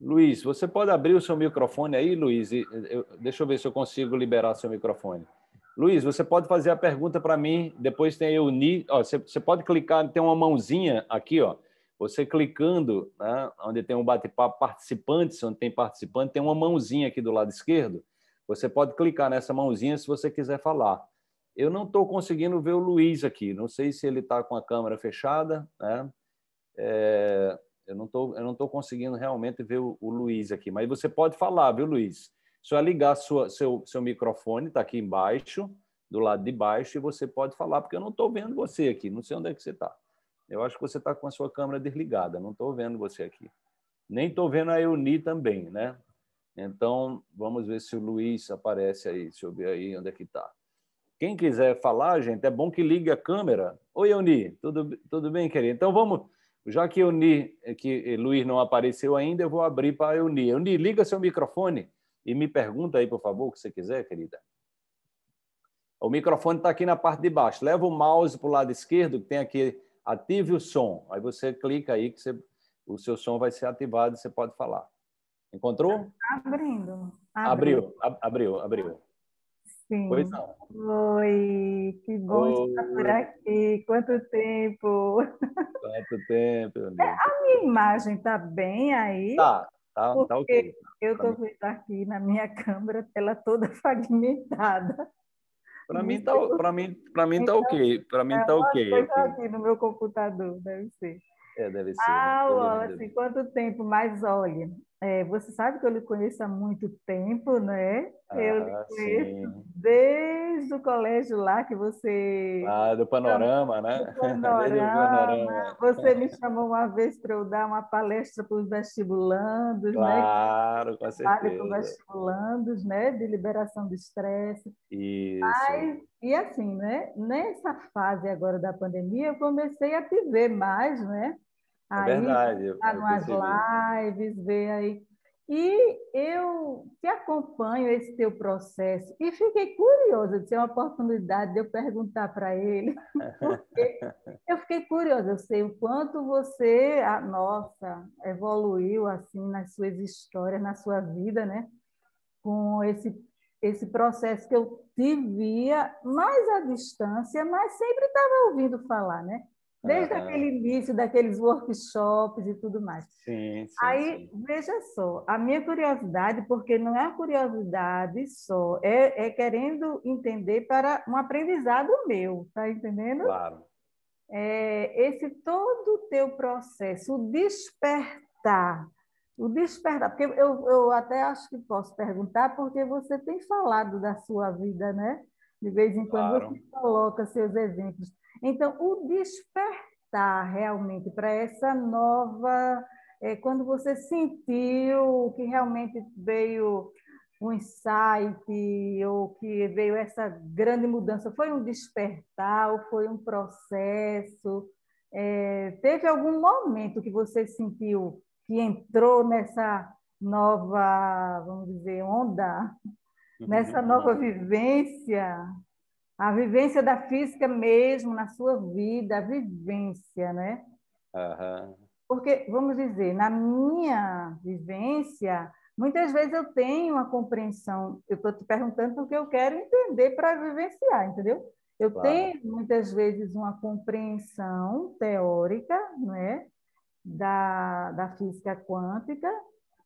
Luiz, você pode abrir o seu microfone aí, Luiz? Eu, deixa eu ver se eu consigo liberar seu microfone. Luiz, você pode fazer a pergunta para mim, depois tem eu unir. você, você, pode clicar, tem uma mãozinha aqui, ó. Você clicando, né, onde tem um bate-papo participantes, onde tem participante, tem uma mãozinha aqui do lado esquerdo. Você pode clicar nessa mãozinha se você quiser falar. Eu não estou conseguindo ver o Luiz aqui, não sei se ele está com a câmera fechada. Né? É, eu não tô, eu não estou conseguindo realmente ver o, o, Luiz aqui, mas você pode falar, viu, Luiz? Só é ligar sua, seu, seu microfone, está aqui embaixo, do lado de baixo, e você pode falar, porque eu não estou vendo você aqui, não sei onde é que você está. Eu acho que você está com a sua câmera desligada, não estou vendo você aqui. Nem estou vendo a Euni também, né? Então, vamos ver se o Luiz aparece aí, deixa eu ver aí onde é que está. Quem quiser falar, gente, é bom que ligue a câmera. Oi, Euni, tudo, tudo bem, querido? Então, vamos, já que Euni, que Luiz não apareceu ainda, eu vou abrir para Euni. Euni, liga seu microfone e me pergunta aí, por favor, o que você quiser, querida. O microfone está aqui na parte de baixo. Leva o mouse para o lado esquerdo, que tem aqui ative o som. Aí você clica aí que você, o seu som vai ser ativado e você pode falar. Encontrou? Tá abrindo. Abriu, abriu, abriu. abriu. Sim. Pois não. Oi, que bom Oi. estar por aqui. Quanto tempo! Quanto tempo, meu Deus. <laughs> É, a minha imagem está bem aí? Tá, tá, tá ok. Tá, tá eu estou vendo aqui na minha câmera, ela toda <laughs> fragmentada. Para mim tá, para mim, para mim então, tá ok. Então, para mim é tá ok. Coisa okay. aqui no meu computador, deve ser. É, deve ser. Ah, Wallace, assim, quanto tempo mais olha. É, você sabe que eu lhe conheço há muito tempo, né? Ah, eu lhe ah, conheço sim. desde o colégio lá que você. Ah, do Panorama, né? Do <laughs> panorama. Você me chamou uma vez para eu dar uma palestra para os vestibulandos, claro, né? Claro, com certeza. com vestibulandos, né? De liberação do estresse. Isso. Mas, e assim, né? Nessa fase agora da pandemia, eu comecei a te ver mais, né? É aí, é verdade. Eu, tá as lives, vê aí. E eu te acompanho esse teu processo e fiquei curiosa de ter uma oportunidade de eu perguntar para ele. <laughs> Porque eu fiquei curiosa, eu sei o quanto você, a, nossa, evoluiu assim nas suas histórias, na sua vida, né? Com esse esse processo que eu te via mais à distância, mas sempre estava ouvindo falar, né? Desde uhum. aquele início, daqueles workshops e tudo mais. Sim, sim, Aí, sim. veja só, a minha curiosidade, porque não é a curiosidade só, é, é querendo entender para um aprendizado meu, tá entendendo? Claro. É, esse todo o teu processo, o despertar, o despertar, porque eu, eu até acho que posso perguntar, porque você tem falado da sua vida, né? De vez em quando claro. você coloca seus exemplos. Então, o despertar realmente para essa nova. É, quando você sentiu que realmente veio um insight ou que veio essa grande mudança? Foi um despertar ou foi um processo? É, teve algum momento que você sentiu que entrou nessa nova, vamos dizer, onda, uhum. nessa nova vivência? A vivência da física mesmo na sua vida, a vivência, né? Uhum. Porque, vamos dizer, na minha vivência, muitas vezes eu tenho uma compreensão. Eu estou te perguntando porque eu quero entender para vivenciar, entendeu? Eu claro. tenho muitas vezes uma compreensão teórica, né? Da, da física quântica.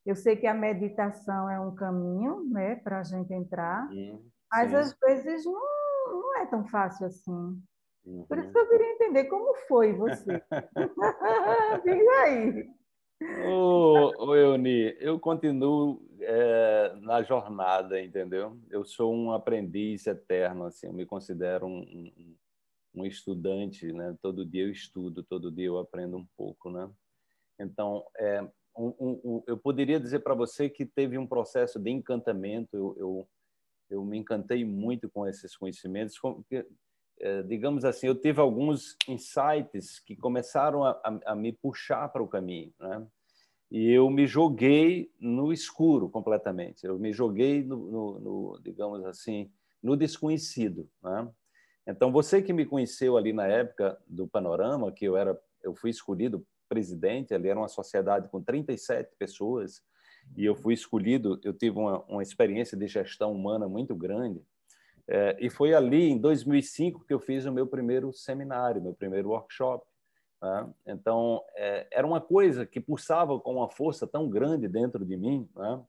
Eu sei que a meditação é um caminho né, para a gente entrar, sim, mas sim. às vezes não não, é tão fácil assim. Uhum. Por isso que eu queria entender como foi você. <laughs> Diga aí. Ô, ô Euni, eu continuo é, na jornada, entendeu? Eu sou um aprendiz eterno, assim, eu me considero um, um, estudante, né? Todo dia eu estudo, todo dia eu aprendo um pouco, né? Então, é, um, eu poderia dizer para você que teve um processo de encantamento, eu, eu eu me encantei muito com esses conhecimentos. Eh, digamos assim, eu tive alguns insights que começaram a, a, a me puxar para o caminho, né? E eu me joguei no escuro completamente. Eu me joguei no, no, no digamos assim, no desconhecido. Né? Então, você que me conheceu ali na época do Panorama, que eu era, eu fui escolhido presidente, ali era uma sociedade com 37 pessoas, e eu fui escolhido, eu tive uma, uma experiência de gestão humana muito grande, é, e foi ali, em 2005, que eu fiz o meu primeiro seminário, meu primeiro workshop. Né? Então, é, era uma coisa que pulsava com uma força tão grande dentro de mim, né?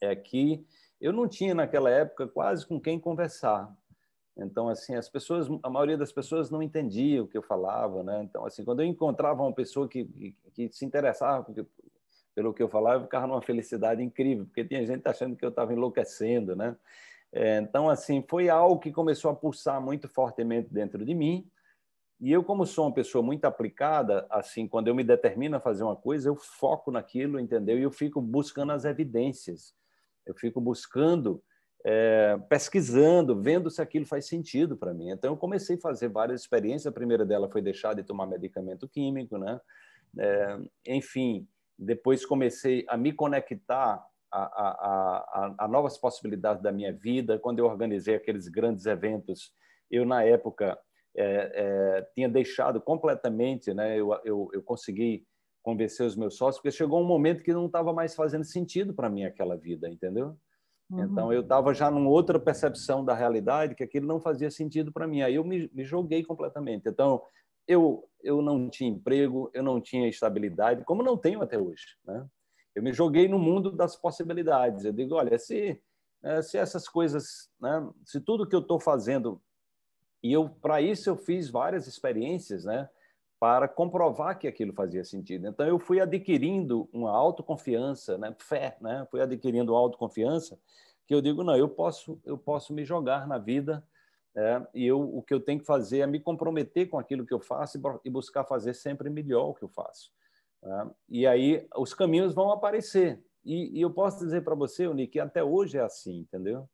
é que eu não tinha, naquela época, quase com quem conversar. Então, assim, as pessoas, a maioria das pessoas não entendia o que eu falava, né? Então, assim, quando eu encontrava uma pessoa que, que, que se interessava pelo que eu falava, eu ficava numa felicidade incrível, porque tinha gente achando que eu estava enlouquecendo, né? É, então, assim, foi algo que começou a pulsar muito fortemente dentro de mim. E eu, como sou uma pessoa muito aplicada, assim, quando eu me determino a fazer uma coisa, eu foco naquilo, entendeu? E eu fico buscando as evidências. Eu fico buscando, é, pesquisando, vendo se aquilo faz sentido para mim. Então, eu comecei a fazer várias experiências. A primeira dela foi deixar de tomar medicamento químico, né? É, enfim, depois comecei a me conectar a, a, a, a, novas possibilidades da minha vida. Quando eu organizei aqueles grandes eventos, eu, na época, é, é, tinha deixado completamente, né? eu, eu, eu consegui convencer os meus sócios, porque chegou um momento que não estava mais fazendo sentido para mim aquela vida, entendeu? Uhum. Então, eu estava já numa outra percepção da realidade, que aquilo não fazia sentido para mim. Aí eu me, me joguei completamente. Então, eu, eu não tinha emprego, eu não tinha estabilidade, como não tenho até hoje. Né? Eu me joguei no mundo das possibilidades. Eu digo, olha, se, né, se essas coisas, né, se tudo que eu estou fazendo, e eu para isso eu fiz várias experiências, né, para comprovar que aquilo fazia sentido. Então eu fui adquirindo uma autoconfiança, né, fé, né, fui adquirindo autoconfiança que eu digo, não, eu posso, eu posso me jogar na vida é, e eu, o que eu tenho que fazer é me comprometer com aquilo que eu faço e, e buscar fazer sempre melhor o que eu faço. É, e aí os caminhos vão aparecer. E, e eu posso dizer para você, Uni, que até hoje é assim, entendeu?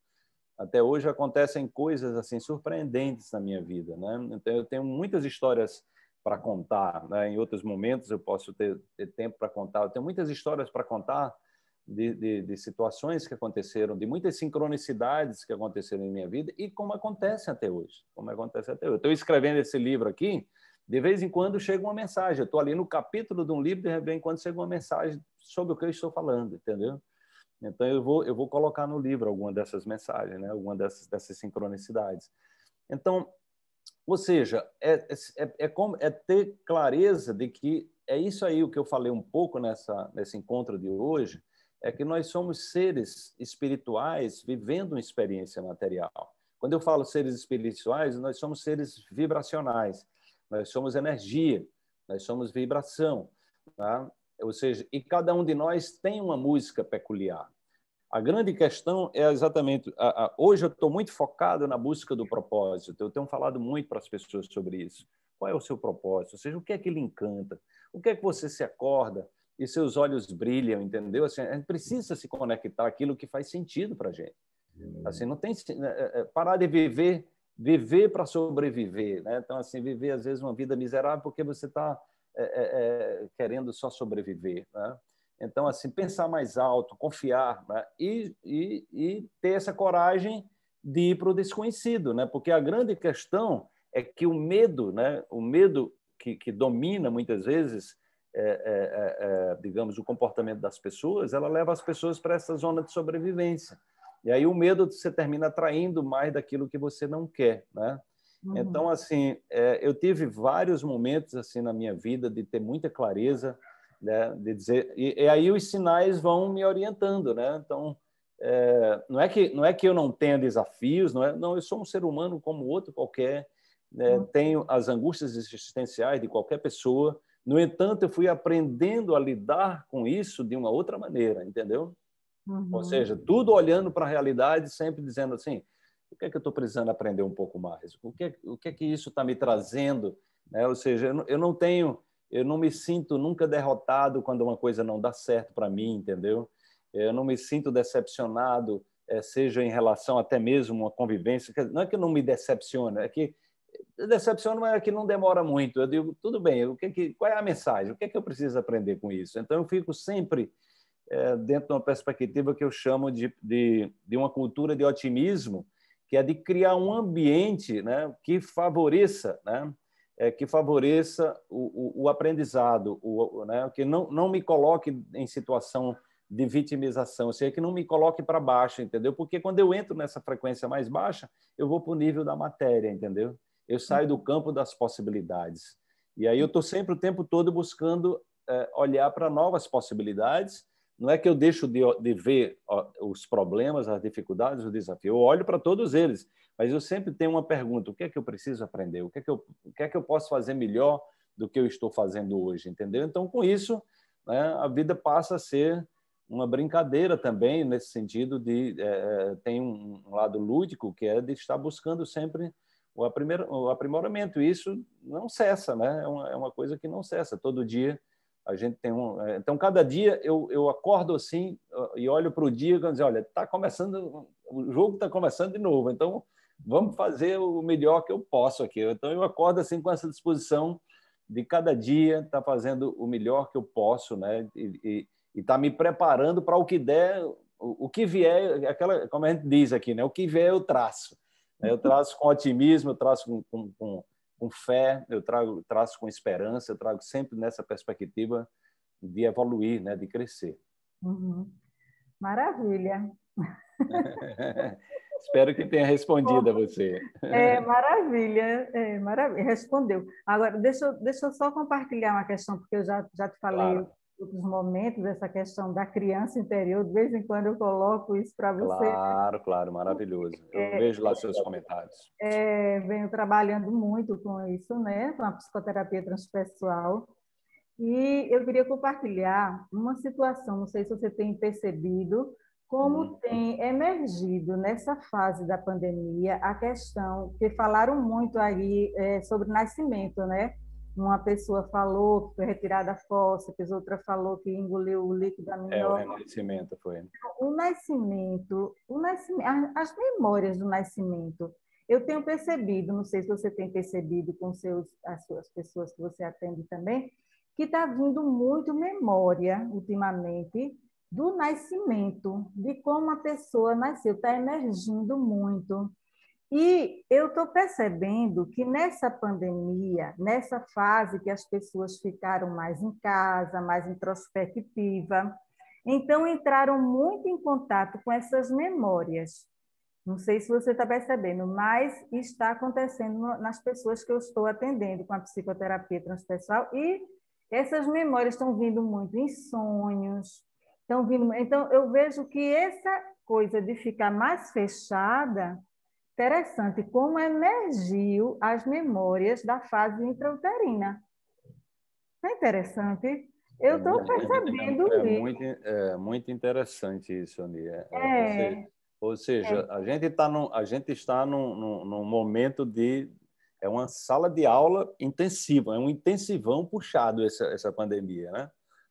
Até hoje acontecem coisas assim surpreendentes na minha vida, né? Então eu tenho muitas histórias para contar, né? Em outros momentos eu posso ter, ter tempo para contar. Eu tenho muitas histórias para contar de, de, de, situações que aconteceram, de muitas sincronicidades que aconteceram em minha vida e como acontece até hoje. Como acontece até hoje. Estou escrevendo esse livro aqui, de vez em quando chega uma mensagem. Eu estou ali no capítulo de um livro, de vez em quando chega uma mensagem sobre o que eu estou falando, entendeu? Então eu vou eu vou colocar no livro alguma dessas mensagens, né? Alguma dessas dessas sincronicidades. Então, ou seja, é é, é, como, é ter clareza de que é isso aí o que eu falei um pouco nessa nesse encontro de hoje é que nós somos seres espirituais vivendo uma experiência material. Quando eu falo seres espirituais, nós somos seres vibracionais, nós somos energia, nós somos vibração. Tá? Ou seja, e cada um de nós tem uma música peculiar. A grande questão é exatamente. A, a, hoje eu estou muito focado na busca do propósito. Eu tenho falado muito para as pessoas sobre isso. Qual é o seu propósito? Ou seja, o que é que lhe encanta? O que é que você se acorda e seus olhos brilham, entendeu? Assim, a gente precisa se conectar aquilo que faz sentido para a gente. Uhum. Assim, não tem né, é, é, parar de viver, viver para sobreviver, né? Então assim, viver às vezes uma vida miserável porque você está é, é, é, querendo só sobreviver, né? Então assim, pensar mais alto, confiar né? e, e, e ter essa coragem de ir para o desconhecido, né? Porque a grande questão é que o medo, né? O medo que, que domina muitas vezes é é, é, é, digamos, o comportamento das pessoas, ela leva as pessoas para essa zona de sobrevivência. E aí o medo você termina atraindo mais daquilo que você não quer, né? Uhum. Então, assim, é, eu tive vários momentos assim na minha vida de ter muita clareza, né? de dizer e, e, aí os sinais vão me orientando, né? Então, é, não é que não é que eu não tenha desafios, não é? Não, eu sou um ser humano como outro qualquer, né? uhum. tenho as angústias existenciais de qualquer pessoa, no entanto, eu fui aprendendo a lidar com isso de uma outra maneira, entendeu? Uhum. Ou seja, tudo olhando para a realidade, sempre dizendo assim: o que é que eu estou precisando aprender um pouco mais? O que é, o que, é que isso está me trazendo? É, ou seja, eu não, eu não, tenho, eu não me sinto nunca derrotado quando uma coisa não dá certo para mim, entendeu? Eu não me sinto decepcionado, é, seja em relação até mesmo a convivência. Não é que eu não me decepciona, é que decepciona é que não demora muito. Eu digo, tudo bem, o que, é que qual é a mensagem? O que é que eu preciso aprender com isso? Então, eu fico sempre é, dentro de uma perspectiva que eu chamo de, de, de uma cultura de otimismo, que é de criar um ambiente né, que favoreça, né, é, que favoreça o, o, o aprendizado, o, né, que não, não me coloque em situação de vitimização, ou seja, que não me coloque para baixo, entendeu? Porque quando eu entro nessa frequência mais baixa, eu vou para o nível da matéria, entendeu? eu saio do campo das possibilidades. E aí eu estou sempre o tempo todo buscando é, olhar para novas possibilidades. Não é que eu deixo de, de ver os problemas, as dificuldades, o desafio. Eu olho para todos eles, mas eu sempre tenho uma pergunta: o que é que eu preciso aprender? O que é que eu, o que é que eu posso fazer melhor do que eu estou fazendo hoje? Entendeu? Então, com isso, né, a vida passa a ser uma brincadeira também nesse sentido de é, é tem um lado lúdico que é de estar buscando sempre o, o aprimoramento. E isso não cessa, né? É uma, é uma, coisa que não cessa. Todo dia a gente tem um. É, então, cada dia eu, eu acordo assim e olho para o dia e digo: olha, está começando, o jogo está começando de novo. Então, vamos fazer o melhor que eu posso aqui. Então, eu acordo assim com essa disposição de cada dia estar tá fazendo o melhor que eu posso, né? E estar tá me preparando para o que der. O, o que vier, é aquela, como a gente diz aqui, né? O que vier eu traço. Né? Eu traço com otimismo, eu traço com, com, com, com fé, eu trago, traço com esperança, eu trago sempre nessa perspectiva de evoluir, né, de crescer. Uhum. Maravilha. <laughs> Espero que tenha respondido a você. É, maravilha, é, maravilha, respondeu. Agora, deixa, eu, deixa eu só compartilhar uma questão, porque eu já, já te falei claro outros momentos, essa questão da criança interior, de vez em quando eu coloco isso para você. Claro, claro, maravilhoso. Eu é, vejo lá seus comentários. É, venho trabalhando muito com isso, né? Com a psicoterapia transpessoal. E eu queria compartilhar uma situação, não sei se você tem percebido, como hum. tem emergido nessa fase da pandemia a questão que falaram muito aí é, sobre nascimento, né? uma pessoa falou que foi retirada fósseis, outra falou que engoliu o líquido amniótico. É, o renascimento foi. O nascimento, o nascimento, as memórias do nascimento. Eu tenho percebido, não sei se você tem percebido com seus, as suas pessoas que você atende também, que está vindo muito memória ultimamente do nascimento, de como a pessoa nasceu, está emergindo muito. E eu estou percebendo que nessa pandemia, nessa fase que as pessoas ficaram mais em casa, mais introspectiva, então entraram muito em contato com essas memórias. Não sei se você está percebendo, mas está acontecendo nas pessoas que eu estou atendendo com a psicoterapia transpessoal e essas memórias estão vindo muito em sonhos, estão vindo. Então eu vejo que essa coisa de ficar mais fechada Interessante como emergiu as memórias da fase intrauterina. Não é interessante? Eu estou é percebendo é, isso. Muito, é muito interessante isso, Ani. É, é, é, Ou seja, é. a gente, tá num, a gente está num, num, num momento de é uma sala de aula intensiva, é um intensivão puxado essa, essa pandemia, né?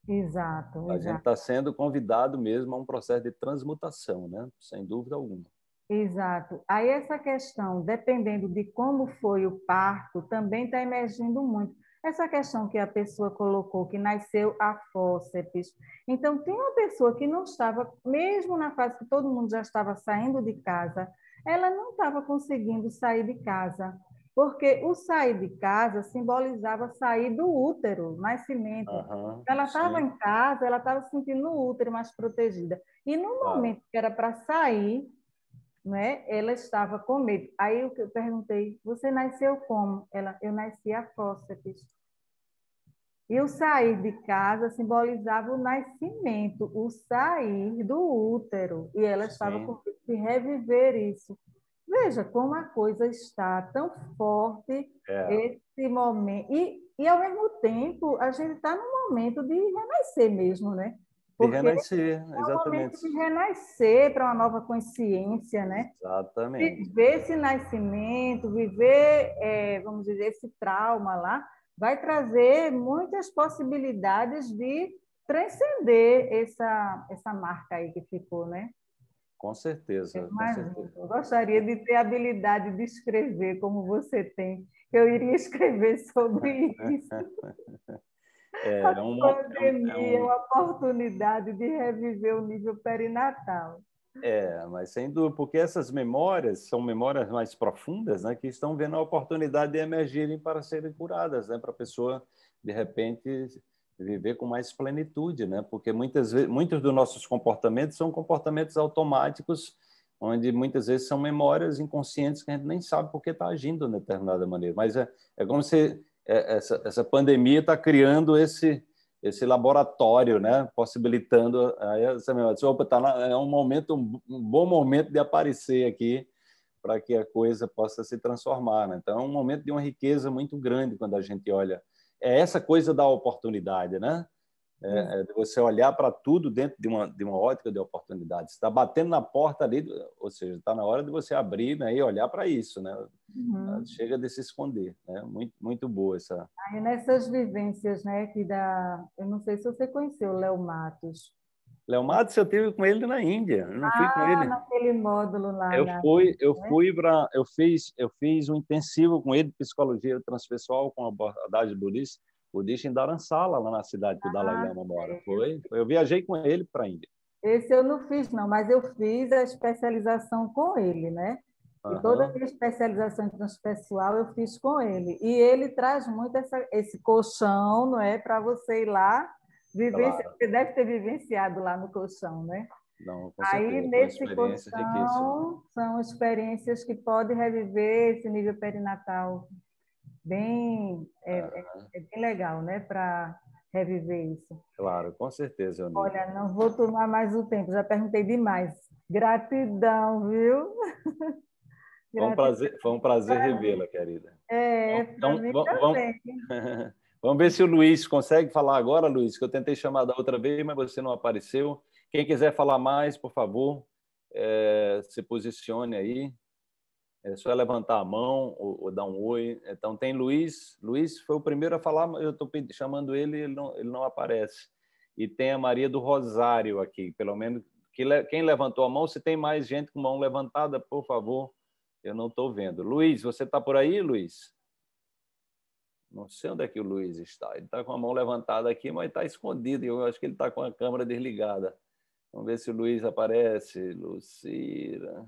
Exato. A exato. gente está sendo convidado mesmo a um processo de transmutação, né? Sem dúvida alguma. Exato. Aí essa questão, dependendo de como foi o parto, também está emergindo muito. Essa questão que a pessoa colocou, que nasceu a fósseps. Então, tem uma pessoa que não estava, mesmo na fase que todo mundo já estava saindo de casa, ela não estava conseguindo sair de casa, porque o sair de casa simbolizava sair do útero, nascimento. Uhum, ela estava em casa, ela estava sentindo o útero mais protegida. E no momento que era para sair, né? Ela estava com medo. Aí eu perguntei: "Você nasceu como?" Ela: "Eu nasci a fósseis." E o sair de casa simbolizava o nascimento, o sair do útero. E ela estava com medo de reviver isso. Veja como a coisa está tão forte é. esse momento. E, e, ao mesmo tempo, a gente está num momento de renascer mesmo, né? de renascer, exatamente. De renascer para uma nova consciência, né? Exatamente. Viver esse nascimento, viver, é, vamos dizer, esse trauma lá, vai trazer muitas possibilidades de transcender essa, essa marca aí que ficou, né? Com certeza. com certeza. eu gostaria de ter a habilidade de escrever como você tem. Eu iria <laughs> escrever sobre isso. <laughs> É, a é uma, é pandemia é um... uma oportunidade de reviver o nível perinatal. É, mas sem dúvida, porque essas memórias são memórias mais profundas, né, que estão vendo a oportunidade de emergirem para serem curadas, né, para a pessoa, de repente, viver com mais plenitude, né, porque muitas vezes, muitos dos nossos comportamentos são comportamentos automáticos, onde muitas vezes são memórias inconscientes que a gente nem sabe por que está agindo de determinada maneira, mas é, é como se é, essa, essa pandemia está criando esse esse laboratório, né, possibilitando aí essa opa, tá é um momento um bom momento de aparecer aqui para que a coisa possa se transformar, né? Então é um momento de uma riqueza muito grande quando a gente olha é essa coisa da oportunidade, né? É, é de você olhar para tudo dentro de uma, de uma ótica de oportunidade. Você está batendo na porta ali, ou seja, está na hora de você abrir né, e olhar para isso. Né? Uhum. Ah, chega de se esconder. Né? Muito, muito boa essa. Aí nessas vivências né, que da, Eu não sei se você conheceu o Léo Matos. Léo Matos, eu tive com ele na Índia. Eu não ah, fui com ah, ele. naquele módulo lá. Eu né? fui, eu né? fui para, eu fiz, eu fiz um intensivo com ele de psicologia transpessoal com a abordagem budista o Dishin Dharamsala, lá na cidade que o Dalai ah, Lama mora. Foi, eu viajei com ele para a Índia. Esse eu não fiz, não, mas eu fiz a especialização com ele, né? Uhum. E toda a minha especialização em transpessoal eu fiz com ele. E ele traz muito essa, esse colchão, não é? Para você ir lá, vivenciar. Claro. Você deve ter vivenciado lá no colchão, né? Não, Aí, nesse colchão, riquíssima. são experiências que podem reviver esse nível perinatal bem, é, é, ah. é bem legal, né? Para reviver isso. Claro, com certeza, Eunice. Olha, não vou tomar mais o tempo, já perguntei demais. Gratidão, viu? Gratidão. <laughs> Foi um prazer, foi um prazer revê-la, querida. É, então, vamos, Vamos, <laughs> vamos ver se o Luiz consegue falar agora, Luiz, que eu tentei chamar da outra vez, mas você não apareceu. Quem quiser falar mais, por favor, é, se posicione aí. É só levantar a mão ou, ou, dar um oi. Então tem Luiz. Luiz foi o primeiro a falar, eu estou chamando ele, ele não, ele não aparece. E tem a Maria do Rosário aqui, pelo menos que le, quem levantou a mão. Se tem mais gente com mão levantada, por favor, eu não estou vendo. Luiz, você está por aí, Luiz? Não sei onde é que o Luiz está. Ele está com a mão levantada aqui, mas está escondido. Eu acho que ele está com a câmera desligada. Vamos ver se o Luiz aparece. Lucira.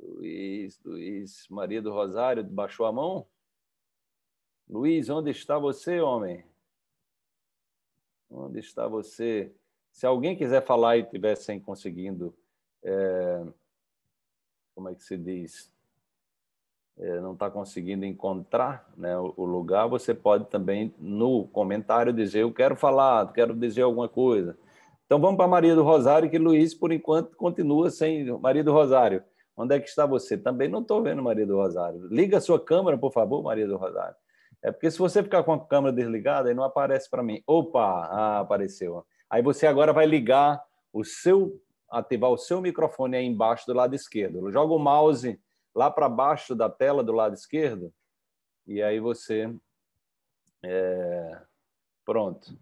Luiz, Luiz, Maria do Rosário, baixou a mão? Luiz, onde está você, homem? Onde está você? Se alguém quiser falar e estiver sem conseguindo, é, como é que se diz? É, não está conseguindo encontrar né, o, o lugar, você pode também no comentário dizer: Eu quero falar, quero dizer alguma coisa. Então vamos para Maria do Rosário, que Luiz, por enquanto, continua sem. Maria do Rosário. Onde é que está você? Também não estou vendo Maria do Rosário. Liga a sua câmera, por favor, Maria do Rosário. É porque se você ficar com a câmera desligada, aí não aparece para mim. Opa, ah, apareceu. Aí você agora vai ligar o seu, ativar o seu microfone aí embaixo do lado esquerdo. Joga o mouse lá para baixo da tela do lado esquerdo e aí você é... pronto.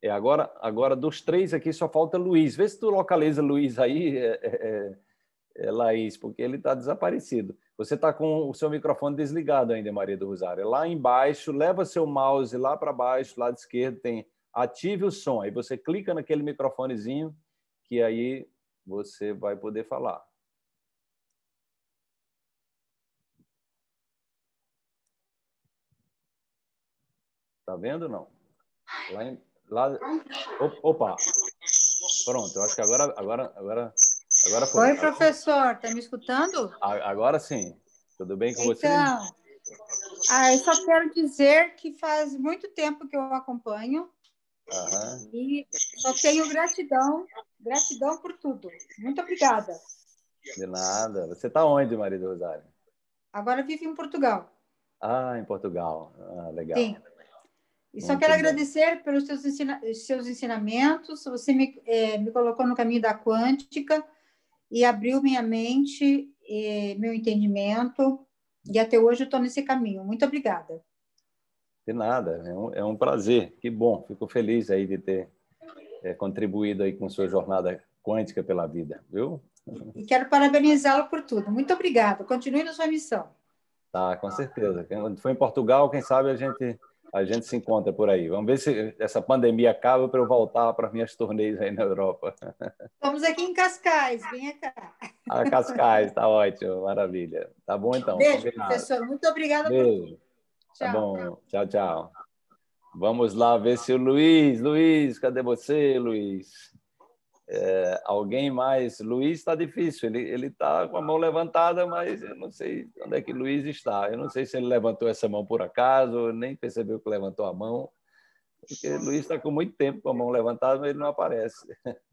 É agora, agora dos três aqui só falta Luiz. Vê se tu localiza Luiz aí. É, é... é é, Laís, porque ele está desaparecido. Você está com o seu microfone desligado ainda, Maria do Rosário. É lá embaixo, leva seu mouse lá para baixo, lado esquerdo tem ative o som. Aí você clica naquele microfonezinho que aí você vai poder falar. Tá vendo não? Lá, em, lá opa. Pronto, eu acho que agora agora agora Agora foi. Oi, professor, está me escutando? Agora sim. Tudo bem com então, você? Então, ah, eu só quero dizer que faz muito tempo que eu acompanho e só tenho gratidão, gratidão por tudo. Muito obrigada. De nada. Você está onde, Maria do Rosário? Agora vivo em Portugal. Ah, em Portugal. Ah, legal. Sim. E só Muito quero bom. agradecer pelos seus, ensina seus ensinamentos. Você me, é, me colocou no caminho da quântica e abriu minha mente, meu entendimento, e até hoje eu estou nesse caminho. Muito obrigada. De nada, é um, é um, prazer. Que bom, fico feliz aí de ter é, contribuído aí com sua jornada quântica pela vida, viu? E quero parabenizá-lo por tudo. Muito obrigada. Continue na sua missão. Tá, com certeza. Quando for em Portugal, quem sabe a gente a gente se encontra por aí. Vamos ver se essa pandemia acaba para eu voltar para minhas turnês aí na Europa. Estamos aqui em Cascais, venha cá. Ah, Cascais, tá ótimo, maravilha. Tá bom então. Beijo, professor. Muito obrigada Beijo. por tchau, tá bom. Tchau, tchau. tchau. Vamos lá ver se o Luiz, Luiz, cadê você, Luiz? É, alguém mais. Luiz está difícil, ele ele está com a mão levantada, mas eu não sei onde é que Luiz está. Eu não sei se ele levantou essa mão por acaso, nem percebeu que levantou a mão, porque Luiz está com muito tempo com a mão levantada, mas ele não aparece. <laughs>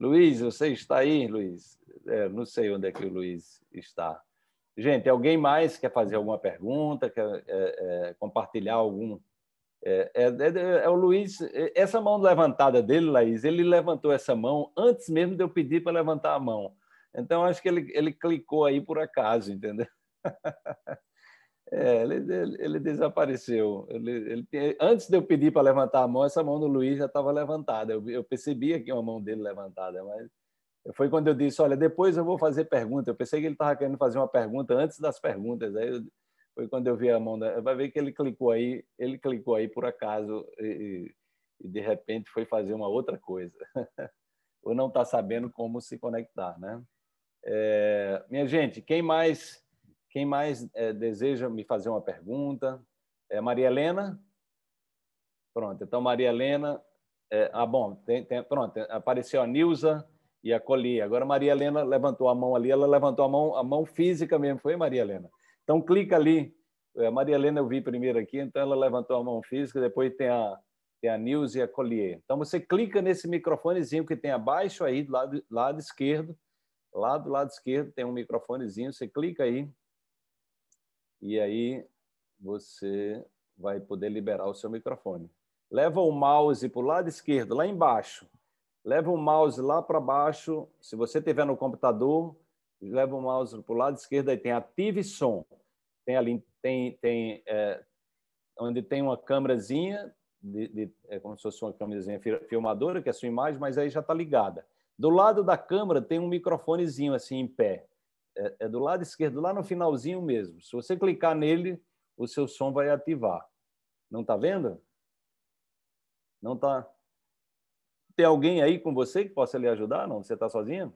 Luiz, você está aí, Luiz? É, não sei onde é que o Luiz está. Gente, alguém mais quer fazer alguma pergunta, quer é, é compartilhar algum é, é, é, é, é, o Luiz, é, essa mão levantada dele, Laís, ele levantou essa mão antes mesmo de eu pedir para levantar a mão. Então, acho que ele, ele clicou aí por acaso, entendeu? <laughs> É, ele, ele, ele, desapareceu. Ele, antes de eu pedir para levantar a mão, essa mão do Luiz já estava levantada. Eu, eu percebi aqui uma mão dele levantada, mas foi quando eu disse: Olha, depois eu vou fazer pergunta. Eu pensei que ele estava querendo fazer uma pergunta antes das perguntas. Aí eu, foi quando eu vi a mão da. Vai ver que ele clicou aí, ele clicou aí por acaso e, e de repente foi fazer uma outra coisa. <laughs> Ou não está sabendo como se conectar, né? É, minha gente, quem mais quem mais é, deseja me fazer uma pergunta? É Maria Helena? Pronto, então Maria Helena. É, ah, bom, tem, tem, pronto, apareceu a Nilza e a Colia Agora Maria Helena levantou a mão ali, ela levantou a mão, a mão física mesmo, foi Maria Helena? Então, clica ali. É, a Maria Helena eu vi primeiro aqui, então ela levantou a mão física, depois tem a, tem a News e a Collier. Então, você clica nesse microfonezinho que tem abaixo aí, do lado, lado esquerdo. Lá do lado esquerdo tem um microfonezinho, você clica aí. E aí você vai poder liberar o seu microfone. Leva o mouse para o lado esquerdo, lá embaixo. Leva o mouse lá para baixo. Se você tiver no computador, leva o mouse para o lado esquerdo, e tem ative som. Tem ali, tem, tem é, onde tem uma câmerazinha, de, de, é como se fosse uma câmerazinha filmadora, que é a sua imagem, mas aí já está ligada. Do lado da câmera tem um microfonezinho assim em pé. É, é do lado esquerdo, lá no finalzinho mesmo. Se você clicar nele, o seu som vai ativar. Não está vendo? Não está. Tem alguém aí com você que possa lhe ajudar? Não? Você está sozinho?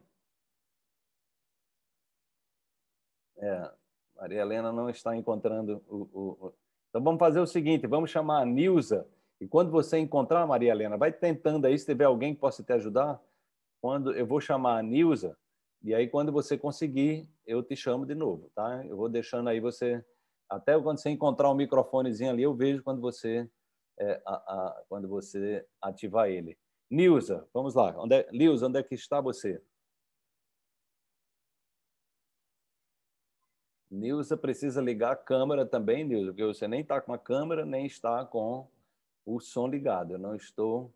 É, Maria Helena não está encontrando o, o, o, Então vamos fazer o seguinte: vamos chamar a Nilza. E quando você encontrar a Maria Helena, vai tentando aí, se tiver alguém que possa te ajudar. Quando eu vou chamar a Nilza, e aí quando você conseguir, eu te chamo de novo, tá? Eu vou deixando aí você. Até quando você encontrar o um microfonezinho ali, eu vejo quando você, é, a, a, quando você ativar ele. Nilza, vamos lá. Onde é, Nilza, onde é que está você? Nilza precisa ligar a câmera também, Nilza, porque você nem está com a câmera, nem está com o som ligado. Eu não estou,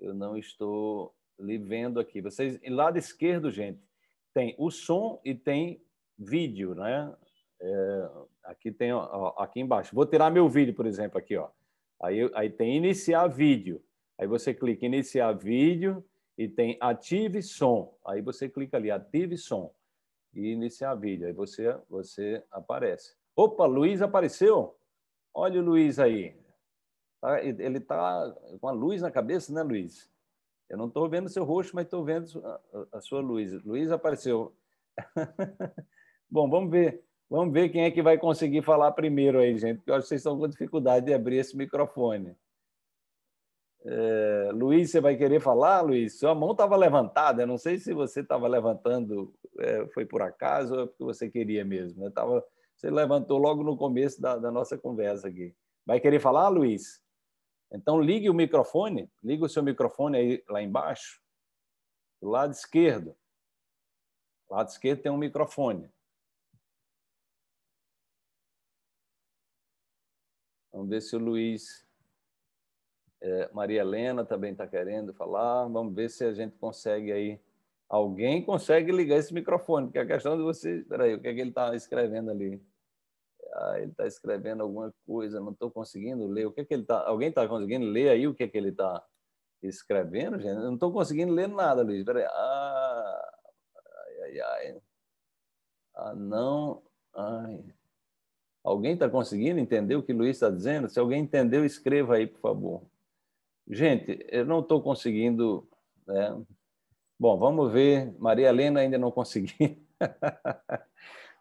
eu não estou lhe vendo aqui. Vocês, lado esquerdo, gente, tem o som e tem vídeo, né? É, aqui tem, ó, aqui embaixo. Vou tirar meu vídeo, por exemplo, aqui, ó. Aí, aí tem iniciar vídeo. Aí você clica em iniciar vídeo e tem ative som. Aí você clica ali, ative som e iniciar vídeo. Aí você, você aparece. Opa, Luiz apareceu? Olha o Luiz aí. Tá, ele está com a luz na cabeça, né, Luiz? Eu não estou vendo seu rosto, mas estou vendo a sua luz. Luiz apareceu. <laughs> Bom, vamos ver. Vamos ver quem é que vai conseguir falar primeiro aí, gente. Eu acho que vocês estão com dificuldade de abrir esse microfone. É, Luiz, você vai querer falar, Luiz? Sua mão estava levantada. Eu não sei se você estava levantando, é, foi por acaso ou é porque você queria mesmo. Né? tava, você levantou logo no começo da, da nossa conversa aqui. Vai querer falar, Luiz? Então ligue o microfone, ligue o seu microfone aí lá embaixo, do lado esquerdo. Do lado esquerdo tem um microfone. Vamos ver se o Luiz é, Maria Helena também está querendo falar. Vamos ver se a gente consegue aí. Alguém consegue ligar esse microfone, porque a questão de vocês. Espera aí, o que é que ele está escrevendo ali? Ah, ele está escrevendo alguma coisa, não estou conseguindo ler. O que é que ele está. Alguém está conseguindo ler aí o que é que ele está escrevendo, gente? Eu não estou conseguindo ler nada, Luiz. Espera aí. Ah, ai, ai, ai. Ah, não. Ai. Alguém está conseguindo entender o que o Luiz está dizendo? Se alguém entendeu, escreva aí, por favor. Gente, eu não estou conseguindo. Né? Bom, vamos ver. Maria Helena ainda não consegui. <laughs>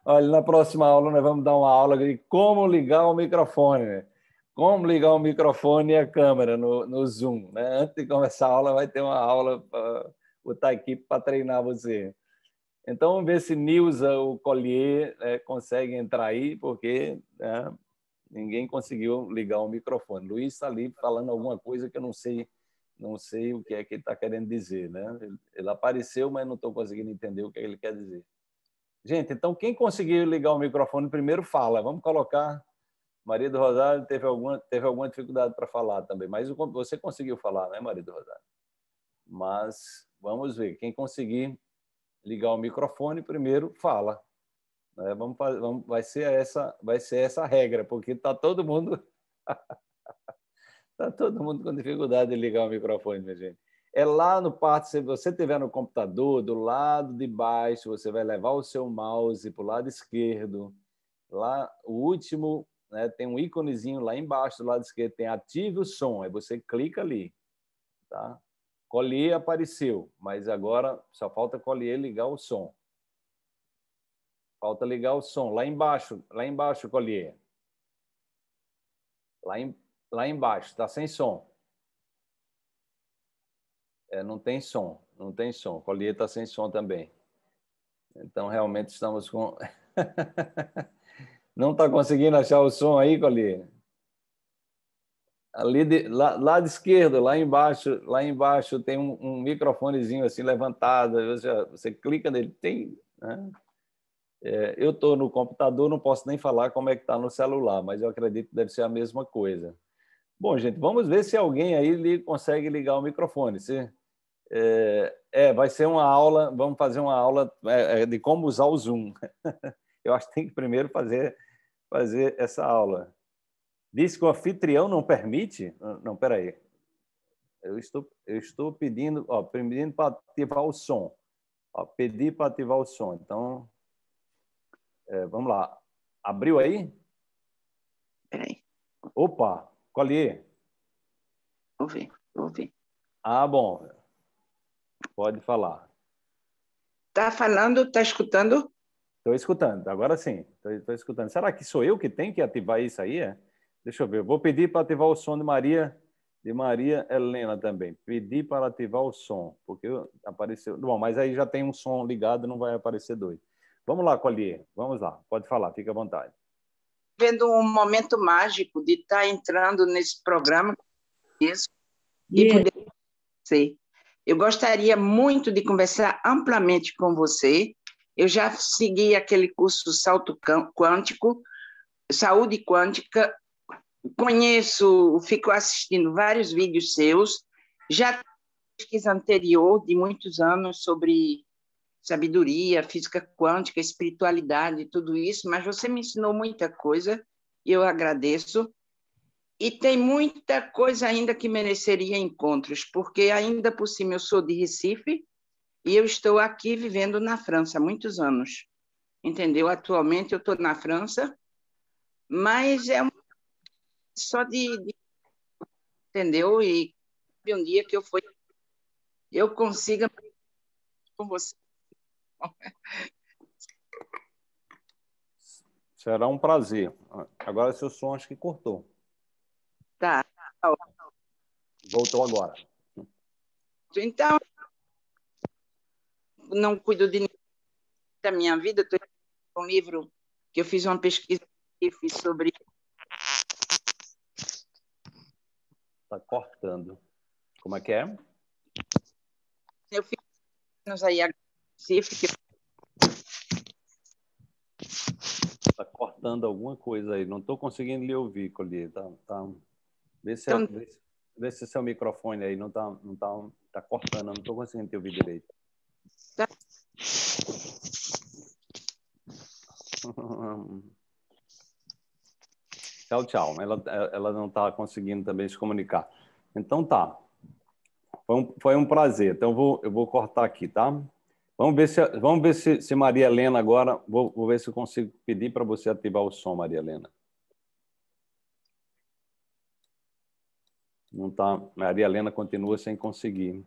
Olha, na próxima aula nós vamos dar uma aula de como ligar o microfone, né? como ligar o microfone e a câmera no, no Zoom. Né? Antes de começar a aula, vai ter uma aula para botar aqui para treinar você. Então, vamos ver se Nilza o Collier né, consegue entrar aí, porque né, ninguém conseguiu ligar o microfone. Luiz está ali falando alguma coisa que eu não sei, não sei o que é que ele está querendo dizer, né? Ele apareceu, mas não estou conseguindo entender o que, é que ele quer dizer. Gente, então quem conseguiu ligar o microfone primeiro fala. Vamos colocar. Maria do Rosário teve alguma, teve alguma dificuldade para falar também, mas você conseguiu falar, né, Maria do Rosário? Mas vamos ver. Quem conseguir ligar o microfone primeiro fala. Né? Vamos, fazer, vamos, vai ser essa, vai ser essa regra, porque está todo mundo <laughs> tá todo mundo com dificuldade de ligar o microfone, minha gente. É lá no parte, se você tiver no computador, do lado de baixo, você vai levar o seu mouse para o lado esquerdo. Lá, o último, né, tem um íconezinho lá embaixo do lado esquerdo, tem ative o som. Aí você clica ali, tá? Colher apareceu, mas agora só falta colher ligar o som. Falta ligar o som. Lá embaixo, lá embaixo, Collier. Lá, em, lá embaixo, está sem som. É, não tem som, não tem som. Collier está sem som também. Então, realmente, estamos com... <laughs> não está conseguindo achar o som aí, Collier? ali de, lá, lado esquerdo, lá embaixo, lá embaixo tem um, um microfonezinho assim levantado. Você, você clica nele, tem. Né? É, eu estou no computador, não posso nem falar como é que está no celular, mas eu acredito que deve ser a mesma coisa. Bom, gente, vamos ver se alguém aí li, consegue ligar o microfone. Se, é, é, vai ser uma aula, vamos fazer uma aula é, é de como usar o Zoom. <laughs> eu acho que tem que primeiro fazer, fazer essa aula. Diz que o anfitrião não permite? Ah, não, espera aí. Eu estou, eu estou pedindo, ó, pedindo para ativar o som. Ó, pedi para ativar o som. Então, é, vamos lá. Abriu aí? Peraí. Opa, colhe. Vou ver, vou ver. Ah, bom. Pode falar. Tá falando, tá escutando? Estou escutando, agora sim, estou escutando. Será que sou eu que tenho que ativar isso aí? É? Deixa eu ver, vou pedir para ativar o som de Maria, de Maria Helena também. Pedi para ativar o som, porque apareceu. Bom, mas aí já tem um som ligado, não vai aparecer dois. Vamos lá, Colier, vamos lá, pode falar, fica à vontade. Vendo um momento mágico de estar tá entrando nesse programa isso, yeah. poder ser. Eu gostaria muito de conversar amplamente com você. Eu já segui aquele curso Salto Quântico, Saúde Quântica, conheço, fico assistindo vários vídeos seus, já pesquisa anterior de muitos anos sobre sabedoria, física quântica, espiritualidade, tudo isso, mas você me ensinou muita coisa e eu agradeço. E tem muita coisa ainda que mereceria encontros, porque ainda por cima eu sou de Recife e eu estou aqui vivendo na França há muitos anos. Entendeu? Atualmente eu estou na França, mas é só de, de, Entendeu? E um dia que eu for, eu consiga com você Será um prazer. Agora seu som acho que cortou. Tá. Voltou agora. Então, não cuido de da minha vida. Estou um livro que eu fiz uma pesquisa fiz sobre. Está cortando. Como é que é? Eu fiz anos aí Está cortando alguma coisa aí. Não estou conseguindo lhe ouvir, Collier. Tá, tá... Vê, se é, então... vê se seu microfone aí não está não tá, tá cortando. Não estou conseguindo te ouvir direito. Tá. <laughs> Tchau, tchau. Ela, ela não está conseguindo também se comunicar. Então tá. Foi um, foi um prazer. Então eu vou, eu vou cortar aqui, tá? Vamos ver se, vamos ver se, se Maria Helena agora. Vou, vou ver se eu consigo pedir para você ativar o som, Maria Helena. Não tá, Maria Helena continua sem conseguir.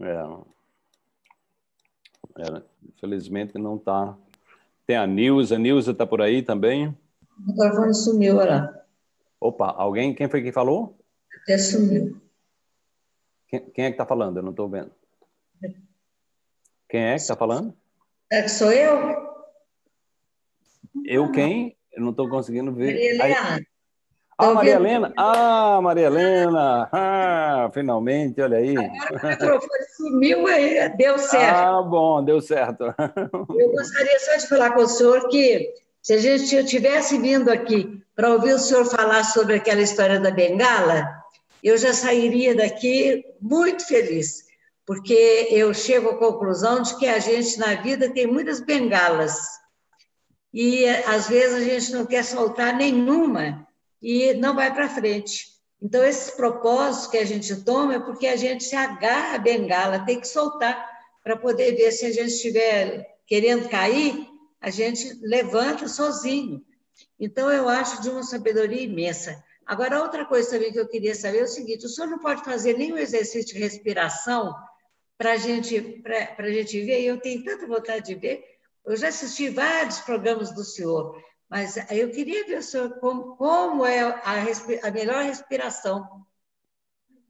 É, é, infelizmente não está. Tem a Nilza. Nilza está por aí também? O microfone sumiu, olha lá. Opa, alguém? Quem foi que falou? Até sumiu. Quem, quem é que está falando? Eu não estou vendo. Quem é que está falando? É que sou eu. Eu quem? Eu não estou conseguindo ver. Maria Helena. Aí... Ah, Maria ouvindo? Helena? Ah, Maria Helena! Ah, finalmente, olha aí. Agora o microfone sumiu aí, deu certo. Ah, bom, deu certo. Eu gostaria só de falar com o senhor que se a gente tivesse vindo aqui para ouvir o senhor falar sobre aquela história da bengala, eu já sairia daqui muito feliz porque eu chego à conclusão de que a gente na vida tem muitas bengalas e às vezes a gente não quer soltar nenhuma e não vai para frente. Então, esses propósitos que a gente toma é porque a gente se agarra à bengala, tem que soltar para poder ver se a gente estiver querendo cair, a gente levanta sozinho. Então, eu acho de uma sabedoria imensa. Agora, outra coisa também que eu queria saber é o seguinte: o senhor não pode fazer nenhum exercício de respiração para gente, a gente ver, e eu tenho tanta vontade de ver. Eu já assisti vários programas do senhor, mas eu queria ver o senhor como, como é a, a, melhor respiração.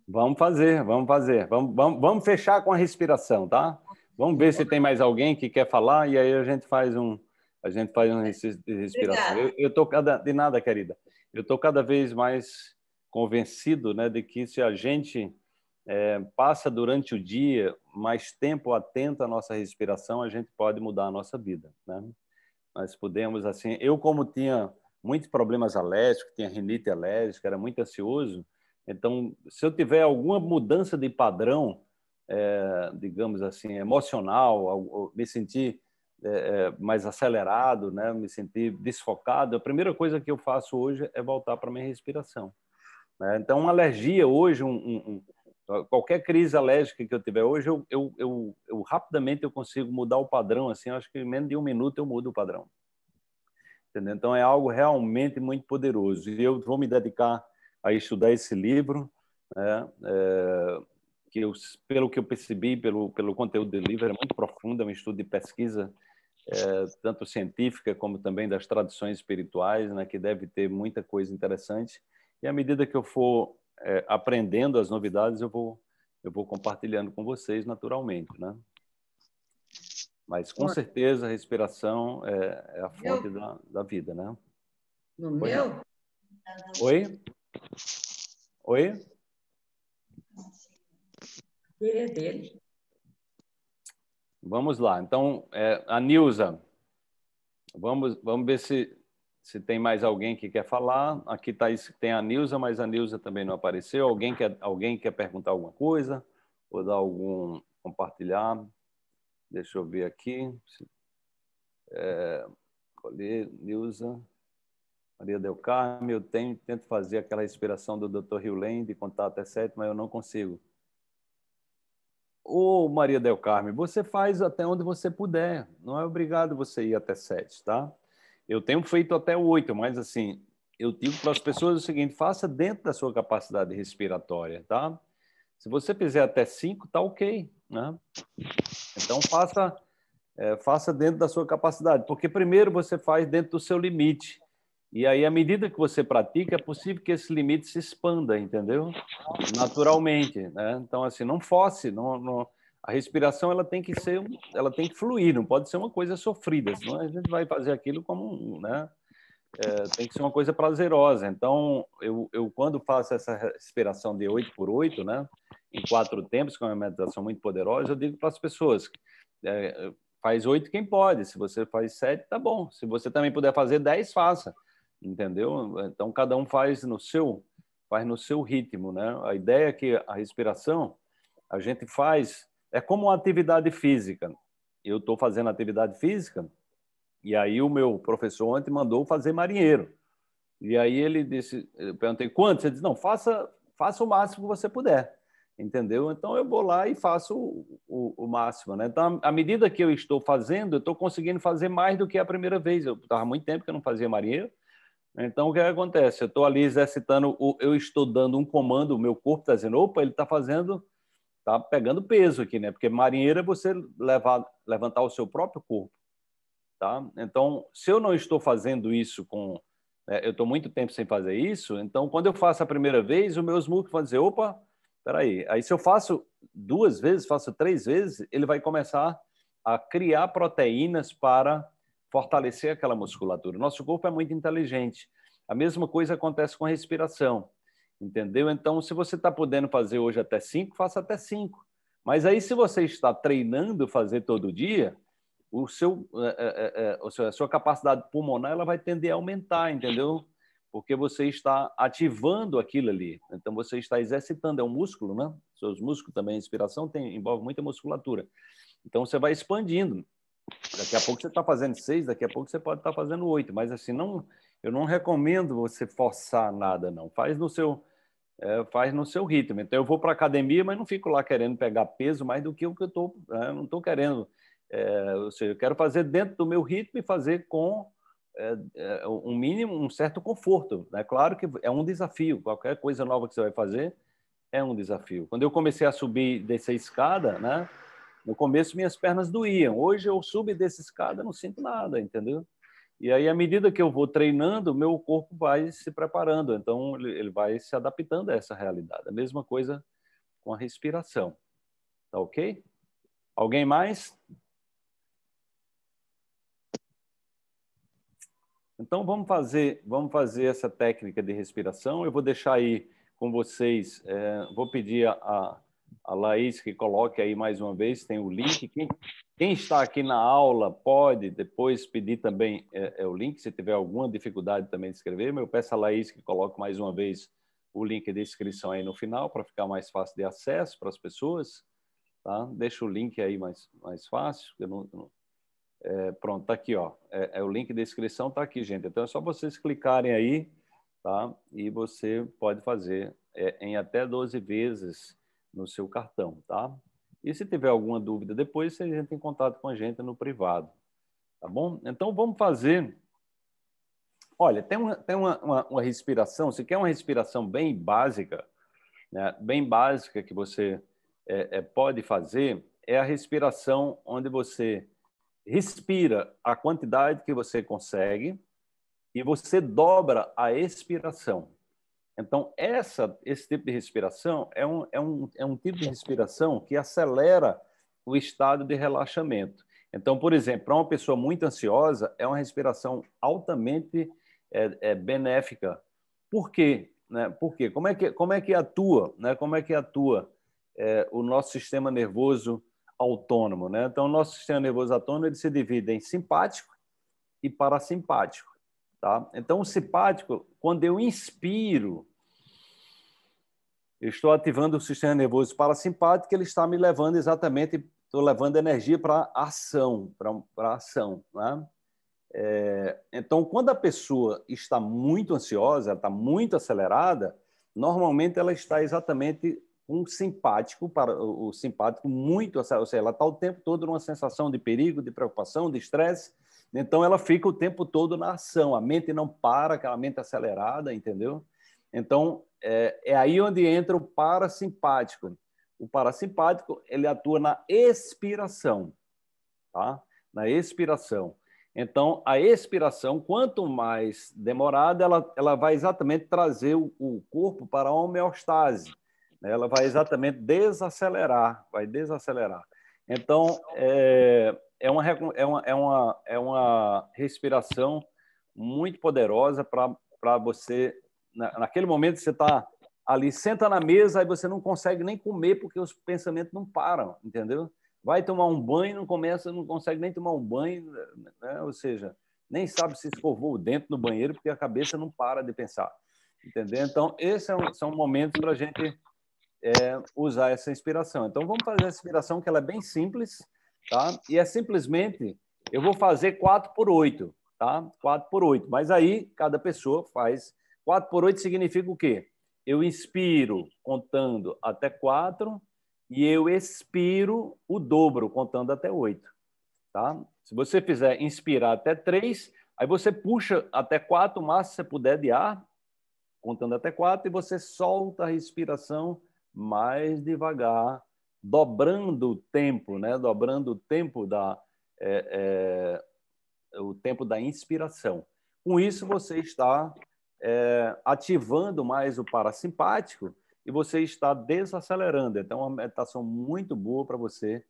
Vamos fazer, vamos fazer. Vamos, vamos, vamos fechar com a respiração, tá? Vamos ver se tem mais alguém que quer falar e aí a gente faz um, a gente faz uma respiração. Eu, eu cada de nada, querida. Eu estou cada vez mais convencido, né, de que se a gente é, passa durante o dia mais tempo atento à nossa respiração, a gente pode mudar a nossa vida. Né? Nós podemos, assim, eu como tinha muitos problemas alérgicos, tinha rinite alérgica, era muito ansioso, então, se eu tiver alguma mudança de padrão, é, digamos assim, emocional, me sentir é, é, mais acelerado, né, me sentir desfocado, a primeira coisa que eu faço hoje é voltar para minha respiração. Né? Então, uma alergia hoje, um, um, então, qualquer crise alérgica que eu tiver hoje, eu, eu, eu, eu rapidamente eu consigo mudar o padrão, assim, acho que em menos de um minuto eu mudo o padrão. Entendeu? Então é algo realmente muito poderoso. E eu vou me dedicar a estudar esse livro, né? é, que eu, pelo que eu percebi, pelo, pelo conteúdo do livro, é muito profundo, é um estudo de pesquisa é, tanto científica como também das tradições espirituais, né, que deve ter muita coisa interessante. E à medida que eu for é, aprendendo as novidades, eu vou, eu vou compartilhando com vocês naturalmente, né? Mas com certeza a respiração é, é a fonte da, da vida, né? No Oi? meu? Oi? Oi? Ele é dele. Vamos lá. Então, é, a Nilza, vamos, vamos ver se se tem mais alguém que quer falar, aqui tá, tem a Nilza, mas a Nilza também não apareceu. Alguém quer, alguém quer perguntar alguma coisa? Ou dar algum compartilhar? Deixa eu ver aqui. É, Nilza. Maria Del Carmo, eu tenho, tento fazer aquela respiração do Dr. Riulen de contar até sete, mas eu não consigo. Ô, Maria Del Carmo, você faz até onde você puder. Não é obrigado você ir até sete, tá? Eu tenho feito até oito, mas assim, eu digo para as pessoas o seguinte: faça dentro da sua capacidade respiratória, tá? Se você fizer até cinco, tá ok, né? Então faça é, faça dentro da sua capacidade, porque primeiro você faz dentro do seu limite. E aí, à medida que você pratica, é possível que esse limite se expanda, entendeu? Naturalmente, né? Então, assim, não fosse, não, não, a respiração ela tem que ser, ela tem que fluir, não pode ser uma coisa sofrida, senão a gente vai fazer aquilo como, né? É, tem que ser uma coisa prazerosa. Então, eu, eu quando faço essa respiração de 8 por 8, né, em quatro tempos, que é uma meditação muito poderosa, eu digo para as pessoas, é, faz oito quem pode, se você faz sete, tá bom. Se você também puder fazer dez faça, entendeu? Então, cada um faz no seu faz no seu ritmo, né? A ideia é que a respiração a gente faz é como uma atividade física. Eu estou fazendo atividade física e aí o meu professor ontem mandou fazer marinheiro. E aí ele disse, eu perguntei quanto. Ele disse, não, faça, faça o máximo que você puder, entendeu? Então eu vou lá e faço o, o, o máximo, né? Então, à medida que eu estou fazendo, eu estou conseguindo fazer mais do que a primeira vez. Eu estava muito tempo que eu não fazia marinheiro, então, o que é acontece? Eu estou ali exercitando, eu estou dando um comando, o meu corpo está dizendo, opa, ele está fazendo tá pegando peso aqui, né? Porque marinheiro é você levar, levantar o seu próprio corpo, tá? Então, se eu não estou fazendo isso com... Né, eu estou muito tempo sem fazer isso, então, quando eu faço a primeira vez, o meu smoke vai dizer, opa, peraí. Aí, se eu faço duas vezes, faço três vezes, ele vai começar a criar proteínas para fortalecer aquela musculatura. Nosso corpo é muito inteligente. A mesma coisa acontece com a respiração entendeu? Então, se você está podendo fazer hoje até cinco, faça até cinco. Mas aí, se você está treinando fazer todo dia, o seu, é, é, a sua capacidade pulmonar ela vai tender a aumentar, entendeu? Porque você está ativando aquilo ali. Então, você está exercitando, é um músculo, né? Seus músculos também, a inspiração tem, envolve muita musculatura. Então, você vai expandindo. Daqui a pouco você está fazendo seis, daqui a pouco você pode estar tá fazendo oito, mas assim, não eu não recomendo você forçar nada, não. Faz no seu, é, faz no seu ritmo. Então, eu vou para a academia, mas não fico lá querendo pegar peso mais do que o que eu estou. Né? Não estou querendo. É, ou seja, eu quero fazer dentro do meu ritmo e fazer com é, é um mínimo, um certo conforto. É né? claro que é um desafio. Qualquer coisa nova que você vai fazer é um desafio. Quando eu comecei a subir dessa escada, né? No começo minhas pernas doíam. Hoje eu subo dessa escada não sinto nada, entendeu? E aí, à medida que eu vou treinando, meu corpo vai se preparando, então ele vai se adaptando a essa realidade. A mesma coisa com a respiração. Tá ok? Alguém mais? Então vamos fazer, vamos fazer essa técnica de respiração. Eu vou deixar aí com vocês, é, vou pedir a, a Laís que coloque aí mais uma vez, tem o link. Quem, quem está aqui na aula pode depois pedir também é, é o link, se tiver alguma dificuldade também de escrever. Eu peço a Laís que coloque mais uma vez o link de inscrição aí no final, para ficar mais fácil de acesso para as pessoas. Tá? Deixa o link aí mais, mais fácil. Eu não, não... É, pronto, está aqui. Ó. É, é, o link de inscrição está aqui, gente. Então é só vocês clicarem aí tá? e você pode fazer é, em até 12 vezes no seu cartão, tá? E se tiver alguma dúvida depois, você entra em contato com a gente no privado, tá bom? Então vamos fazer. Olha, tem uma, tem uma, uma, uma respiração, se quer uma respiração bem básica, né, bem básica que você é, é, pode fazer, é a respiração onde você respira a quantidade que você consegue e você dobra a expiração. Então, essa, esse tipo de respiração é um, é, um, é um tipo de respiração que acelera o estado de relaxamento. Então, por exemplo, para uma pessoa muito ansiosa, é uma respiração altamente é, é, benéfica. Por quê? Né? Por quê? Como é que, como é que atua, né? como é que atua é, o nosso sistema nervoso autônomo? Né? Então, o nosso sistema nervoso autônomo ele se divide em simpático e parasimpático. Tá? Então, o simpático, quando eu inspiro, eu estou ativando o sistema nervoso parasimpático, ele está me levando exatamente, estou levando energia para ação, para ação. Né? É, então, quando a pessoa está muito ansiosa, ela está muito acelerada, normalmente ela está exatamente um simpático para o simpático muito, ou seja, ela está o tempo todo numa sensação de perigo, de preocupação, de estresse, então ela fica o tempo todo na ação, a mente não para, aquela mente acelerada, entendeu? Então é, é aí onde entra o parasimpático. O parasimpático ele atua na expiração, tá? Na expiração. Então a expiração, quanto mais demorada, ela, ela vai exatamente trazer o, o corpo para a homeostase. Né? Ela vai exatamente desacelerar, vai desacelerar. Então é, é uma, é uma, é uma, é uma respiração muito poderosa para você. Na, naquele momento, você está ali, senta na mesa, e você não consegue nem comer porque os pensamentos não param, entendeu? Vai tomar um banho, não começa, não consegue nem tomar um banho, né? ou seja, nem sabe se escovou o dente no banheiro porque a cabeça não para de pensar, entendeu? Então, esses é um, são momentos para a gente é, usar essa inspiração. Então, vamos fazer a inspiração que ela é bem simples, tá? E é simplesmente, eu vou fazer 4 por 8, tá? 4 por 8. Mas aí, cada pessoa faz... 4 por 8 significa o quê? Eu inspiro contando até 4 e eu expiro o dobro contando até 8, tá? Se você fizer inspirar até 3, aí você puxa até 4, o máximo que você puder de ar, contando até 4, e você solta a respiração mais devagar dobrando o tempo, né? dobrando o tempo da, é, é, o tempo da inspiração. Com isso, você está é, ativando mais o parasimpático e você está desacelerando. Então, é uma meditação muito boa para você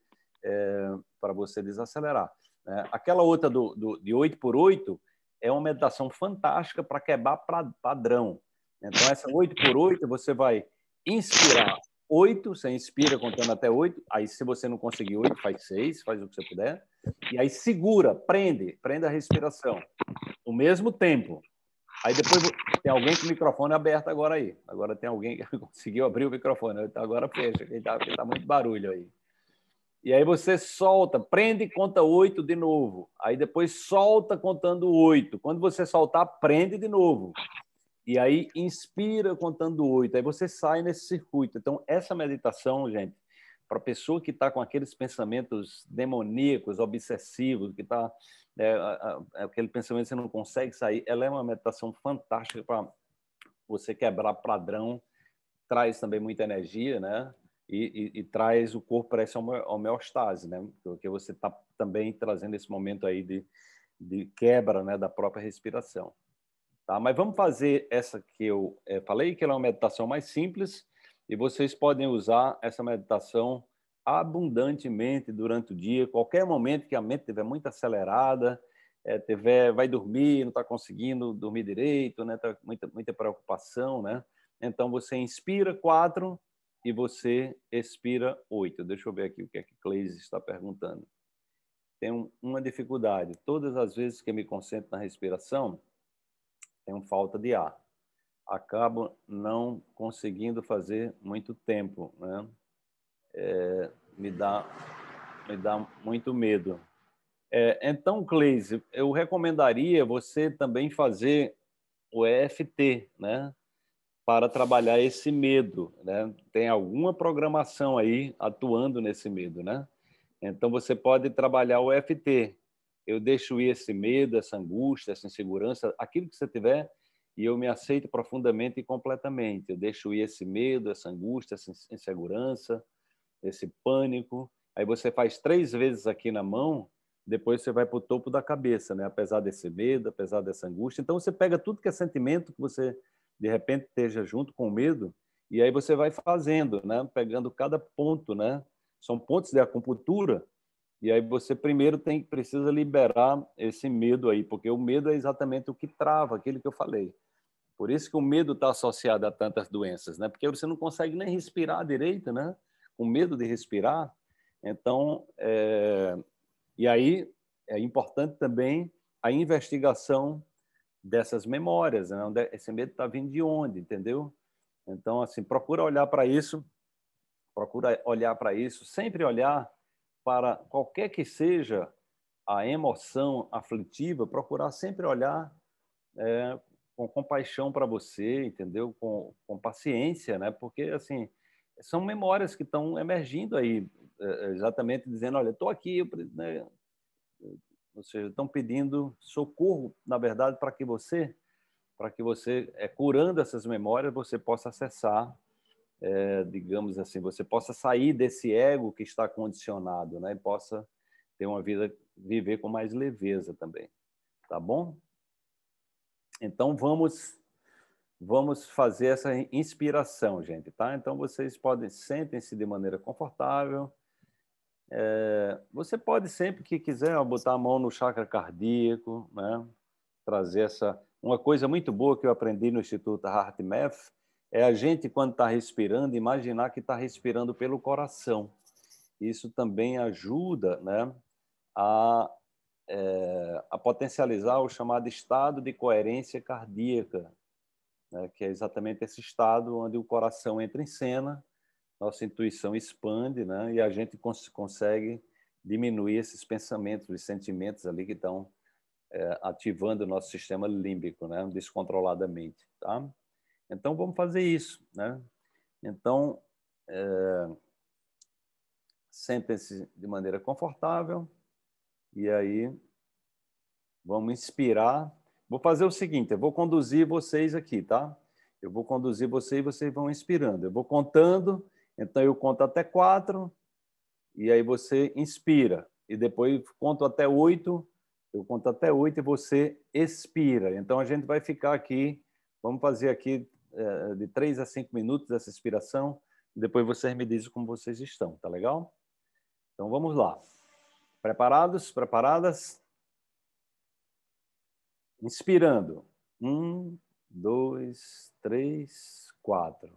é, para você desacelerar. Né? aquela outra do, do, de 8 por 8 é uma meditação fantástica para quebrar pra, padrão. Então, essa 8 por 8 você vai inspirar oito, você inspira contando até oito. Aí, se você não conseguir oito, faz seis, faz o que você puder. E aí segura, prende, prende a respiração. No mesmo tempo. Aí depois tem alguém com o microfone aberto agora aí. Agora tem alguém que <laughs> conseguiu abrir o microfone. Então agora fecha, porque está tá muito barulho aí. E aí você solta, prende e conta oito de novo. Aí depois solta contando oito. Quando você soltar, prende de novo. E aí inspira contando oito, aí você sai nesse circuito. Então, essa meditação, gente, para a pessoa que está com aqueles pensamentos demoníacos, obsessivos, que está é, né, aquele pensamento que você não consegue sair, ela é uma meditação fantástica para você quebrar padrão, traz também muita energia, né? E, e, e traz o corpo para essa homeostase, né? Porque você está também trazendo esse momento aí de, de quebra, né, da própria respiração. Tá? Mas vamos fazer essa que eu é, falei, que ela é uma meditação mais simples e vocês podem usar essa meditação abundantemente durante o dia, qualquer momento que a mente estiver muito acelerada, é, tiver, vai dormir, não está conseguindo dormir direito, né? Tá muita, muita preocupação, né? Então você inspira quatro e você expira oito. Deixa eu ver aqui o que é que Cleis está perguntando. Tem uma dificuldade. Todas as vezes que eu me concentro na respiração, tenho falta de ar. Acabo não conseguindo fazer muito tempo, né? É, me dá me dá muito medo. É, então, Cleise, eu recomendaria você também fazer o EFT, né? Para trabalhar esse medo, né? Tem alguma programação aí atuando nesse medo, né? Então você pode trabalhar o EFT, eu deixo ir esse medo, essa angústia, essa insegurança, aquilo que você tiver, e eu me aceito profundamente e completamente. Eu deixo ir esse medo, essa angústia, essa insegurança, esse pânico. Aí você faz três vezes aqui na mão, depois você vai para o topo da cabeça, né? apesar desse medo, apesar dessa angústia. Então você pega tudo que é sentimento que você de repente esteja junto com o medo, e aí você vai fazendo, né? pegando cada ponto. Né? São pontos de acupuntura e aí você primeiro tem precisa liberar esse medo aí, porque o medo é exatamente o que trava, aquilo que eu falei. Por isso que o medo está associado a tantas doenças, né? Porque você não consegue nem respirar direito, né? Com medo de respirar. Então, é... e aí é importante também a investigação dessas memórias, né? É, esse medo está vindo de onde, entendeu? Então, assim, procura olhar para isso, procura olhar para isso, sempre olhar para qualquer que seja a emoção aflitiva, procurar sempre olhar é, com compaixão para você, entendeu? Com, com paciência, né? Porque, assim, são memórias que estão emergindo aí, é, é, exatamente dizendo, olha, estou aqui, eu, né? ou seja, estão pedindo socorro, na verdade, para que você, para que você, é, curando essas memórias, você possa acessar é, digamos assim, você possa sair desse ego que está condicionado, né? E possa ter uma vida, viver com mais leveza também, tá bom? Então vamos vamos fazer essa inspiração, gente, tá? Então vocês podem sentem-se de maneira confortável. É, você pode sempre que quiser botar a mão no chakra cardíaco, né? Trazer essa uma coisa muito boa que eu aprendi no Instituto HeartMath é a gente, quando está respirando, imaginar que está respirando pelo coração. Isso também ajuda né, a, é, a potencializar o chamado estado de coerência cardíaca, né, que é exatamente esse estado onde o coração entra em cena, nossa intuição expande né, e a gente cons consegue diminuir esses pensamentos e sentimentos ali que estão é, ativando o nosso sistema límbico né, descontroladamente. Tá? Então, vamos fazer isso. Né? Então, é, sentem-se de maneira confortável e aí vamos inspirar. Vou fazer o seguinte: eu vou conduzir vocês aqui, tá? Eu vou conduzir vocês e vocês vão inspirando. Eu vou contando, então eu conto até quatro, e aí você inspira. E depois conto até oito, eu conto até oito e você expira. Então a gente vai ficar aqui, vamos fazer aqui eh, de 3 a 5 minutos essa expiração. Depois vocês me dizem como vocês estão, tá legal? Então vamos lá. Preparados? Preparadas? Inspirando. Um, dois, três, quatro.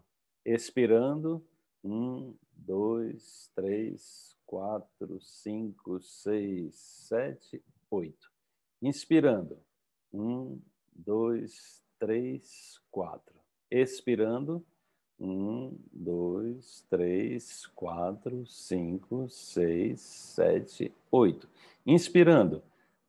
Expirando. Um, dois, três, quatro, cinco, seis, sete, oito. Inspirando. Um, dois, três, quatro expirando. Um, dois, três, quatro, cinco, seis, sete, oito. Inspirando.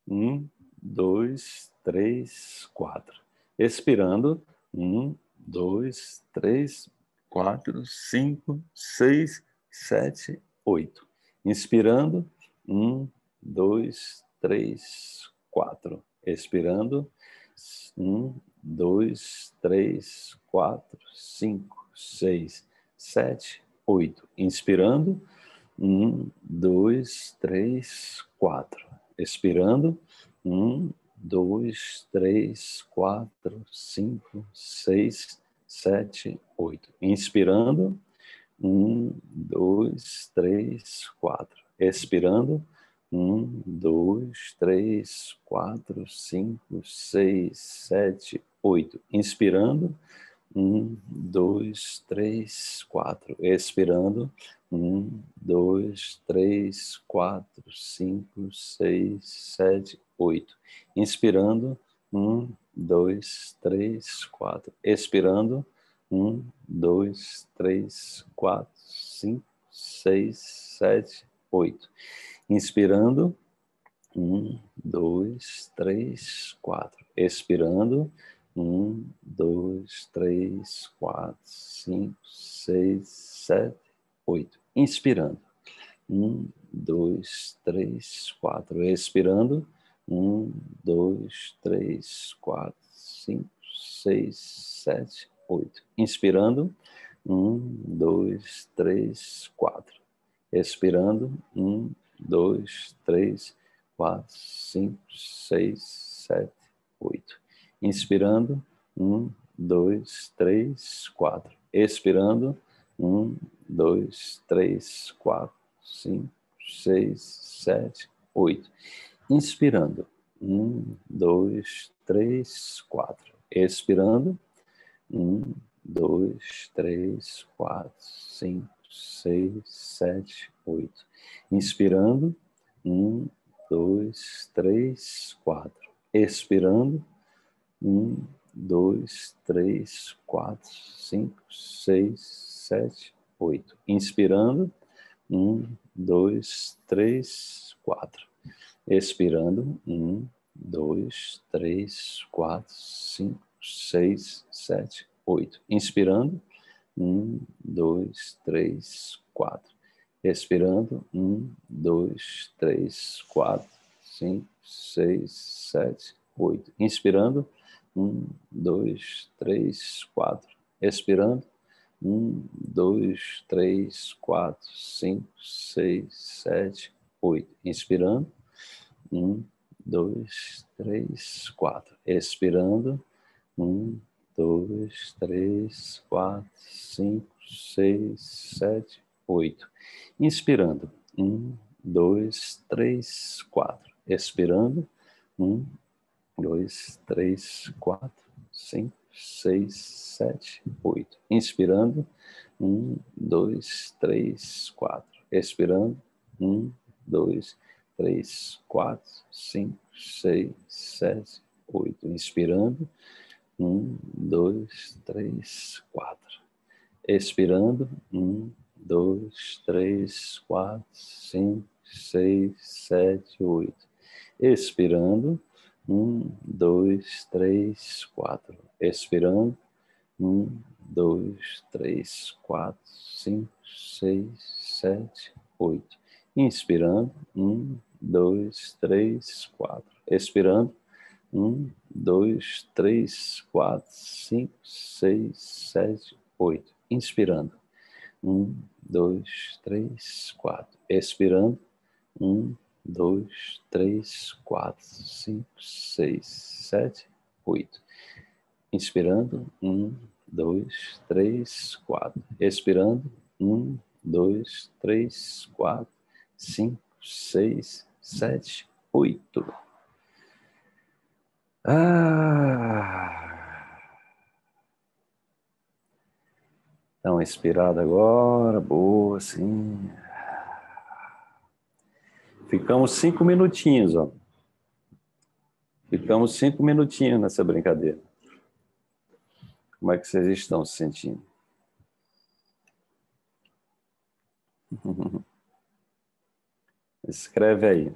Um, dois, três, quatro. Expirando. Um, dois, três, quatro, cinco, seis, sete, oito. Inspirando. Um, dois, três, quatro. Expirando. Um, dois, três, quatro, cinco, seis, sete, oito. Inspirando. Um, dois, três, quatro. Expirando. Um, dois, três, quatro, cinco, seis, sete, oito. Inspirando. Um, dois, três, quatro. Expirando. Um, dois, três, quatro, cinco, seis, sete, oito. Inspirando. Um, dois, três, quatro. Expirando. Um, dois, três, quatro, cinco, seis, sete, oito. Inspirando. Um, dois, três, quatro. Expirando. Um, dois, três, quatro, cinco, seis, sete, oito. Inspirando. Um, dois, três, quatro. Expirando. Um, dois, três, quatro, cinco, seis, sete, oito. Inspirando. Um, dois, três, quatro. Expirando. Um, dois, três, quatro, cinco, seis, sete, oito. Inspirando. Um, dois, três, quatro. Expirando. Um, dois, três, quatro, cinco, seis, sete, oito. Inspirando, um, dois, três, quatro. Expirando, um, dois, três, quatro, cinco, seis, sete, oito. Inspirando, um, dois, três, quatro. Expirando, um, dois, três, quatro, cinco, seis, sete, oito. Inspirando, um, dois, três, quatro. Expirando, um, dois, três, quatro, cinco, seis, sete, oito. Inspirando. Um, dois, três, quatro. Expirando. Um, dois, três, quatro, cinco, seis, sete, oito. Inspirando. Um, dois, três, quatro. Expirando. Um, dois, três, quatro, cinco, seis, sete, oito. Inspirando. Um, dois, três, quatro. Expirando. Um, dois, três, quatro, cinco, seis, sete, oito. Inspirando. Um, dois, três, quatro. Expirando. Um, dois, três, quatro, cinco, seis, sete, oito. Inspirando. Um, dois, três, quatro. Expirando. Um, dois, três, quatro, cinco, seis, sete, oito. Inspirando, um, dois, três, quatro. Expirando, um, dois, três, quatro, cinco, seis, sete, oito. Inspirando, um, dois, três, quatro. Expirando, um, dois, três, quatro, cinco, seis, sete, oito. Expirando, um, dois, três, quatro. Expirando. Um, dois, três, quatro, cinco, seis, sete, oito. Inspirando. Um, dois, três, quatro. Expirando. Um, dois, três, quatro, cinco, seis, sete, oito. Inspirando. Um, dois, três, quatro. Expirando. Um, dois, três, quatro, cinco, seis, sete, oito. Inspirando, um, dois, três, quatro. Expirando, um, dois, três, quatro, cinco, seis, sete, oito. Ah. Então, uma agora, boa, sim. Ficamos cinco minutinhos, ó. Ficamos cinco minutinhos nessa brincadeira. Como é que vocês estão se sentindo? <laughs> Escreve aí.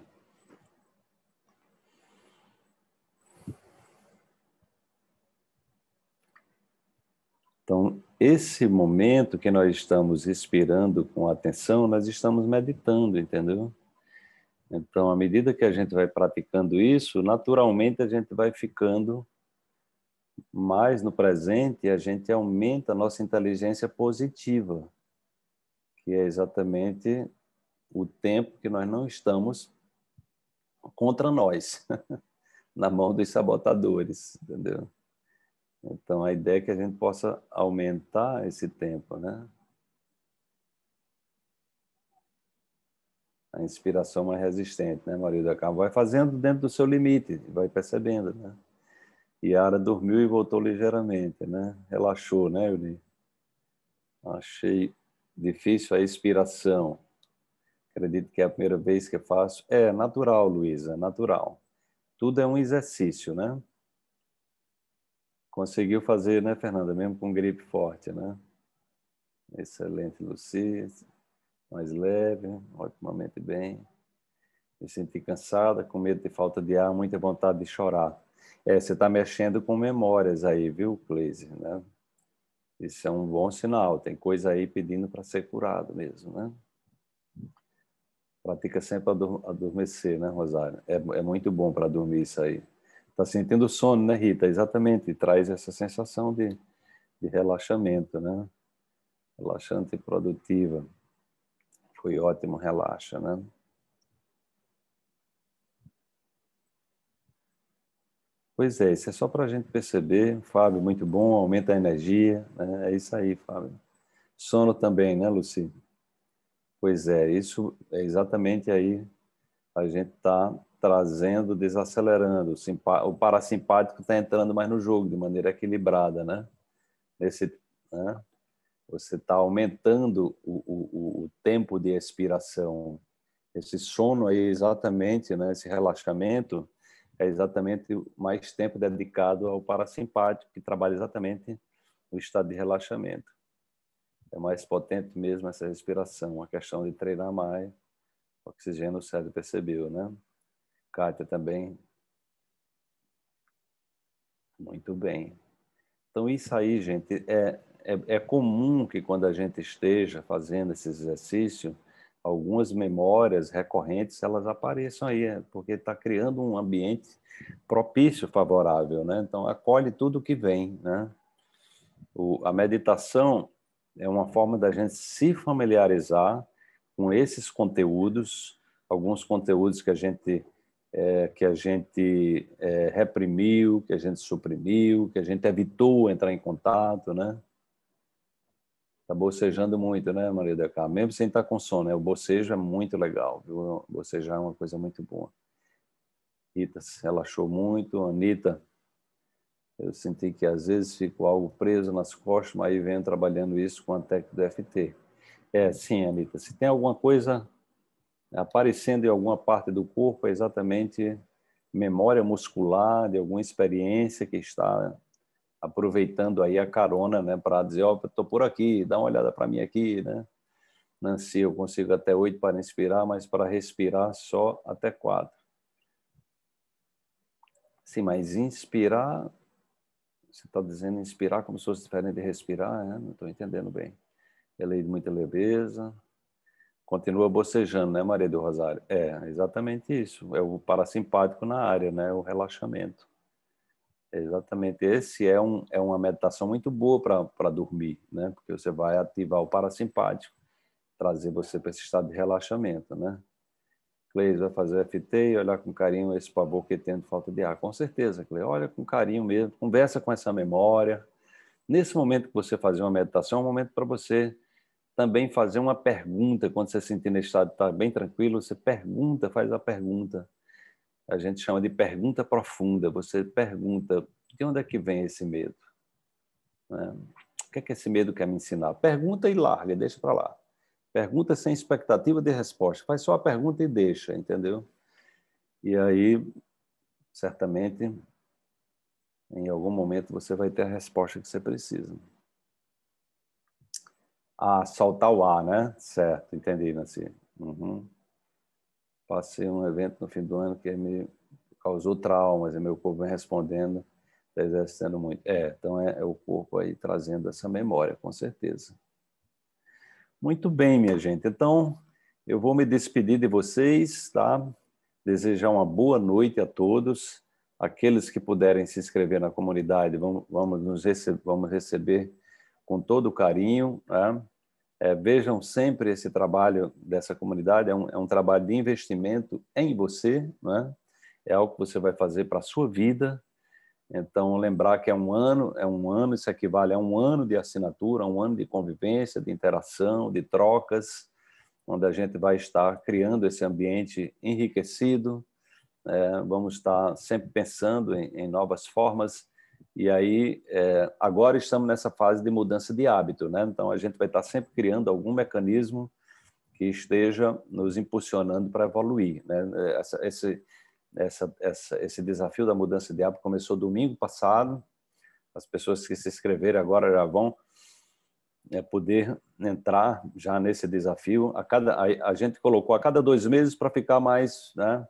Então, esse momento que nós estamos respirando com atenção, nós estamos meditando, entendeu? Então, à medida que a gente vai praticando isso, naturalmente a gente vai ficando mais no presente, e a gente aumenta a nossa inteligência positiva, que é exatamente o tempo que nós não estamos contra nós, <laughs> na mão dos sabotadores, entendeu? Então, a ideia é que a gente possa aumentar esse tempo, né? a inspiração mais é resistente, né, Maria da Vai fazendo dentro do seu limite, vai percebendo, né? Yara dormiu e voltou ligeiramente, né? Relaxou, né, Yuri? Achei difícil a inspiração. Acredito que é a primeira vez que faço. É natural, Luísa, é natural. Tudo é um exercício, né? Conseguiu fazer, né, Fernanda? Mesmo com gripe forte, né? Excelente, Luci mais leve, ultimamente bem. Me senti cansada, com medo de falta de ar, muita vontade de chorar. É, você está mexendo com memórias aí, viu, Cleise? Né? Isso é um bom sinal. Tem coisa aí pedindo para ser curado mesmo, né? Pratica sempre adormecer, né, Rosário? É, é muito bom para dormir isso aí. Está sentindo sono, né, Rita? Exatamente. Traz essa sensação de, de relaxamento, né? Relaxante e produtiva. Foi ótimo, relaxa, né? Pois é, isso é só para a gente perceber, Fábio, muito bom, aumenta a energia, né? é isso aí, Fábio. Sono também, né, Luci? Pois é, isso é exatamente aí a gente está trazendo, desacelerando, o parasimpático está entrando mais no jogo de maneira equilibrada, né? Nesse, né? você está aumentando o, o, o, tempo de expiração. Esse sono aí, é exatamente, né, esse relaxamento, é exatamente mais tempo dedicado ao parasimpático, que trabalha exatamente no estado de relaxamento. É mais potente mesmo essa respiração, a questão de treinar mais. O oxigênio o cérebro percebeu, né? Kátia também. Muito bem. Então, isso aí, gente, é é, é comum que quando a gente esteja fazendo esse exercício, algumas memórias recorrentes elas apareçam aí, é, porque está criando um ambiente propício, favorável, né? Então acolhe tudo que vem, né? O, a meditação é uma forma da gente se familiarizar com esses conteúdos, alguns conteúdos que a gente é, que a gente é, reprimiu, que a gente suprimiu, que a gente evitou entrar em contato, né? Tá bocejando muito, né, Maria da Carmen? Mesmo sem estar tá com sono, né? O bocejo é muito legal, viu? Bocejar é uma coisa muito boa. Rita relaxou muito, Anitta, eu senti que às vezes fico algo preso nas costas, mas aí venho trabalhando isso com a técnica do FT. É, sim, Anitta, se tem alguma coisa aparecendo em alguma parte do corpo, é exatamente memória muscular de alguma experiência que está aproveitando aí a carona, né, para dizer, ó, oh, estou por aqui, dá uma olhada para mim aqui, né? Nancy, eu consigo até oito para inspirar, mas para respirar só até quatro. Sim, mas inspirar, você está dizendo inspirar como se fosse diferente de respirar, né? Não estou entendendo bem. É lei de muita leveza. Continua bocejando, né, Maria do Rosário? É, exatamente isso. É o parasimpático na área, né? O relaxamento. Exatamente. Esse é, um, é uma meditação muito boa para dormir, né? Porque você vai ativar o parasimpático, trazer você para esse estado de relaxamento, né? Cleis vai fazer FT e olhar com carinho esse pavor que tem de falta de ar. Com certeza, Cleis. Olha com carinho mesmo, conversa com essa memória. Nesse momento que você fazer uma meditação, é um momento para você também fazer uma pergunta. Quando você sentir nesse estado estar bem tranquilo, você pergunta, faz a pergunta a gente chama de pergunta profunda. Você pergunta de onde é que vem esse medo? Né? O que é que esse medo quer me ensinar? Pergunta e larga, deixa para lá. Pergunta sem expectativa de resposta. Faz só a pergunta e deixa, entendeu? E aí, certamente, em algum momento você vai ter a resposta que você precisa. Ah, soltar o ar, né? Certo, entendi, Nancy. Uhum passei um evento no fim do ano que me causou traumas, e meu corpo vem respondendo, está exercendo muito. É, então é, é, o corpo aí trazendo essa memória, com certeza. Muito bem, minha gente. Então, eu vou me despedir de vocês, tá? Desejar uma boa noite a todos. Aqueles que puderem se inscrever na comunidade, vamos, vamos, nos rece vamos receber com todo carinho. Né? É, vejam sempre esse trabalho dessa comunidade, é um, é um trabalho de investimento em você, né? é algo que você vai fazer para a sua vida. Então, lembrar que é um ano, é um ano, isso equivale a um ano de assinatura, um ano de convivência, de interação, de trocas, onde a gente vai estar criando esse ambiente enriquecido, é, vamos estar sempre pensando em, em novas formas e aí, é, agora estamos nessa fase de mudança de hábito, né? Então, a gente vai estar sempre criando algum mecanismo que esteja nos impulsionando para evoluir, né? É, essa, esse, essa, essa, esse desafio da mudança de hábito começou domingo passado. As pessoas que se inscreveram agora já vão é, poder entrar já nesse desafio. A, cada, a, a gente colocou a cada dois meses para ficar mais, né?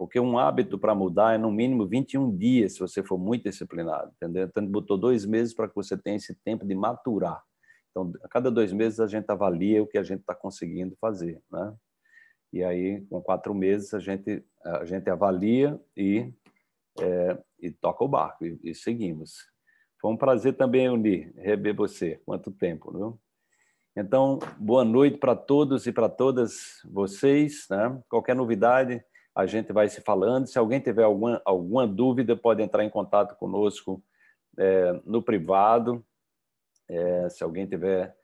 porque um hábito para mudar é no mínimo 21 dias, se você for muito disciplinado, entendeu? Então, botou dois meses para que você tenha esse tempo de maturar. Então, a cada dois meses a gente avalia o que a gente está conseguindo fazer, né? E aí, com quatro meses, a gente, a gente avalia e, é, e toca o barco e, e, seguimos. Foi um prazer também, Unir, rever você. Quanto tempo, viu? Então, boa noite para todos e para todas vocês. Né? Qualquer novidade, a gente vai se falando. Se alguém tiver alguma, alguma dúvida, pode entrar em contato conosco é, no privado. É, se alguém tiver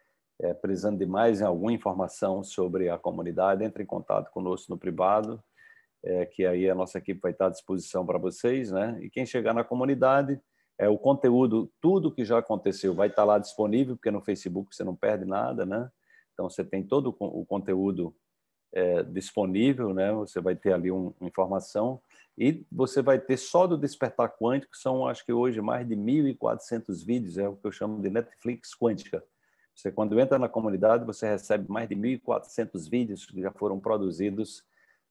é, precisando de mais alguma informação sobre a comunidade, entre em contato conosco no privado, é, que aí a nossa equipe vai estar à disposição para vocês. Né? E quem chegar na comunidade, é, o conteúdo, tudo que já aconteceu, vai estar lá disponível, porque no Facebook você não perde nada. Né? Então, você tem todo o conteúdo é, disponível, né? Você vai ter ali uma informação e você vai ter só do despertar quântico, que são acho que hoje mais de 1.400 vídeos, é o que eu chamo de Netflix quântica. Você quando entra na comunidade, você recebe mais de 1.400 vídeos que já foram produzidos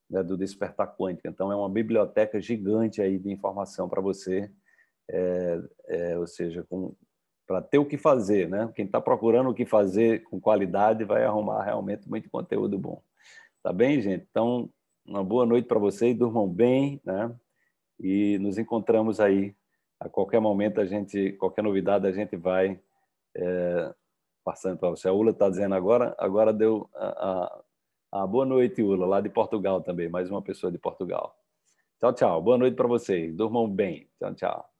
né, do despertar quântico. Então é uma biblioteca gigante aí de informação para você, é, é, ou seja, para ter o que fazer, né? Quem está procurando o que fazer com qualidade vai arrumar realmente muito conteúdo bom. Tá bem, gente? Então, uma boa noite para vocês, durmam bem, né? E nos encontramos aí. A qualquer momento, a gente, qualquer novidade, a gente vai é, passando para você. A Ula está dizendo agora, agora deu a, a, a boa noite, Ula, lá de Portugal também, mais uma pessoa de Portugal. Tchau, tchau. Boa noite para vocês. Durmam bem. Tchau, tchau.